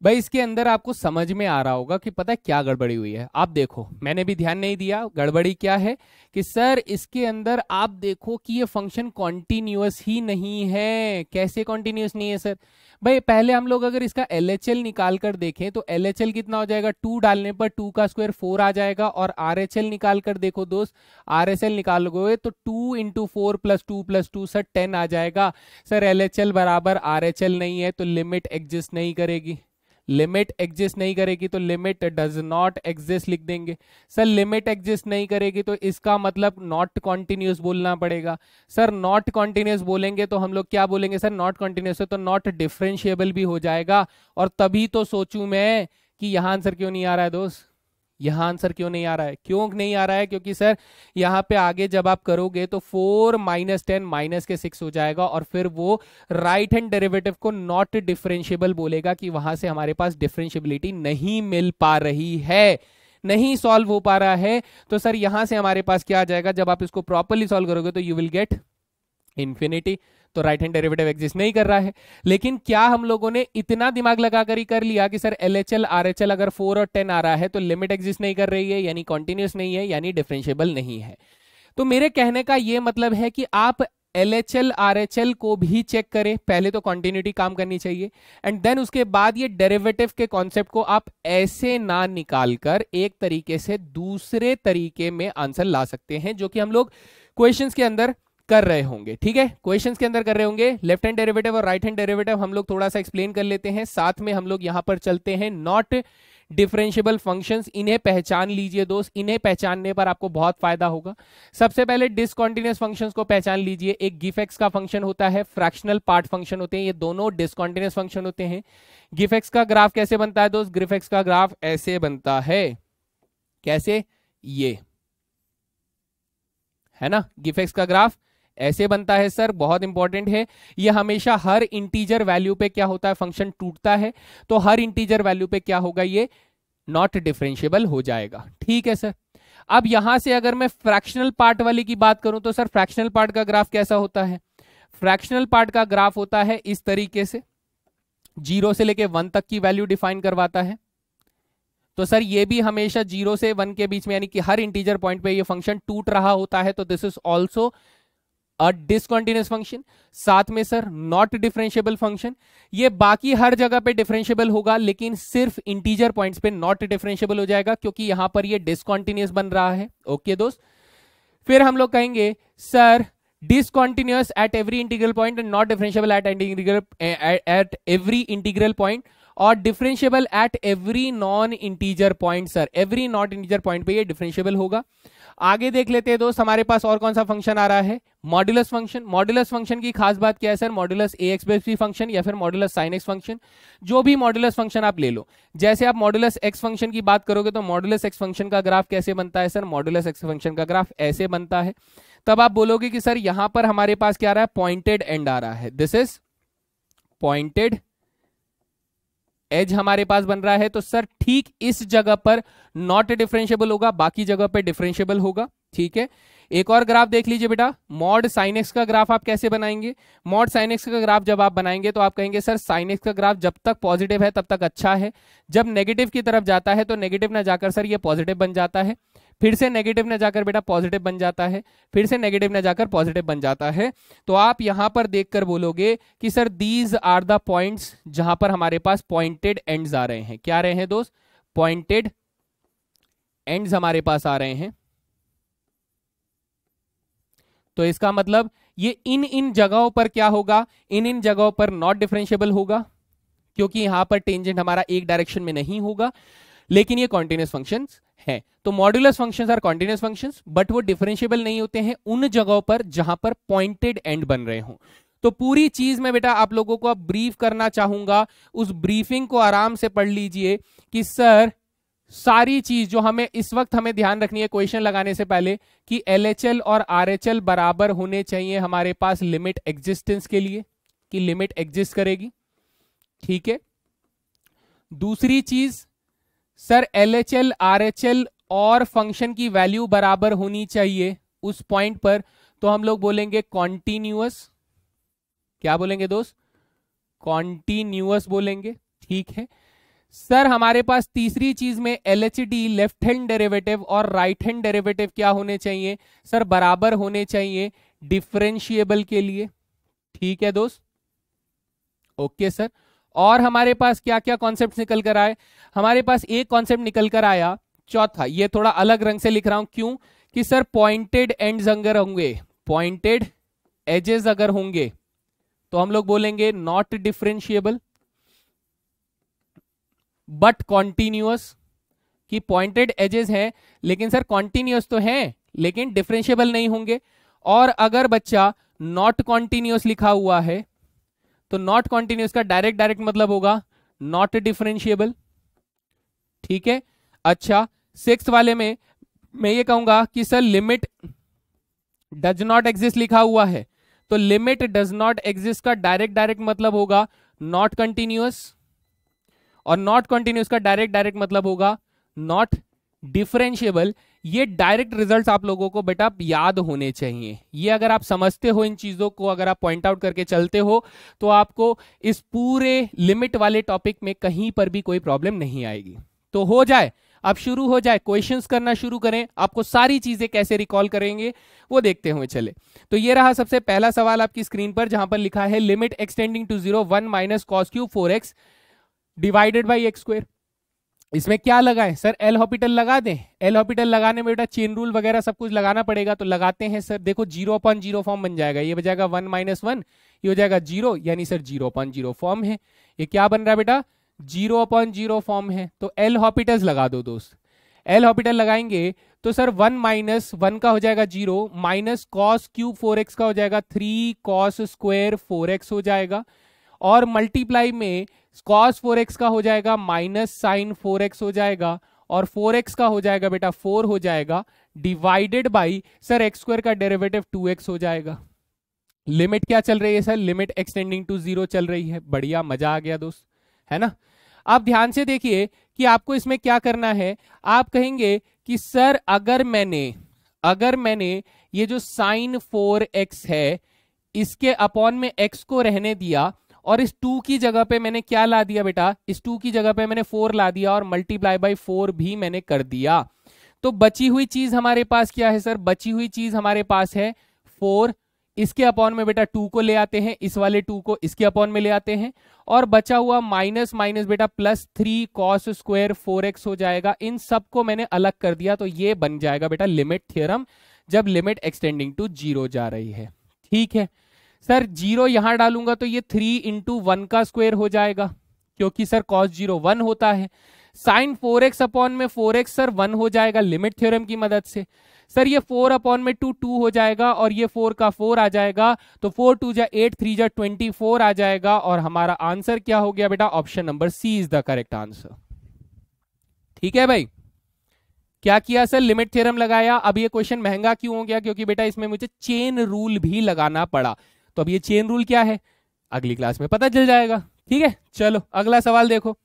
भाई इसके अंदर आपको समझ में आ रहा होगा कि पता है क्या गड़बड़ी हुई है आप देखो मैंने भी ध्यान नहीं दिया गड़बड़ी क्या है कि सर इसके अंदर आप देखो कि ये फंक्शन कॉन्टिन्यूस ही नहीं है कैसे कॉन्टिन्यूस नहीं है सर भाई पहले हम लोग अगर इसका एल निकाल कर देखें तो एल कितना हो जाएगा टू डालने पर टू का स्क्वायर फोर आ जाएगा और आर निकाल कर देखो दोस्त आर निकालोगे तो two into four plus two plus two sir ten आ जाएगा सर एल बराबर आर नहीं है तो लिमिट एग्जिस्ट नहीं करेगी लिमिट एग्जिस्ट नहीं करेगी तो लिमिट डज नॉट एग्जिस्ट लिख देंगे सर लिमिट एग्जिस्ट नहीं करेगी तो इसका मतलब नॉट कॉन्टिन्यूस बोलना पड़ेगा सर नॉट कॉन्टिन्यूस बोलेंगे तो हम लोग क्या बोलेंगे सर नॉट कॉन्टिन्यूस तो नॉट डिफ्रेंशिएबल भी हो जाएगा और तभी तो सोचू मैं कि यहां आंसर क्यों नहीं आ रहा है दोस्त यहां आंसर क्यों नहीं आ रहा है क्यों नहीं आ रहा है क्योंकि सर यहां पे आगे जब आप करोगे तो फोर माइनस टेन माइनस के सिक्स हो जाएगा और फिर वो राइट हैंड डेरिवेटिव को नॉट डिफरेंशियबल बोलेगा कि वहां से हमारे पास डिफरेंशियबिलिटी नहीं मिल पा रही है नहीं सॉल्व हो पा रहा है तो सर यहां से हमारे पास क्या आ जाएगा जब आप इसको प्रॉपरली सॉल्व करोगे तो यू विल गेट इन्फिनिटी तो राइट हैंड डेरिवेटिव एग्जिस्ट नहीं कर रहा है लेकिन क्या हम लोगों ने इतना दिमाग लगाकर ही कर लिया कि sir L H L R H L अगर फोर और टेन आ रहा है तो लिमिट एग्जिस्ट नहीं कर रही है यानी कॉन्टिन्यूस नहीं है यानी डिफ्रेंशियबल नहीं है तो मेरे कहने का यह मतलब है कि आप L H L R H L को भी चेक करें पहले तो कॉन्टिन्यूटी काम करनी चाहिए एंड देन उसके बाद ये डेरिवेटिव के कॉन्सेप्ट को आप ऐसे ना निकाल कर एक तरीके से दूसरे तरीके में आंसर ला सकते हैं जो कि हम लोग क्वेश्चंस के अंदर कर रहे होंगे ठीक है क्वेश्चंस के अंदर कर रहे होंगे लेफ्ट हैंड डेरिवेटिव और राइट हैंड डेरिवेटिव हम लोग थोड़ा सा एक्सप्लेन कर लेते हैं साथ में हम लोग यहां पर चलते हैं नॉट डिफरेंशियबल फंक्शंस इन्हें पहचान लीजिए दोस्त इन्हें पहचानने पर आपको बहुत फायदा होगा सबसे पहले डिस्कॉन्टिन्यूस फंक्शंस को पहचान लीजिए एक गिफेक्स का फंक्शन होता है फ्रैक्शनल पार्ट फंक्शन होते हैं ये दोनों डिस्कॉन्टिन्यूस फंक्शन होते हैं गिफेक्स का ग्राफ कैसे बनता है दोस्त ग्रिफेक्स का ग्राफ ऐसे बनता है कैसे ये है ना गिफेक्स का ग्राफ ऐसे बनता है सर बहुत इंपॉर्टेंट है ये हमेशा हर इंटीजर वैल्यू पे क्या होता है फंक्शन टूटता है तो हर इंटीजर वैल्यू पे क्या होगा ये नॉट डिफ्रेंशियबल हो जाएगा ठीक है सर अब यहां से अगर मैं फ्रैक्शनल पार्ट वाले की बात करूं तो सर फ्रैक्शनल पार्ट का ग्राफ कैसा होता है फ्रैक्शनल पार्ट का ग्राफ होता है इस तरीके से जीरो से लेके वन तक की वैल्यू डिफाइन करवाता है तो सर ये भी हमेशा जीरो से वन के बीच में यानी कि हर इंटीजर पॉइंट पे ये फंक्शन टूट रहा होता है तो this is also a discontinuous function साथ में सर नॉट डिफरेंशियबल फंक्शन ये बाकी हर जगह पे डिफरेंशियबल होगा लेकिन सिर्फ इंटीजर पॉइंट्स पे नॉट डिफरेंशियबल हो जाएगा क्योंकि यहां पर ये डिसकॉन्टिन्यूस बन रहा है ओके okay, दोस्त फिर हम लोग कहेंगे sir discontinuous at every integral point and not differentiable at integral at every integral point और differentiable at every non integer point sir every not integer point पे ये डिफरेंशियबल होगा आगे देख लेते हैं दोस्त हमारे पास और कौन सा फंक्शन आ रहा है मॉड्यूलस फंक्शन मॉड्यूलस फंक्शन की खास बात क्या है sir modulus a x base b function या फिर मॉड्यूलस साइन एक्स फंक्शन जो भी मॉड्यूलस फंक्शन आप ले लो जैसे आप मॉड्यूलस एक्स फंक्शन की बात करोगे तो मॉड्यूलस एक्स फंक्शन का ग्राफ कैसे बनता है सर मॉड्यूलस एक्स फंक्शन का ग्राफ ऐसे बनता है तब आप बोलोगे कि सर यहां पर हमारे पास क्या आ रहा है पॉइंटेड एंड आ रहा है दिस इज पॉइंटेड एज हमारे पास बन रहा है तो सर ठीक इस जगह पर नॉट डिफरेंशियबल होगा बाकी जगह पर डिफरेंशियबल होगा ठीक है एक और ग्राफ देख लीजिए बेटा मॉड एक्स का ग्राफ आप कैसे बनाएंगे मॉड एक्स का ग्राफ जब आप बनाएंगे तो आप कहेंगे सर एक्स का ग्राफ जब तक पॉजिटिव है तब तक अच्छा है जब नेगेटिव की तरफ जाता है तो नेगेटिव ना जाकर सर ये पॉजिटिव बन जाता है फिर से नेगेटिव ने जाकर बेटा पॉजिटिव बन जाता है फिर से नेगेटिव ने जाकर पॉजिटिव बन जाता है तो आप यहां पर देखकर बोलोगे कि sir these are the points जहां पर हमारे पास पॉइंटेड एंड्स आ रहे हैं क्या रहे हैं दोस्त पॉइंटेड एंड्स हमारे पास आ रहे हैं तो इसका मतलब ये इन इन जगहों पर क्या होगा इन इन जगहों पर नॉट डिफ्रेंशियबल होगा क्योंकि यहां पर टेंजेंट हमारा एक डायरेक्शन में नहीं होगा लेकिन ये कॉन्टिन्यूस फंक्शन है तो modulus functions are continuous functions but वो डिफरेंशियबल नहीं होते हैं उन जगहों पर जहां पर पॉइंटेड एंड बन रहे हो तो पूरी चीज में बेटा आप लोगों को अब ब्रीफ करना चाहूंगा उस ब्रीफिंग को आराम से पढ़ लीजिए कि सर सारी चीज जो हमें इस वक्त हमें ध्यान रखनी है क्वेश्चन लगाने से पहले कि एल और आर बराबर होने चाहिए हमारे पास लिमिट एग्जिस्टेंस के लिए कि लिमिट एग्जिस्ट करेगी ठीक है दूसरी चीज sir L H L R H L और फंक्शन की वैल्यू बराबर होनी चाहिए उस पॉइंट पर तो हम लोग बोलेंगे कॉन्टिन्यूस क्या बोलेंगे दोस्त कॉन्टिन्यूस बोलेंगे ठीक है सर हमारे पास तीसरी चीज में L H D left hand derivative और राइट हैंड डेरेवेटिव क्या होने चाहिए सर बराबर होने चाहिए डिफरेंशिएबल के लिए ठीक है दोस्त ओके सर और हमारे पास क्या क्या कॉन्सेप्ट निकल कर आए हमारे पास एक कॉन्सेप्ट निकल कर आया चौथा ये थोड़ा अलग रंग से लिख रहा हूं क्यों कि सर पॉइंटेड एंड अगर होंगे पॉइंटेड एजेस अगर होंगे तो हम लोग बोलेंगे नॉट डिफ्रेंशिएबल बट कॉन्टिन्यूअस कि पॉइंटेड एजेस हैं लेकिन सर कॉन्टिन्यूस तो हैं लेकिन डिफ्रेंशियबल नहीं होंगे और अगर बच्चा नॉट कॉन्टिन्यूअस लिखा हुआ है तो नॉट कॉन्टिन्यूस का डायरेक्ट डायरेक्ट मतलब होगा नॉट डिफरेंशियबल ठीक है अच्छा सिक्स वाले में मैं ये कहूंगा कि sir limit does not exist लिखा हुआ है तो लिमिट डज नॉट एग्जिस्ट का डायरेक्ट डायरेक्ट मतलब होगा नॉट कंटिन्यूस और नॉट कंटिन्यूस का डायरेक्ट डायरेक्ट मतलब होगा नॉट डिफरेंशियबल ये डायरेक्ट रिजल्ट्स आप लोगों को बेटा याद होने चाहिए ये अगर आप समझते हो इन चीज़ों को अगर आप पॉइंट आउट करके चलते हो तो आपको इस पूरे लिमिट वाले टॉपिक में कहीं पर भी कोई प्रॉब्लम नहीं आएगी तो हो जाए अब शुरू हो जाए क्वेश्चंस करना शुरू करें आपको सारी चीजें कैसे रिकॉल करेंगे वो देखते हुए चले तो ये रहा सबसे पहला सवाल आपकी स्क्रीन पर जहां पर लिखा है limit extending to zero one minus cos cube four x divided by x square इसमें क्या लगाएं सर एल हॉपिटल लगा दें एल हॉपिटल लगाने में बेटा चेन रूल वगैरह सब कुछ लगाना पड़ेगा तो लगाते हैं सर देखो जीरो अपॉन जीरो फॉर्म बन जाएगा ये हो जाएगा वन माइनस वन ये हो जाएगा जीरो यानी sir zero upon zero form है ये क्या बन रहा है बेटा जीरो अपॉन जीरो फॉर्म है तो एल हॉपिटल्स लगा दो दोस्त एल हॉपिटल लगाएंगे तो सर वन माइनस वन का हो जाएगा zero minus cos cube four x का हो जाएगा three cos square four x हो जाएगा और मल्टीप्लाई में कॉस फोर एक्स का हो जाएगा माइनस साइन फोर एक्स हो जाएगा और फोर एक्स का हो जाएगा बेटा फोर हो जाएगा divided by sir x square का डेरिवेटिव टू एक्स हो जाएगा लिमिट क्या चल रही है sir limit extending to zero चल रही है बढ़िया मजा आ गया दोस्त है ना आप ध्यान से देखिए कि आपको इसमें क्या करना है आप कहेंगे कि सर अगर मैंने अगर मैंने ये जो साइन फोर एक्स है इसके अपॉन में एक्स को रहने दिया और इस टू की जगह पे मैंने क्या ला दिया बेटा इस टू की जगह पे मैंने फोर ला दिया और मल्टीप्लाई बाई फोर भी मैंने कर दिया तो बची हुई चीज हमारे पास क्या है सर बची हुई चीज हमारे पास है फोर इसके अपॉन में बेटा टू को ले आते हैं इस वाले टू को इसके अपॉन में ले आते हैं और बचा हुआ माइनस माइनस बेटा plus three cos square four x हो जाएगा इन सबको मैंने अलग कर दिया तो ये बन जाएगा बेटा लिमिट थियरम जब लिमिट एक्सटेंडिंग टू जीरो जा रही है ठीक है सर जीरो यहां डालूंगा तो ये थ्री इंटू वन का स्क्वायर हो जाएगा क्योंकि सर कॉस जीरो वन होता है साइन फोर एक्स अपॉन में फोर एक्स सर वन हो जाएगा लिमिट थ्योरम की मदद से सर ये फोर अपॉन में टू टू हो जाएगा और ये फोर का फोर आ जाएगा तो फोर टू जा एट थ्री जा ट्वेंटी फोर आ जाएगा और हमारा आंसर क्या हो गया बेटा option number C is the correct answer ठीक है भाई क्या किया सर लिमिट थ्योरम लगाया अब ये क्वेश्चन महंगा क्यों हो गया क्योंकि बेटा इसमें मुझे चेन रूल भी लगाना पड़ा तो अब ये चेन रूल क्या है अगली क्लास में पता चल जाएगा ठीक है चलो अगला सवाल देखो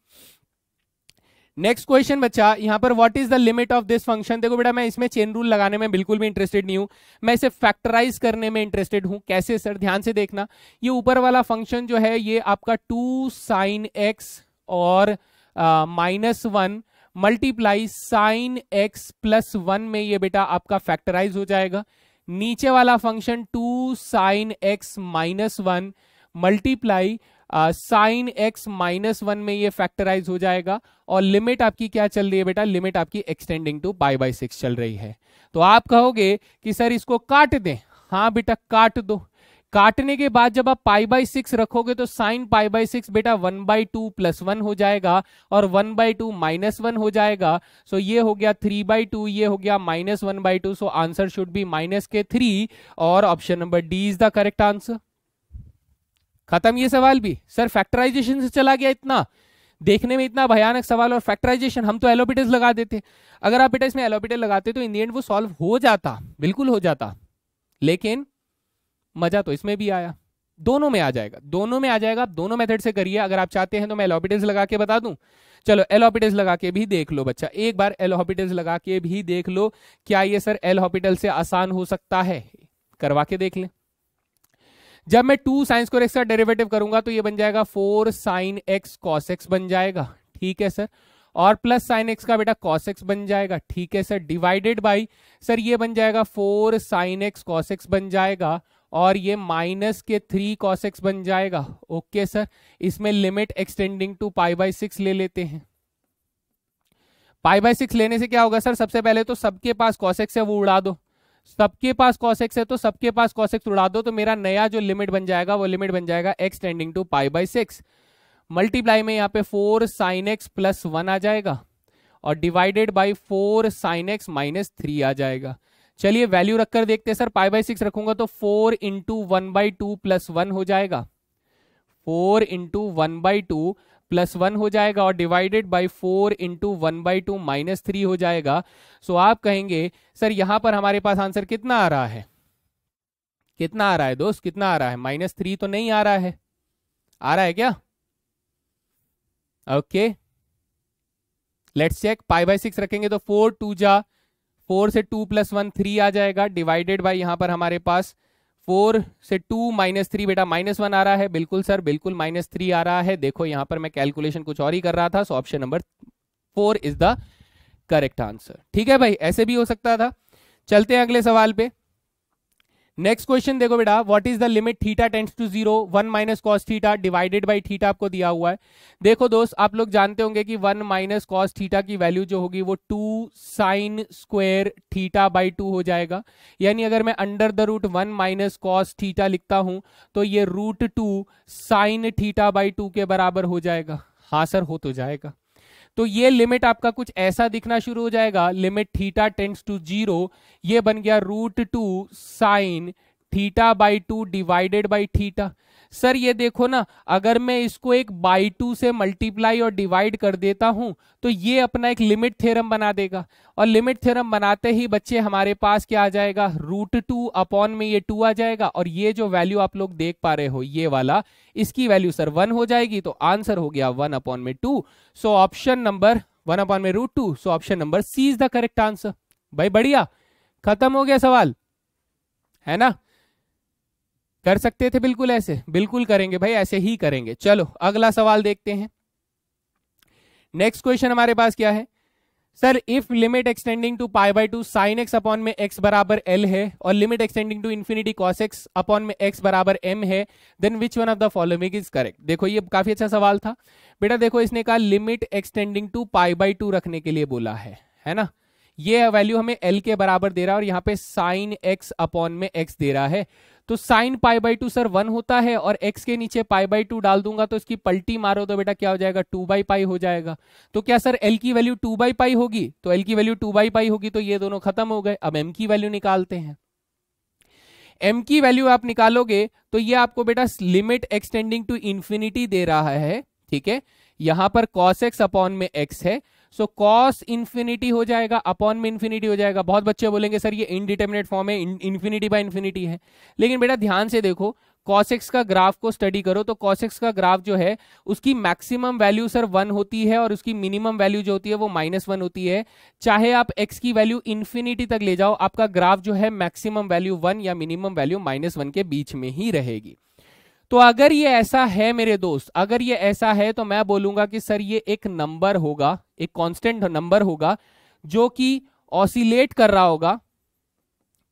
नेक्स्ट क्वेश्चन बच्चा यहाँ पर what is the limit of this function देखो बेटा मैं इसमें चेन रूल लगाने में बिल्कुल भी इंटरेस्टेड नहीं हूं मैं इसे फैक्टराइज करने में इंटरेस्टेड हूं कैसे सर ध्यान से देखना ये ऊपर वाला फंक्शन जो है ये आपका टू साइन एक्स और minus one multiply sine x plus one में ये बेटा आपका फैक्टराइज हो जाएगा नीचे वाला function two sine x minus one multiply sine x minus one में ये फैक्टराइज हो जाएगा और लिमिट आपकी क्या चल रही है बेटा लिमिट आपकी x tending to by by six चल रही है तो आप कहोगे कि सर इसको काट दें हाँ बेटा काट दो काटने के बाद जब आप पाई बाई सिक्स रखोगे तो साइन पाई बाई सिक्स बेटा one by two plus one हो जाएगा और one by two minus one हो जाएगा सो ये हो गया थ्री बाई टू ये हो गया minus one by two so answer should be minus के थ्री और option number D is the correct answer खत्म ये सवाल भी सर फैक्टराइजेशन से चला गया इतना देखने में इतना भयानक सवाल और फैक्टराइजेशन हम तो एलोपिटिस लगा देते अगर आप बेटा इसमें एलोपिटिस लगाते तो इन एंड वो सॉल्व हो जाता बिल्कुल हो जाता लेकिन मजा तो इसमें भी आया दोनों में आ जाएगा दोनों में आ जाएगा आप दोनों मेथड से करिए अगर आप चाहते हैं तो मैं एलोपिटेज लगा के बता दूं चलो एलोपिटेज लगा के भी देख लो बच्चा एक बार एलोपिटेज लगा के भी देख लो क्या ये सर एल हॉपिटल से आसान हो सकता है करवा के देख ले जब मैं टू साइन स्क्वायर एक्स का डेरिवेटिव करूंगा तो ये बन जाएगा four sine x cos x बन जाएगा ठीक है सर और प्लस साइन एक्स का बेटा कॉस एक्स बन जाएगा ठीक है सर डिवाइडेड बाई सर ये बन जाएगा four sine x cos x बन जाएगा और ये माइनस के थ्री कॉस एक्स बन जाएगा ओके सर इसमें limit extending to pi by six ले लेते हैं पाई बाई सिक्स लेने से क्या होगा सर सबसे पहले तो सबके पास एक्स है वो उड़ा दो सबके पास एक्स है तो सबके पास एक्स उड़ा दो तो मेरा नया जो लिमिट बन जाएगा वो लिमिट बन जाएगा x tending to pi by six multiply में यहाँ पे four sine x plus one आ जाएगा और divided by four sine x minus three आ जाएगा चलिए वैल्यू रखकर देखते हैं सर पाई बाई सिक्स रखूंगा तो four into one by two plus one हो जाएगा four into one by two plus one हो जाएगा और divided by four into one by two minus three हो जाएगा सो आप कहेंगे सर यहां पर हमारे पास आंसर कितना आ रहा है कितना आ रहा है दोस्त कितना आ रहा है माइनस थ्री तो नहीं आ रहा है आ रहा है क्या okay let's check pi by six रखेंगे तो फोर टू जा फोर से टू प्लस वन थ्री आ जाएगा डिवाइडेड बाई यहाँ पर हमारे पास फोर से टू माइनस थ्री बेटा माइनस वन आ रहा है बिल्कुल सर बिल्कुल माइनस थ्री आ रहा है देखो यहाँ पर मैं कैलकुलेशन कुछ और ही कर रहा था so option number four is the correct answer ठीक है भाई ऐसे भी हो सकता था चलते हैं अगले सवाल पे नेक्स्ट क्वेश्चन देखो बेटा what is the limit theta tends to zero one minus cos theta divided by theta आपको दिया हुआ है देखो दोस्त आप लोग जानते होंगे कि वन माइनस कॉस थीटा की वैल्यू जो होगी वो two sine square theta by two हो जाएगा यानी अगर मैं under the root one minus cos theta लिखता हूं तो ये root two sine theta by two के बराबर हो जाएगा हाँ सर हो तो जाएगा तो ये लिमिट आपका कुछ ऐसा दिखना शुरू हो जाएगा limit theta tends to zero ये बन गया root two sine theta by two divided by theta sir ये देखो ना अगर मैं इसको एक बाई टू से मल्टीप्लाई और डिवाइड कर देता हूँ तो ये अपना एक लिमिट थ्योरम बना देगा और लिमिट थ्योरम बनाते ही बच्चे हमारे पास क्या आ जाएगा रूट टू अपॉन में ये टू आ जाएगा और ये जो वैल्यू आप लोग देख पा रहे हो ये वाला इसकी वैल्यू सर वन हो जाएगी तो आंसर हो गया वन अपॉन में two so option number one upon में root two so option number C is the correct answer भाई बढ़िया खत्म हो गया सवाल है ना कर सकते थे बिल्कुल ऐसे बिल्कुल करेंगे भाई ऐसे ही करेंगे चलो अगला सवाल देखते हैं नेक्स्ट क्वेश्चन हमारे पास क्या है sir if limit extending to pi by two sine x upon में एक्स बराबर एल है और limit extending to infinity cos x upon में एक्स बराबर एम है then which one of the following is correct देखो ये काफी अच्छा सवाल था बेटा देखो इसने कहा limit extending to pi by two रखने के लिए बोला है है ना ये वैल्यू हमें एल के बराबर दे रहा है और यहाँ पे साइन एक्स अपॉन में एक्स दे रहा है तो sine pi by two sir one होता है और एक्स के नीचे पाई बाई टू डाल दूंगा तो इसकी पलटी मारो तो बेटा क्या हो जाएगा टू बाई पाई हो जाएगा तो क्या सर एल की वैल्यू टू बाई पाई होगी तो एल की वैल्यू टू बाई पाई होगी तो ये दोनों खत्म हो गए अब एम की वैल्यू निकालते हैं एम की वैल्यू आप निकालोगे तो ये आपको बेटा लिमिट एक्सटेंडिंग टू इंफिनिटी दे रहा है ठीक है यहां पर कॉस एक्स अपॉन में एक्स है सो कॉस इन्फिनिटी हो जाएगा अपॉन में इन्फिनिटी हो जाएगा बहुत बच्चे बोलेंगे सर ये इनडिटर्मिनेट फॉर्म है इन्फिनिटी बाय इन्फिनिटी है लेकिन बेटा ध्यान से देखो कॉसेक्स का ग्राफ को स्टडी करो तो कॉसेक्स का ग्राफ जो है उसकी मैक्सिमम वैल्यू सर वन होती है और उसकी मिनिमम वैल्यू जो होती है वो माइनस वन होती है चाहे आप एक्स की वैल्यू इन्फिनिटी तक ले जाओ आपका ग्राफ जो है मैक्सिमम वैल्यू वन या मिनिमम वैल्यू माइनस वन के बीच में ही रहेगी तो अगर ये ऐसा है मेरे दोस्त अगर ये ऐसा है तो मैं बोलूंगा कि सर ये एक नंबर होगा एक कांस्टेंट नंबर होगा जो कि ऑसिलेट कर रहा होगा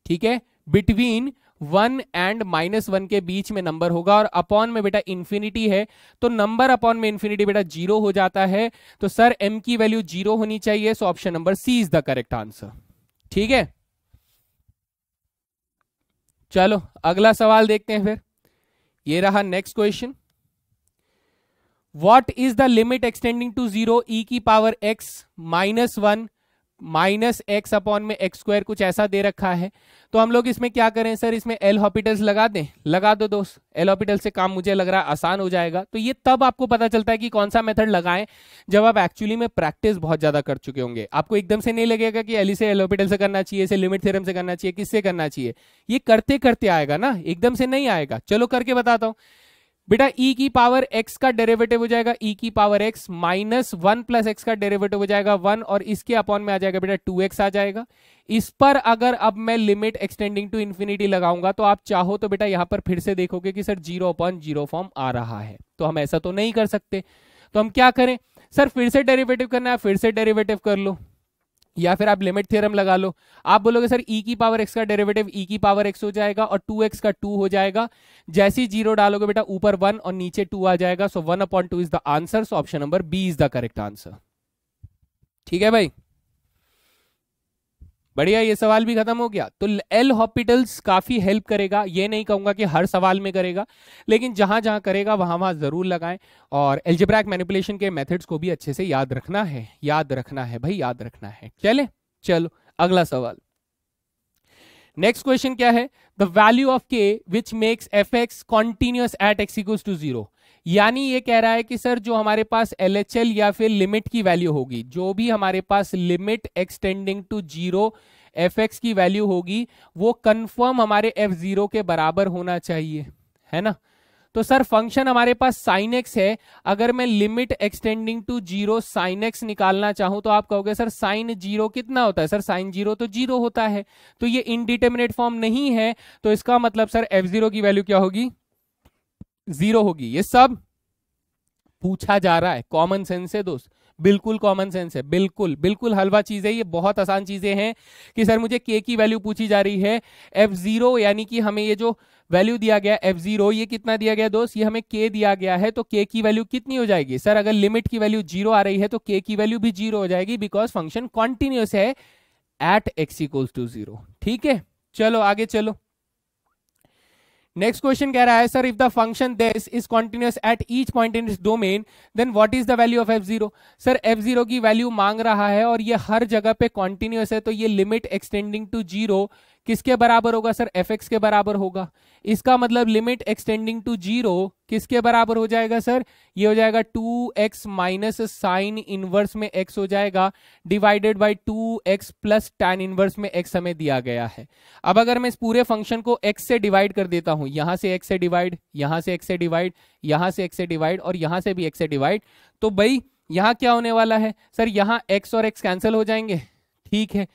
ठीक है between one and minus one के बीच में नंबर होगा और अपॉन में बेटा इंफिनिटी है तो नंबर अपॉन में इंफिनिटी बेटा जीरो हो जाता है तो सर एम की वैल्यू जीरो होनी चाहिए so option number C is the correct answer ठीक है चलो अगला सवाल देखते हैं फिर ये रहा next question what is the limit extending to zero e की power x minus one minus x upon में एक्स स्क्वायर कुछ ऐसा दे रखा है तो हम लोग इसमें क्या करें सर इसमें एल हॉपिटल्स लगा दें लगा दो दोस्त एल हॉपिटल से काम मुझे लग रहा है आसान हो जाएगा तो ये तब आपको पता चलता है कि कौन सा मेथड लगाएं जब आप एक्चुअली में प्रैक्टिस बहुत ज्यादा कर चुके होंगे आपको एकदम से नहीं लगेगा कि एल e से एल हॉपिटल से करना चाहिए इसे लिमिट थेरम से करना चाहिए किससे करना चाहिए ये करते करते आएगा ना एकदम से नहीं आएगा चलो करके बताता हूँ बेटा e की पावर x का डेरिवेटिव हो जाएगा e की power x minus one plus x का डेरिवेटिव हो जाएगा वन और इसके अपॉन में आ जाएगा बेटा टू एक्स आ जाएगा इस पर अगर अब मैं लिमिट एक्सटेंडिंग टू इन्फिनिटी लगाऊंगा तो आप चाहो तो बेटा यहां पर फिर से देखोगे कि sir zero upon zero form आ रहा है तो हम ऐसा तो नहीं कर सकते तो हम क्या करें सर फिर से डेरिवेटिव करना है फिर से डेरिवेटिव कर लो या फिर आप लिमिट थ्योरम लगा लो आप बोलोगे सर ई e की पावर एक्स का डेरिवेटिव ई e की पावर एक्स हो जाएगा और टू एक्स का टू हो जाएगा जैसे ही जीरो डालोगे बेटा ऊपर वन और नीचे टू आ जाएगा so one upon two is the answer so option number B is the correct answer ठीक है भाई बढ़िया ये सवाल भी खत्म हो गया तो एल हॉस्पिटल्स काफी हेल्प करेगा ये नहीं कहूंगा कि हर सवाल में करेगा लेकिन जहां जहां करेगा वहां वहां जरूर लगाएं और एल्जेब्रैक मैनिपुलेशन के मेथड्स को भी अच्छे से याद रखना है याद रखना है भाई याद रखना है चले चलो अगला सवाल नेक्स्ट क्वेश्चन क्या है the value of k which makes f x continuous at x to zero यानी ये कह रहा है कि सर जो हमारे पास एल या फिर लिमिट की वैल्यू होगी जो भी हमारे पास limit extending to zero f x की वैल्यू होगी वो कंफर्म हमारे एफ जीरो के बराबर होना चाहिए है ना तो सर फंक्शन हमारे पास साइन एक्स है अगर मैं limit extending to zero sine x निकालना चाहूं तो आप कहोगे सर साइन जीरो कितना होता है सर साइन जीरो तो जीरो होता है तो ये इनडिटर्मिनेट फॉर्म नहीं है तो इसका मतलब सर एफ जीरो की वैल्यू क्या होगी जीरो होगी ये सब पूछा जा रहा है कॉमन सेंस है दोस्त बिल्कुल कॉमन सेंस है बिल्कुल बिल्कुल हलवा चीज है ये बहुत आसान चीजें हैं कि सर मुझे के की वैल्यू पूछी जा रही है एफ जीरो यानी कि हमें ये जो वैल्यू दिया गया एफ जीरो ये कितना दिया गया दोस्त ये हमें के दिया गया है तो के की वैल्यू कितनी हो जाएगी सर अगर लिमिट की वैल्यू जीरो आ रही है तो के की वैल्यू भी जीरो हो जाएगी बिकॉज फंक्शन कॉन्टिन्यूस है at x equals to zero ठीक है चलो आगे चलो नेक्स्ट क्वेश्चन कह रहा है sir if the function this is continuous at each point in domain then what is the value of f zero sir f zero की वैल्यू मांग रहा है और ये हर जगह पे कॉन्टिन्यूस है तो ये लिमिट एक्सटेंडिंग टू जीरो किसके बराबर होगा सर एफ एक्स के बराबर होगा इसका मतलब लिमिट एक्सटेंडिंग टू जीरो किसके बराबर हो जाएगा सर ये हो जाएगा two x minus sine inverse में एक्स हो जाएगा divided by two x plus tan inverse में एक्स हमें दिया गया है अब अगर मैं इस पूरे फंक्शन को एक्स से डिवाइड कर देता हूं यहां से एक्स से डिवाइड यहां से एक्स से डिवाइड यहां से एक्स से डिवाइड और यहां से भी एक्स से डिवाइड तो भाई यहां क्या होने वाला है सर यहां एक्स और एक्स कैंसिल हो जाएंगे ठीक है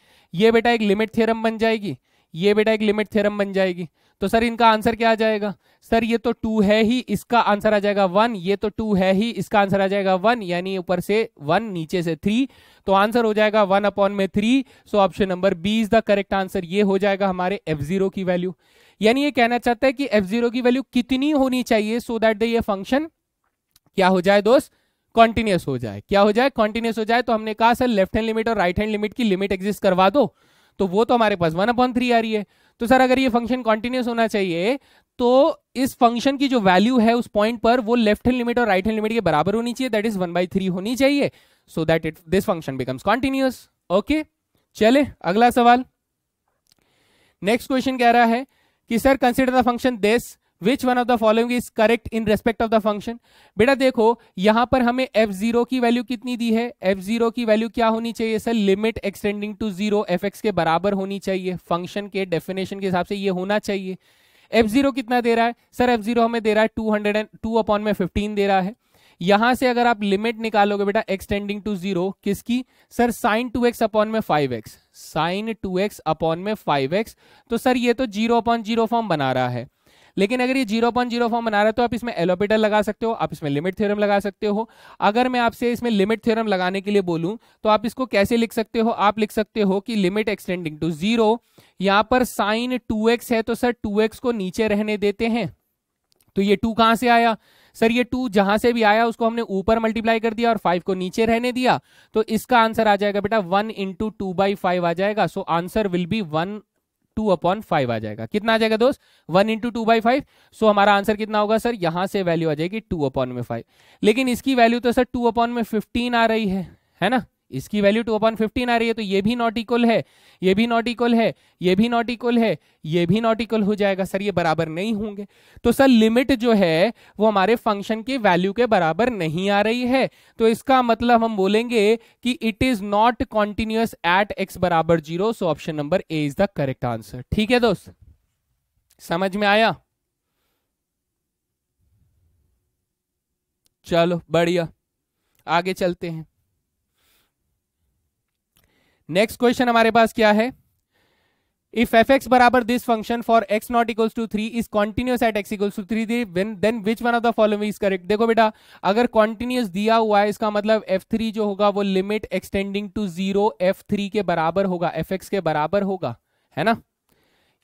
ये बेटा एक लिमिट थ्योरम बन जाएगी ये बेटा एक लिमिट थ्योरम बन जाएगी तो सर इनका आंसर क्या आ जाएगा सर ये तो टू है ही इसका आंसर आ जाएगा वन ये तो टू है ही इसका आंसर आ जाएगा वन यानी ऊपर से वन नीचे से थ्री तो आंसर हो जाएगा वन अपॉन में three so option number B is the correct answer ये हो जाएगा हमारे एफ जीरो की वैल्यू यानी ये कहना चाहता है कि एफ जीरो की वैल्यू कितनी होनी चाहिए सो दैट ये फंक्शन क्या हो जाए दोस्त कॉन्टिन्यूस हो जाए क्या हो जाए कॉन्टिन्यूस हो जाए तो हमने कहा सर लेफ्ट हैंड लिमिट और राइट हैंड लिमिट की लिमिट एग्जिस्ट करवा दो तो वो तो हमारे पास वन अपॉन थ्री आ रही है तो सर अगर ये फंक्शन कॉन्टिन्यूस होना चाहिए तो इस फंक्शन की जो वैल्यू है उस पॉइंट पर वो लेफ्ट हैंड लिमिट और राइट हैंड लिमिट के बराबर होनी चाहिए that is one by three होनी चाहिए so that it this function becomes continuous okay चले अगला सवाल नेक्स्ट क्वेश्चन कह रहा है कि sir consider the function this which one of the following is correct in respect of the function बेटा देखो यहां पर हमें एफ जीरो की वैल्यू कितनी दी है एफ जीरो की वैल्यू क्या होनी चाहिए sir limit extending to zero f x के बराबर होनी चाहिए फंक्शन के डेफिनेशन के हिसाब से ये होना चाहिए एफ जीरो कितना दे रहा है सर एफ जीरो हमें दे रहा है two hundred and two upon में फिफ्टीन दे रहा है यहां से अगर आप लिमिट निकालोगे बेटा एक्सटेंडिंग टू जीरो किसकी sir sine two x upon में five x sine two x upon में फाइव एक्स तो सर ये तो जीरो अपॉन जीरो फॉर्म बना रहा है लेकिन अगर ये जीरो पॉइंट जीरो फॉर्म बना रहे तो आप इसमें एलोपेटर लगा सकते हो आप इसमें लिमिट थ्योरम लगा सकते हो अगर मैं आपसे इसमें लिमिट थ्योरम लगाने के लिए बोलूं तो आप इसको कैसे लिख सकते हो आप लिख सकते हो कि लिमिट एक्सटेंडिंग टू जीरो यहां पर साइन टू है तो सर टू को नीचे रहने देते हैं तो ये टू कहां से आया सर ये टू जहां से भी आया उसको हमने ऊपर मल्टीप्लाई कर दिया और फाइव को नीचे रहने दिया तो इसका आंसर आ जाएगा बेटा one into two by five आ जाएगा so answer will be one two upon five आ जाएगा कितना आ जाएगा दोस्त one into two by five so हमारा आंसर कितना होगा सर यहां से वैल्यू आ जाएगी टू अपॉन में फाइव लेकिन इसकी वैल्यू तो सर टू अपॉन में फिफ्टीन आ रही है है ना इसकी वैल्यू टू अपॉन फिफ्टीन आ रही है तो ये भी नॉट इक्वल है ये भी नॉट इक्वल है ये भी नॉट इक्वल है ये भी नॉट इक्वल हो जाएगा सर ये बराबर नहीं होंगे तो सर लिमिट जो है वो हमारे फंक्शन के वैल्यू के बराबर नहीं आ रही है तो इसका मतलब हम बोलेंगे कि it is not continuous at x बराबर zero so option number A is the correct answer ठीक है दोस्त समझ में आया चलो बढ़िया आगे चलते हैं नेक्स्ट क्वेश्चन हमारे पास क्या है इफ एफ एक्स बराबर this function for x not equal to three is continuous at x equal to three then which one of the following is correct देखो बेटा अगर कॉन्टिन्यूस दिया हुआ है इसका मतलब एफ थ्री जो होगा वो limit extending to zero f three के बराबर होगा एफ एक्स के बराबर होगा है ना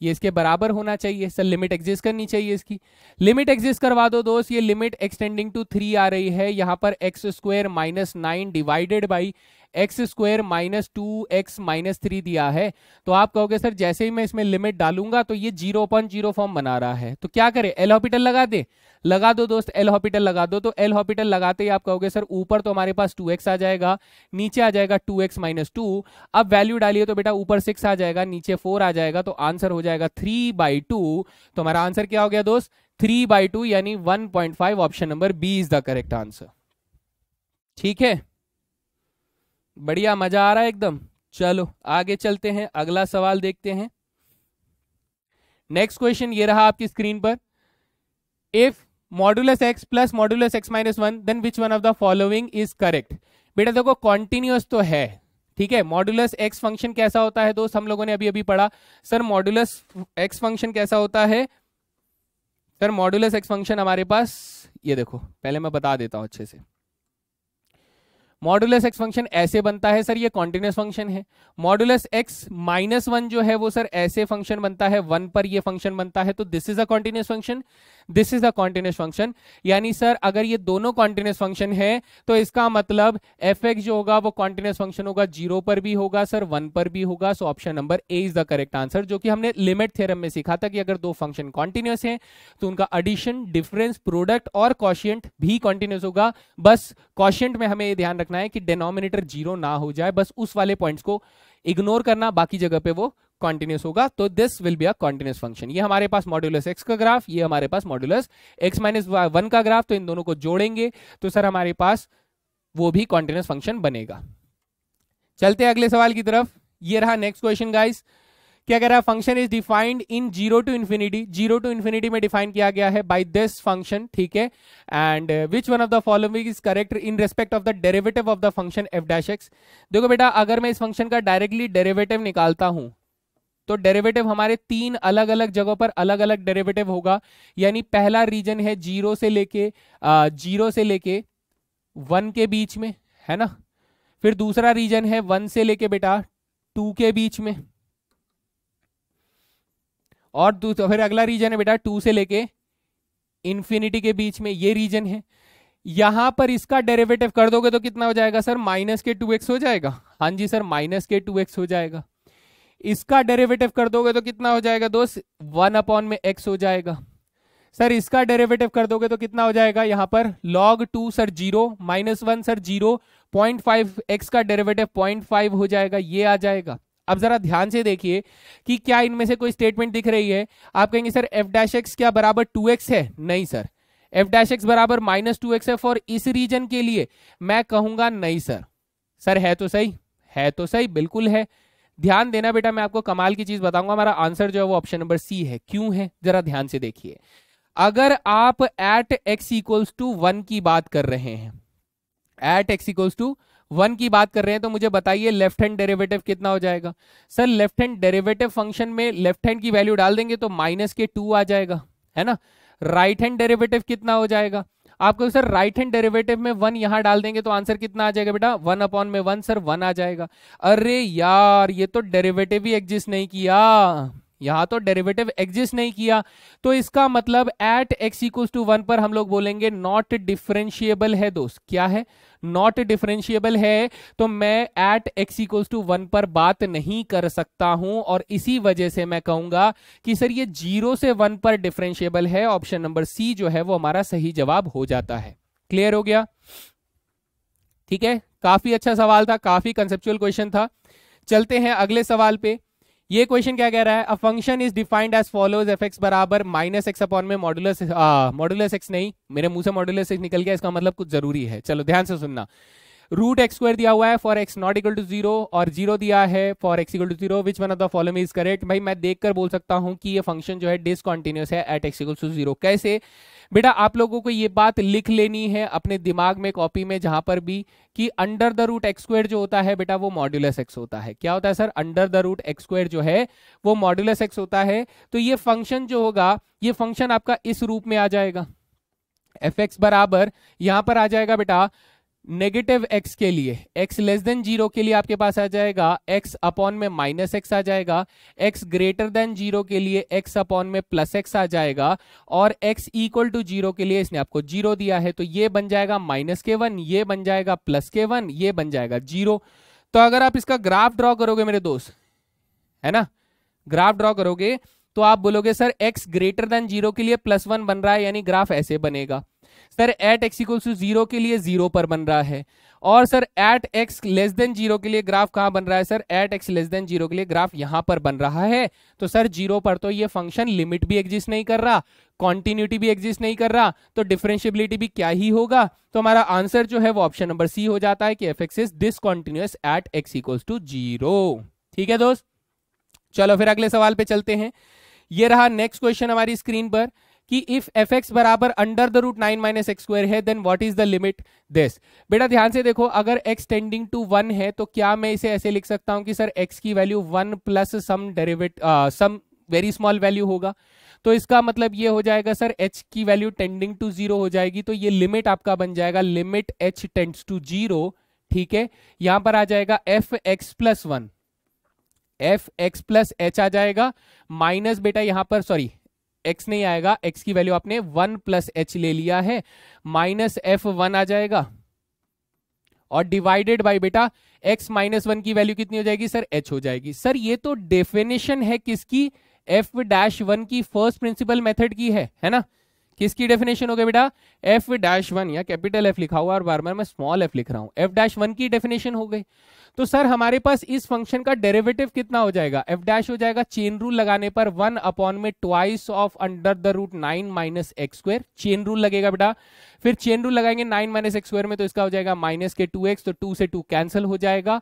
ये इसके बराबर होना चाहिए सर लिमिट एग्जिस्ट करनी चाहिए इसकी लिमिट एग्जिस्ट करवा दो दोस्त ये लिमिट एक्सटेंडिंग टू थ्री आ रही है यहाँ पर x square minus nine divided by x square minus two x minus three दिया है तो आप कहोगे सर जैसे ही मैं इसमें लिमिट डालूंगा तो ये जीरो पॉइंट जीरो फॉर्म बना रहा है तो क्या करें एल हॉपिटल लगा दे लगा दो दोस्त एल हॉपिटल लगा दो तो एल हॉपिटल लगाते ही आप कहोगे सर ऊपर तो हमारे पास टू एक्स आ जाएगा नीचे आ जाएगा टू एक्स माइनस टू अब वैल्यू डालिए तो बेटा ऊपर सिक्स आ जाएगा नीचे फोर आ जाएगा तो आंसर हो जाएगा थ्री बाई टू तो हमारा आंसर क्या हो गया दोस्त थ्री बाई टू यानी one point five option number B is the correct answer ठीक है बढ़िया मजा आ रहा है एकदम चलो आगे चलते हैं अगला सवाल देखते हैं नेक्स्ट क्वेश्चन ये रहा आपकी स्क्रीन पर if modulus x plus modulus x minus one then which one of the following is correct बेटा देखो कॉन्टिन्यूस तो है ठीक है मॉड्यूलस एक्स फंक्शन कैसा होता है दोस्त हम लोगों ने अभी अभी पढ़ा सर मॉड्यूलस एक्स फंक्शन कैसा होता है सर मॉड्यूलस एक्स फंक्शन हमारे पास ये देखो पहले मैं बता देता हूं अच्छे से मॉडुलस एक्स फंक्शन ऐसे बनता है सर ये कॉन्टिन्यूस फंक्शन है मॉडुलस एक्स माइनस वन जो है वो सर ऐसे फंक्शन बनता है वन पर ये फंक्शन बनता है तो this is a continuous function this is a continuous function यानी सर अगर ये दोनों कॉन्टिन्यूस फंक्शन है तो इसका मतलब एफ जो होगा वो कॉन्टिन्यूस फंक्शन होगा जीरो पर भी होगा सर वन पर भी होगा so option number A is the correct answer जो कि हमने लिमिट थेरम में सीखा था कि अगर दो फंक्शन कॉन्टिन्यूस है तो उनका एडिशन डिफरेंस प्रोडक्ट और कॉशियंट भी कॉन्टिन्यूस होगा बस कॉशियंट में हमें ध्यान रखना है कि डेनोमिनेटर जीरो ना हो जाए बस उस वाले पॉइंट्स को इग्नोर करना बाकी जगह पे वो कॉन्टिन्यूस होगा तो this will be a continuous function ये हमारे पास मॉड्यूलस एक्स का ग्राफ ये हमारे पास मॉड्यूलस एक्स माइनस वन का ग्राफ तो इन दोनों को जोड़ेंगे तो सर हमारे पास वो भी कॉन्टिन्यूस फंक्शन बनेगा चलते हैं अगले सवाल की तरफ ये रहा नेक्स्ट क्वेश्चन गाइस क्या कह रहा है function is defined in zero to infinity zero to infinity में डिफाइन किया गया है बाय दिस फंक्शन ठीक है and which one of the following is correct in respect of the derivative of the function f dash x देखो बेटा अगर मैं इस फंक्शन का डायरेक्टली डेरेवेटिव निकालता हूं तो डेरिवेटिव हमारे तीन अलग अलग जगहों पर अलग अलग डेरिवेटिव होगा यानी पहला रीजन है जीरो से लेके जीरो uh, से लेके वन के बीच में है ना फिर दूसरा रीजन है वन से लेके बेटा टू के बीच में और तो फिर अगला रीजन है बेटा टू से लेके इन्फिनिटी के बीच में ये रीजन है यहां पर इसका डेरिवेटिव कर दोगे तो कितना हो जाएगा सर माइनस के टू एक्स हो जाएगा हाँ जी सर माइनस के टू एक्स हो जाएगा इसका डेरिवेटिव कर दोगे तो कितना हो जाएगा दोस्त वन अपॉन में एक्स हो जाएगा सर इसका डेरिवेटिव कर दोगे तो कितना हो जाएगा यहां पर log two sir zero minus one sir zero point five x का डेरिवेटिव पॉइंट फाइव हो जाएगा ये आ जाएगा अब जरा ध्यान से देखिए कि क्या इनमें से कोई स्टेटमेंट दिख रही है आप कहेंगे सर एफ डैश एक्स क्या बराबर टू एक्स है नहीं सर एफ डैश एक्स बराबर माइनस टू एक्स है फॉर इस रीजन के लिए मैं कहूंगा नहीं सर सर है तो सही है तो सही बिल्कुल है ध्यान देना बेटा मैं आपको कमाल की चीज बताऊंगा हमारा आंसर जो है वो ऑप्शन नंबर सी है क्यों है जरा ध्यान से देखिए अगर आप at x equals to one की बात कर रहे हैं at x equals to one की बात कर रहे हैं तो मुझे बताइए लेफ्ट हैंड डेरिवेटिव कितना हो जाएगा sir left hand derivative function में लेफ्ट हैंड की वैल्यू डाल देंगे तो माइनस के टू आ जाएगा है ना राइट हैंड डेरिवेटिव कितना हो जाएगा आपको सर राइट हैंड डेरिवेटिव में वन यहां डाल देंगे तो आंसर कितना आ जाएगा बेटा वन अपॉन में वन सर वन आ जाएगा अरे यार ये तो डेरिवेटिव ही एग्जिस्ट नहीं किया यहां तो डेरिवेटिव एग्जिस्ट नहीं किया तो इसका मतलब at x equal to one पर हम लोग बोलेंगे नॉट डिफरेंशियबल है दोस्त क्या है नॉट डिफरेंशियबल है तो मैं at x equal to one पर बात नहीं कर सकता हूं और इसी वजह से मैं कहूंगा कि सर ये जीरो से वन पर डिफरेंशियबल है ऑप्शन नंबर सी जो है वो हमारा सही जवाब हो जाता है क्लियर हो गया ठीक है काफी अच्छा सवाल था काफी कंसेप्चुअल क्वेश्चन था चलते हैं अगले सवाल पे ये क्वेश्चन क्या कह रहा है a function is defined as follows f x बराबर माइनस एक्स अपॉन में मॉडुलस मॉडुलस एक्स नहीं मेरे मुंह से मॉडुलस एक्स निकल गया इसका मतलब कुछ जरूरी है चलो ध्यान से सुनना रूट एक्स स्क्वायर दिया हुआ है for x not equal to zero और जीरो दिया है for x equal to zero which one of the following is correct भाई मैं देखकर बोल सकता हूं कि ये फंक्शन जो है डिसकॉन्टिन्यूस है at x equal to zero कैसे बेटा आप लोगों को ये बात लिख लेनी है अपने दिमाग में कॉपी में जहां पर भी कि under the root x square जो होता है बेटा वो मॉड्यूलस एक्स होता है क्या होता है sir under the root x square जो है वो मॉड्यूलस एक्स होता है तो ये फंक्शन जो होगा ये फंक्शन आपका इस रूप में आ जाएगा एफ एक्स बराबर यहां पर आ जाएगा बेटा नेगेटिव एक्स के लिए एक्स लेस देन जीरो के लिए आपके पास आ जाएगा एक्स अपॉन में माइनस एक्स आ जाएगा एक्स ग्रेटर देन जीरो के लिए एक्स अपॉन में प्लस एक्स आ जाएगा और एक्स इक्वल टू जीरो के लिए इसने आपको जीरो दिया है तो ये बन जाएगा माइनस के वन ये बन जाएगा प्लस के वन ये बन जाएगा जीरो तो अगर आप इसका ग्राफ ड्रॉ करोगे मेरे दोस्त है ना ग्राफ ड्रॉ करोगे तो आप बोलोगे sir x greater than zero के लिए प्लस वन बन रहा है यानी ग्राफ ऐसे बनेगा sir at x equal to zero के लिए जीरो पर बन रहा है और sir at x less than zero के लिए ग्राफ कहाँ बन रहा है sir at x less than zero के लिए ग्राफ यहाँ पर बन रहा है तो सर जीरो पर तो ये फंक्शन लिमिट भी एग्जिस्ट नहीं कर रहा कॉन्टिन्यूटी भी एग्जिस्ट नहीं कर रहा तो डिफरेंशियबिलिटी भी क्या ही होगा तो हमारा आंसर जो है वो ऑप्शन नंबर सी हो जाता है कि f x is discontinuous at x equals to zero ठीक है दोस्त चलो फिर अगले सवाल पे चलते हैं ये रहा नेक्स्ट क्वेश्चन हमारी स्क्रीन पर कि इफ एफ एक्स बराबर under the root nine minus x square है then what is the limit this बेटा ध्यान से देखो अगर एक्स टेंडिंग टू वन है तो क्या मैं इसे ऐसे लिख सकता हूं कि सर एक्स की value one plus some derivate some very small value होगा तो इसका मतलब ये हो जाएगा सर h की वैल्यू टेंडिंग टू जीरो हो जाएगी तो ये लिमिट आपका बन जाएगा limit h tends to zero ठीक है यहां पर आ जाएगा f x plus one f x plus h आ जाएगा माइनस बेटा यहां पर सॉरी एक्स नहीं आएगा एक्स की वैल्यू आपने वन प्लस एच ले लिया है माइनस एफ वन आ जाएगा और डिवाइडेड बाय बेटा एक्स माइनस वन की वैल्यू कितनी हो जाएगी सर एच हो जाएगी सर ये तो डेफिनेशन है किसकी एफ डैश वन की फर्स्ट प्रिंसिपल मेथड की है है ना किसकी डेफिनेशन हो गई बेटा एफ डैश वन या कैपिटल एफ लिखा हुआ और बार बार मैं स्मॉल एफ लिख रहा हूँ एफ डैश वन की डेफिनेशन हो गई तो सर हमारे पास इस फंक्शन का डेरिवेटिव कितना हो जाएगा एफ डैश हो जाएगा चेन रूल लगाने पर वन अपॉन में twice of under the root nine minus x square chain rule लगेगा बेटा फिर चेन रूल लगाएंगे नाइन माइनस एक्स स्क्वायर में तो इसका हो जाएगा माइनस के टू एक्स तो टू से टू कैंसिल हो जाएगा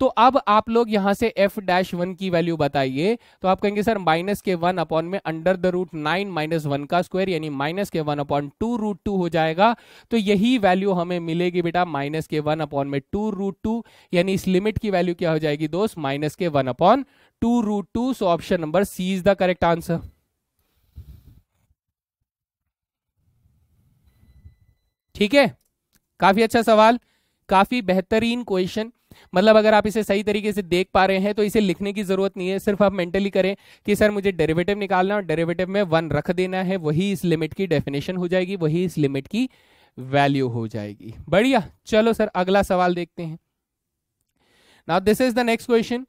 तो अब आप लोग यहां से एफ डैश वन की वैल्यू बताइए तो आप कहेंगे सर माइनस के वन अपॉन में under the root nine minus one का स्क्वायर यानी माइनस के one upon two root two हो जाएगा तो यही वैल्यू हमें मिलेगी बेटा माइनस के वन अपॉन में टू रूट टू यानी इस लिमिट की वैल्यू क्या हो जाएगी दोस्त माइनस के one upon two root two so option number C is the correct answer ठीक है काफी अच्छा सवाल काफी बेहतरीन क्वेश्चन मतलब अगर आप इसे सही तरीके से देख पा रहे हैं तो इसे लिखने की जरूरत नहीं है सिर्फ आप मेंटली करें कि सर मुझे डेरिवेटिव निकालना और डेरिवेटिव में वन रख देना है वही इस लिमिट की डेफिनेशन हो जाएगी वही इस लिमिट की वैल्यू हो जाएगी बढ़िया चलो सर अगला सवाल देखते हैं now this is the next question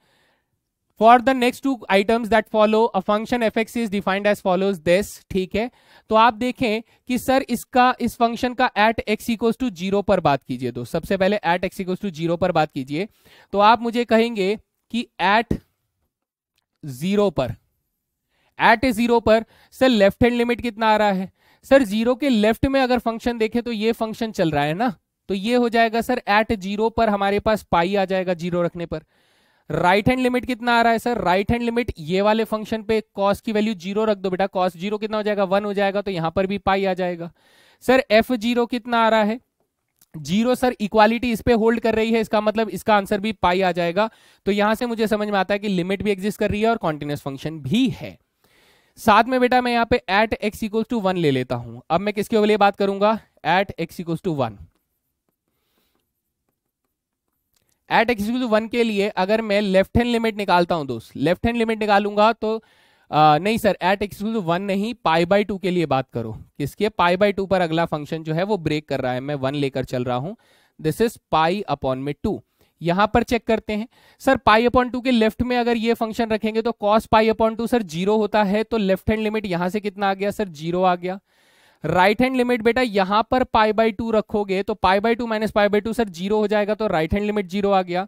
for the next two items that follow a function f x is defined as follows this ठीक है तो आप देखें कि सर इसका इस फंक्शन का at x equals to zero पर बात कीजिए दो सबसे पहले at x equals to zero पर बात कीजिए तो आप मुझे कहेंगे कि एट जीरो पर एट जीरो पर सर लेफ्ट हैंड लिमिट कितना आ रहा है सर जीरो के लेफ्ट में अगर फंक्शन देखें तो ये फंक्शन चल रहा है ना तो ये हो जाएगा सर एट जीरो पर हमारे पास पाई आ जाएगा जीरो रखने पर राइट हैंड लिमिट कितना आ रहा है सर राइट हैंड लिमिट ये वाले फंक्शन पे कॉस की वैल्यू जीरो रख दो बेटा कॉस जीरो कितना हो जाएगा वन हो जाएगा तो यहां पर भी पाई आ जाएगा सर एफ जीरो कितना आ रहा है जीरो सर इक्वालिटी इस पे होल्ड कर रही है इसका मतलब इसका आंसर भी पाई आ जाएगा तो यहां से मुझे समझ में आता है कि लिमिट भी एग्जिस्ट कर रही है और कॉन्टिन्यूस फंक्शन भी है साथ में बेटा मैं यहां पे at x equals to one ले लेता हूं अब मैं किसके लिए बात करूंगा at x equals to one at x to one के लिए अगर मैं लेफ्ट हैंड लिमिट निकालता हूं दोस्त लेफ्ट हैंड लिमिट निकालूंगा तो आ, नहीं sir at x to one नहीं पाई बाई टू के लिए बात करो किसके पाई बाई टू पर अगला फंक्शन जो है वो ब्रेक कर रहा है मैं वन लेकर चल रहा हूं दिस इज पाई अपॉन में टू यहां पर चेक करते हैं सर पाई अपॉन टू के लेफ्ट में अगर ये फंक्शन रखेंगे तो cos pi upon two sir zero होता है तो लेफ्ट हैंड लिमिट यहां से कितना आ गया सर जीरो आ गया राइट हैंड लिमिट बेटा यहां पर पाई बाई टू रखोगे तो pi by two minus pi by two sir zero हो जाएगा तो राइट हैंड लिमिट जीरो आ गया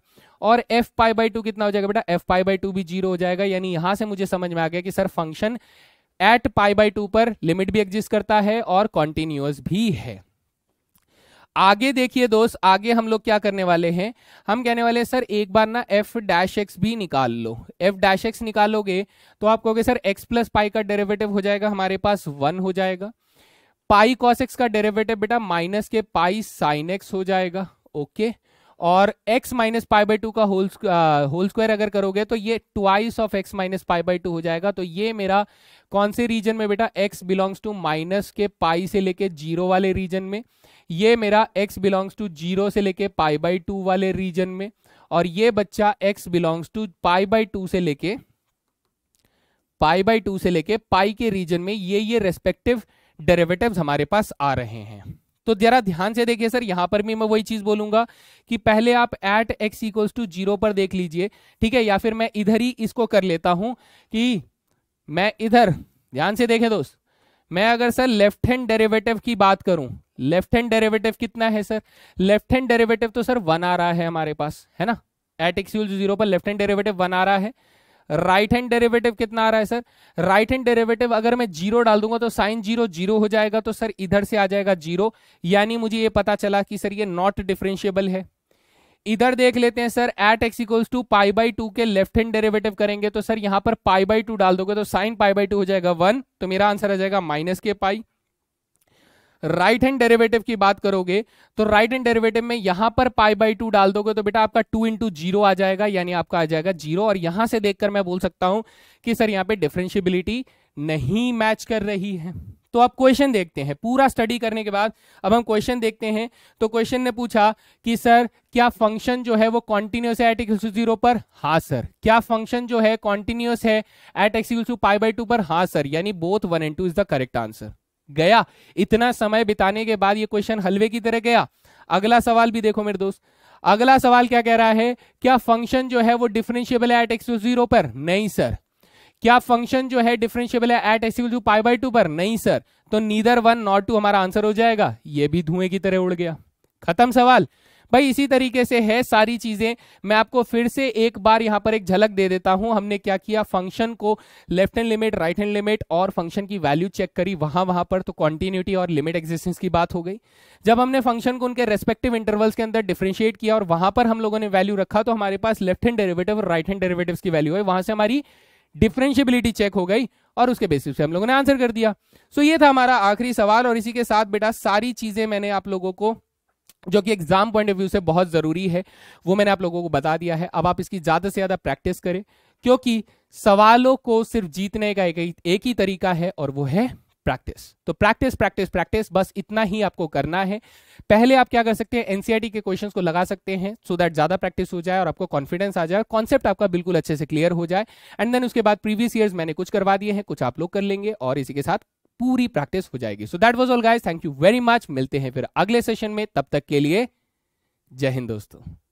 और एफ पाई बाई टू कितना हो जाएगा बेटा एफ पाई बाई टू भी जीरो हो जाएगा यानी यहां से मुझे समझ में आ गया कि sir function at pi by two पर लिमिट भी एग्जिस्ट करता है और कॉन्टिन्यूस भी है आगे देखिए दोस्त आगे हम लोग क्या करने वाले हैं हम कहने वाले हैं सर एक बार ना एफ डैश एक्स भी निकाल लो एफ डैश एक्स निकालोगे तो आप कहोगे सर एक्स प्लस पाई का डेरिवेटिव हो जाएगा हमारे पास वन हो जाएगा पाई कॉस एक्स का डेरिवेटिव बेटा माइनस के पाई साइन एक्स हो जाएगा ओके और x minus pi by two का होल होल स्क्वायर अगर करोगे तो ये twice of x minus pi by two हो जाएगा तो ये मेरा कौन से रीजन में बेटा एक्स बिलोंग्स टू माइनस के पाई से लेके जीरो वाले रीजन में ये मेरा एक्स बिलोंग्स टू जीरो से लेके पाई बाई टू वाले रीजन में और ये बच्चा x belongs to pi by two से लेके पाई बाई टू से लेके पाई के रीजन में ये ये रेस्पेक्टिव डेरेवेटिव हमारे पास आ रहे हैं तो जरा ध्यान से देखिए सर यहां पर भी मैं वही चीज बोलूंगा कि पहले आप at x equals to zero पर देख लीजिए ठीक है या फिर मैं इधर ही इसको कर लेता हूं कि मैं इधर ध्यान से देखें दोस्त मैं अगर सर लेफ्ट हैंड डेरेवेटिव की बात करूं लेफ्ट हैंड डेरेवेटिव कितना है सर लेफ्ट हैंड डेरेवेटिव तो सर वन आ रहा है हमारे पास है ना एट एक्स जीरो पर लेफ्ट हैंड डेरेवेटिव वन आ रहा है राइट हैंड डेरिवेटिव कितना आ रहा है सर राइट हैंड डेरिवेटिव अगर मैं जीरो डाल दूंगा तो साइन जीरो जीरो हो जाएगा तो सर इधर से आ जाएगा जीरो यानी मुझे ये पता चला कि सर ये नॉट डिफ्रेंशियबल है इधर देख लेते हैं sir at x equals to pi by two के लेफ्ट हैंड डेरेवेटिव करेंगे तो सर यहां पर पाई बाई टू डाल दोगे तो साइन पाई बाई टू हो जाएगा वन तो मेरा आंसर आ जाएगा माइनस के पाई राइट हैंड डेरिवेटिव की बात करोगे तो राइट हैंड डेरिवेटिव में यहां पर पाई बाई टू डाल दोगे तो बेटा आपका टू इंटू जीरो आ जाएगा यानी आपका आ जाएगा जीरो और यहां से देखकर मैं बोल सकता हूं कि सर यहां पे डिफ्रेंशियबिलिटी नहीं मैच कर रही है तो अब क्वेश्चन देखते हैं पूरा स्टडी करने के बाद अब हम क्वेश्चन देखते हैं तो क्वेश्चन ने पूछा कि सर क्या फंक्शन जो है वो कॉन्टिन्यूस है एट एक्स जीरो पर हाँ सर क्या फंक्शन जो है कॉन्टिन्यूस है at x to pi by two पर हाँ सर यानी both one and two is the correct answer गया इतना समय बिताने के बाद ये क्वेश्चन हलवे की तरह गया अगला सवाल भी देखो मेरे दोस्त अगला सवाल क्या कह रहा है क्या फंक्शन जो है वो डिफरेंशियबल है एट एक्स जीरो पर नहीं सर क्या फंक्शन जो है डिफरेंशियबल है at x to pi by two पर नहीं सर तो नीदर वन नॉट टू हमारा आंसर हो जाएगा ये भी धुएं की तरह उड़ गया खत्म सवाल भाई इसी तरीके से है सारी चीज़ें मैं आपको फिर से एक बार यहां पर एक झलक दे देता हूं हमने क्या किया फंक्शन को left hand limit right hand limit और फंक्शन की वैल्यू चेक करी वहां वहां पर तो कॉन्टिन्यूटी और लिमिट एक्सिस्टेंस की बात हो गई जब हमने फंक्शन को उनके रेस्पेक्टिव इंटरवल्स के अंदर डिफ्रेंशिएट किया और वहां पर हम लोगों ने वैल्यू रखा तो हमारे पास लेफ्ट हैंड डेरेवेटिव और राइट हैंड डेरेवेटिव की वैल्यू है वहां से हमारी डिफ्रेंशियबिलिटी चेक हो गई और उसके बेसिस पे हम लोगों ने आंसर कर दिया सो so, ये था हमारा आखिरी सवाल और इसी के साथ बेटा सारी चीज़ें मैंने आप लोगों को जो कि एग्जाम पॉइंट ऑफ व्यू से बहुत ज़रूरी है वो मैंने आप लोगों को बता दिया है अब आप इसकी ज़्यादा से ज़्यादा प्रैक्टिस करें क्योंकि सवालों को सिर्फ जीतने का एक, एक ही तरीका है और वो है प्रैक्टिस तो प्रैक्टिस प्रैक्टिस प्रैक्टिस बस इतना ही आपको करना है पहले आप क्या कर सकते हैं एनसीईआरटी e के क्वेश्चंस को लगा सकते हैं सो दैट ज्यादा प्रैक्टिस हो जाए और आपको कॉन्फिडेंस आ जाए कॉन्सेप्ट आपका बिल्कुल अच्छे से क्लियर हो जाए एंड देन उसके बाद प्रीवियस ईयर्स मैंने कुछ करवा दिए हैं कुछ आप लोग कर लेंगे और इसी के साथ पूरी प्रैक्टिस हो जाएगी so that was all guys thank you very much मिलते हैं फिर अगले सेशन में तब तक के लिए जय हिंद दोस्तों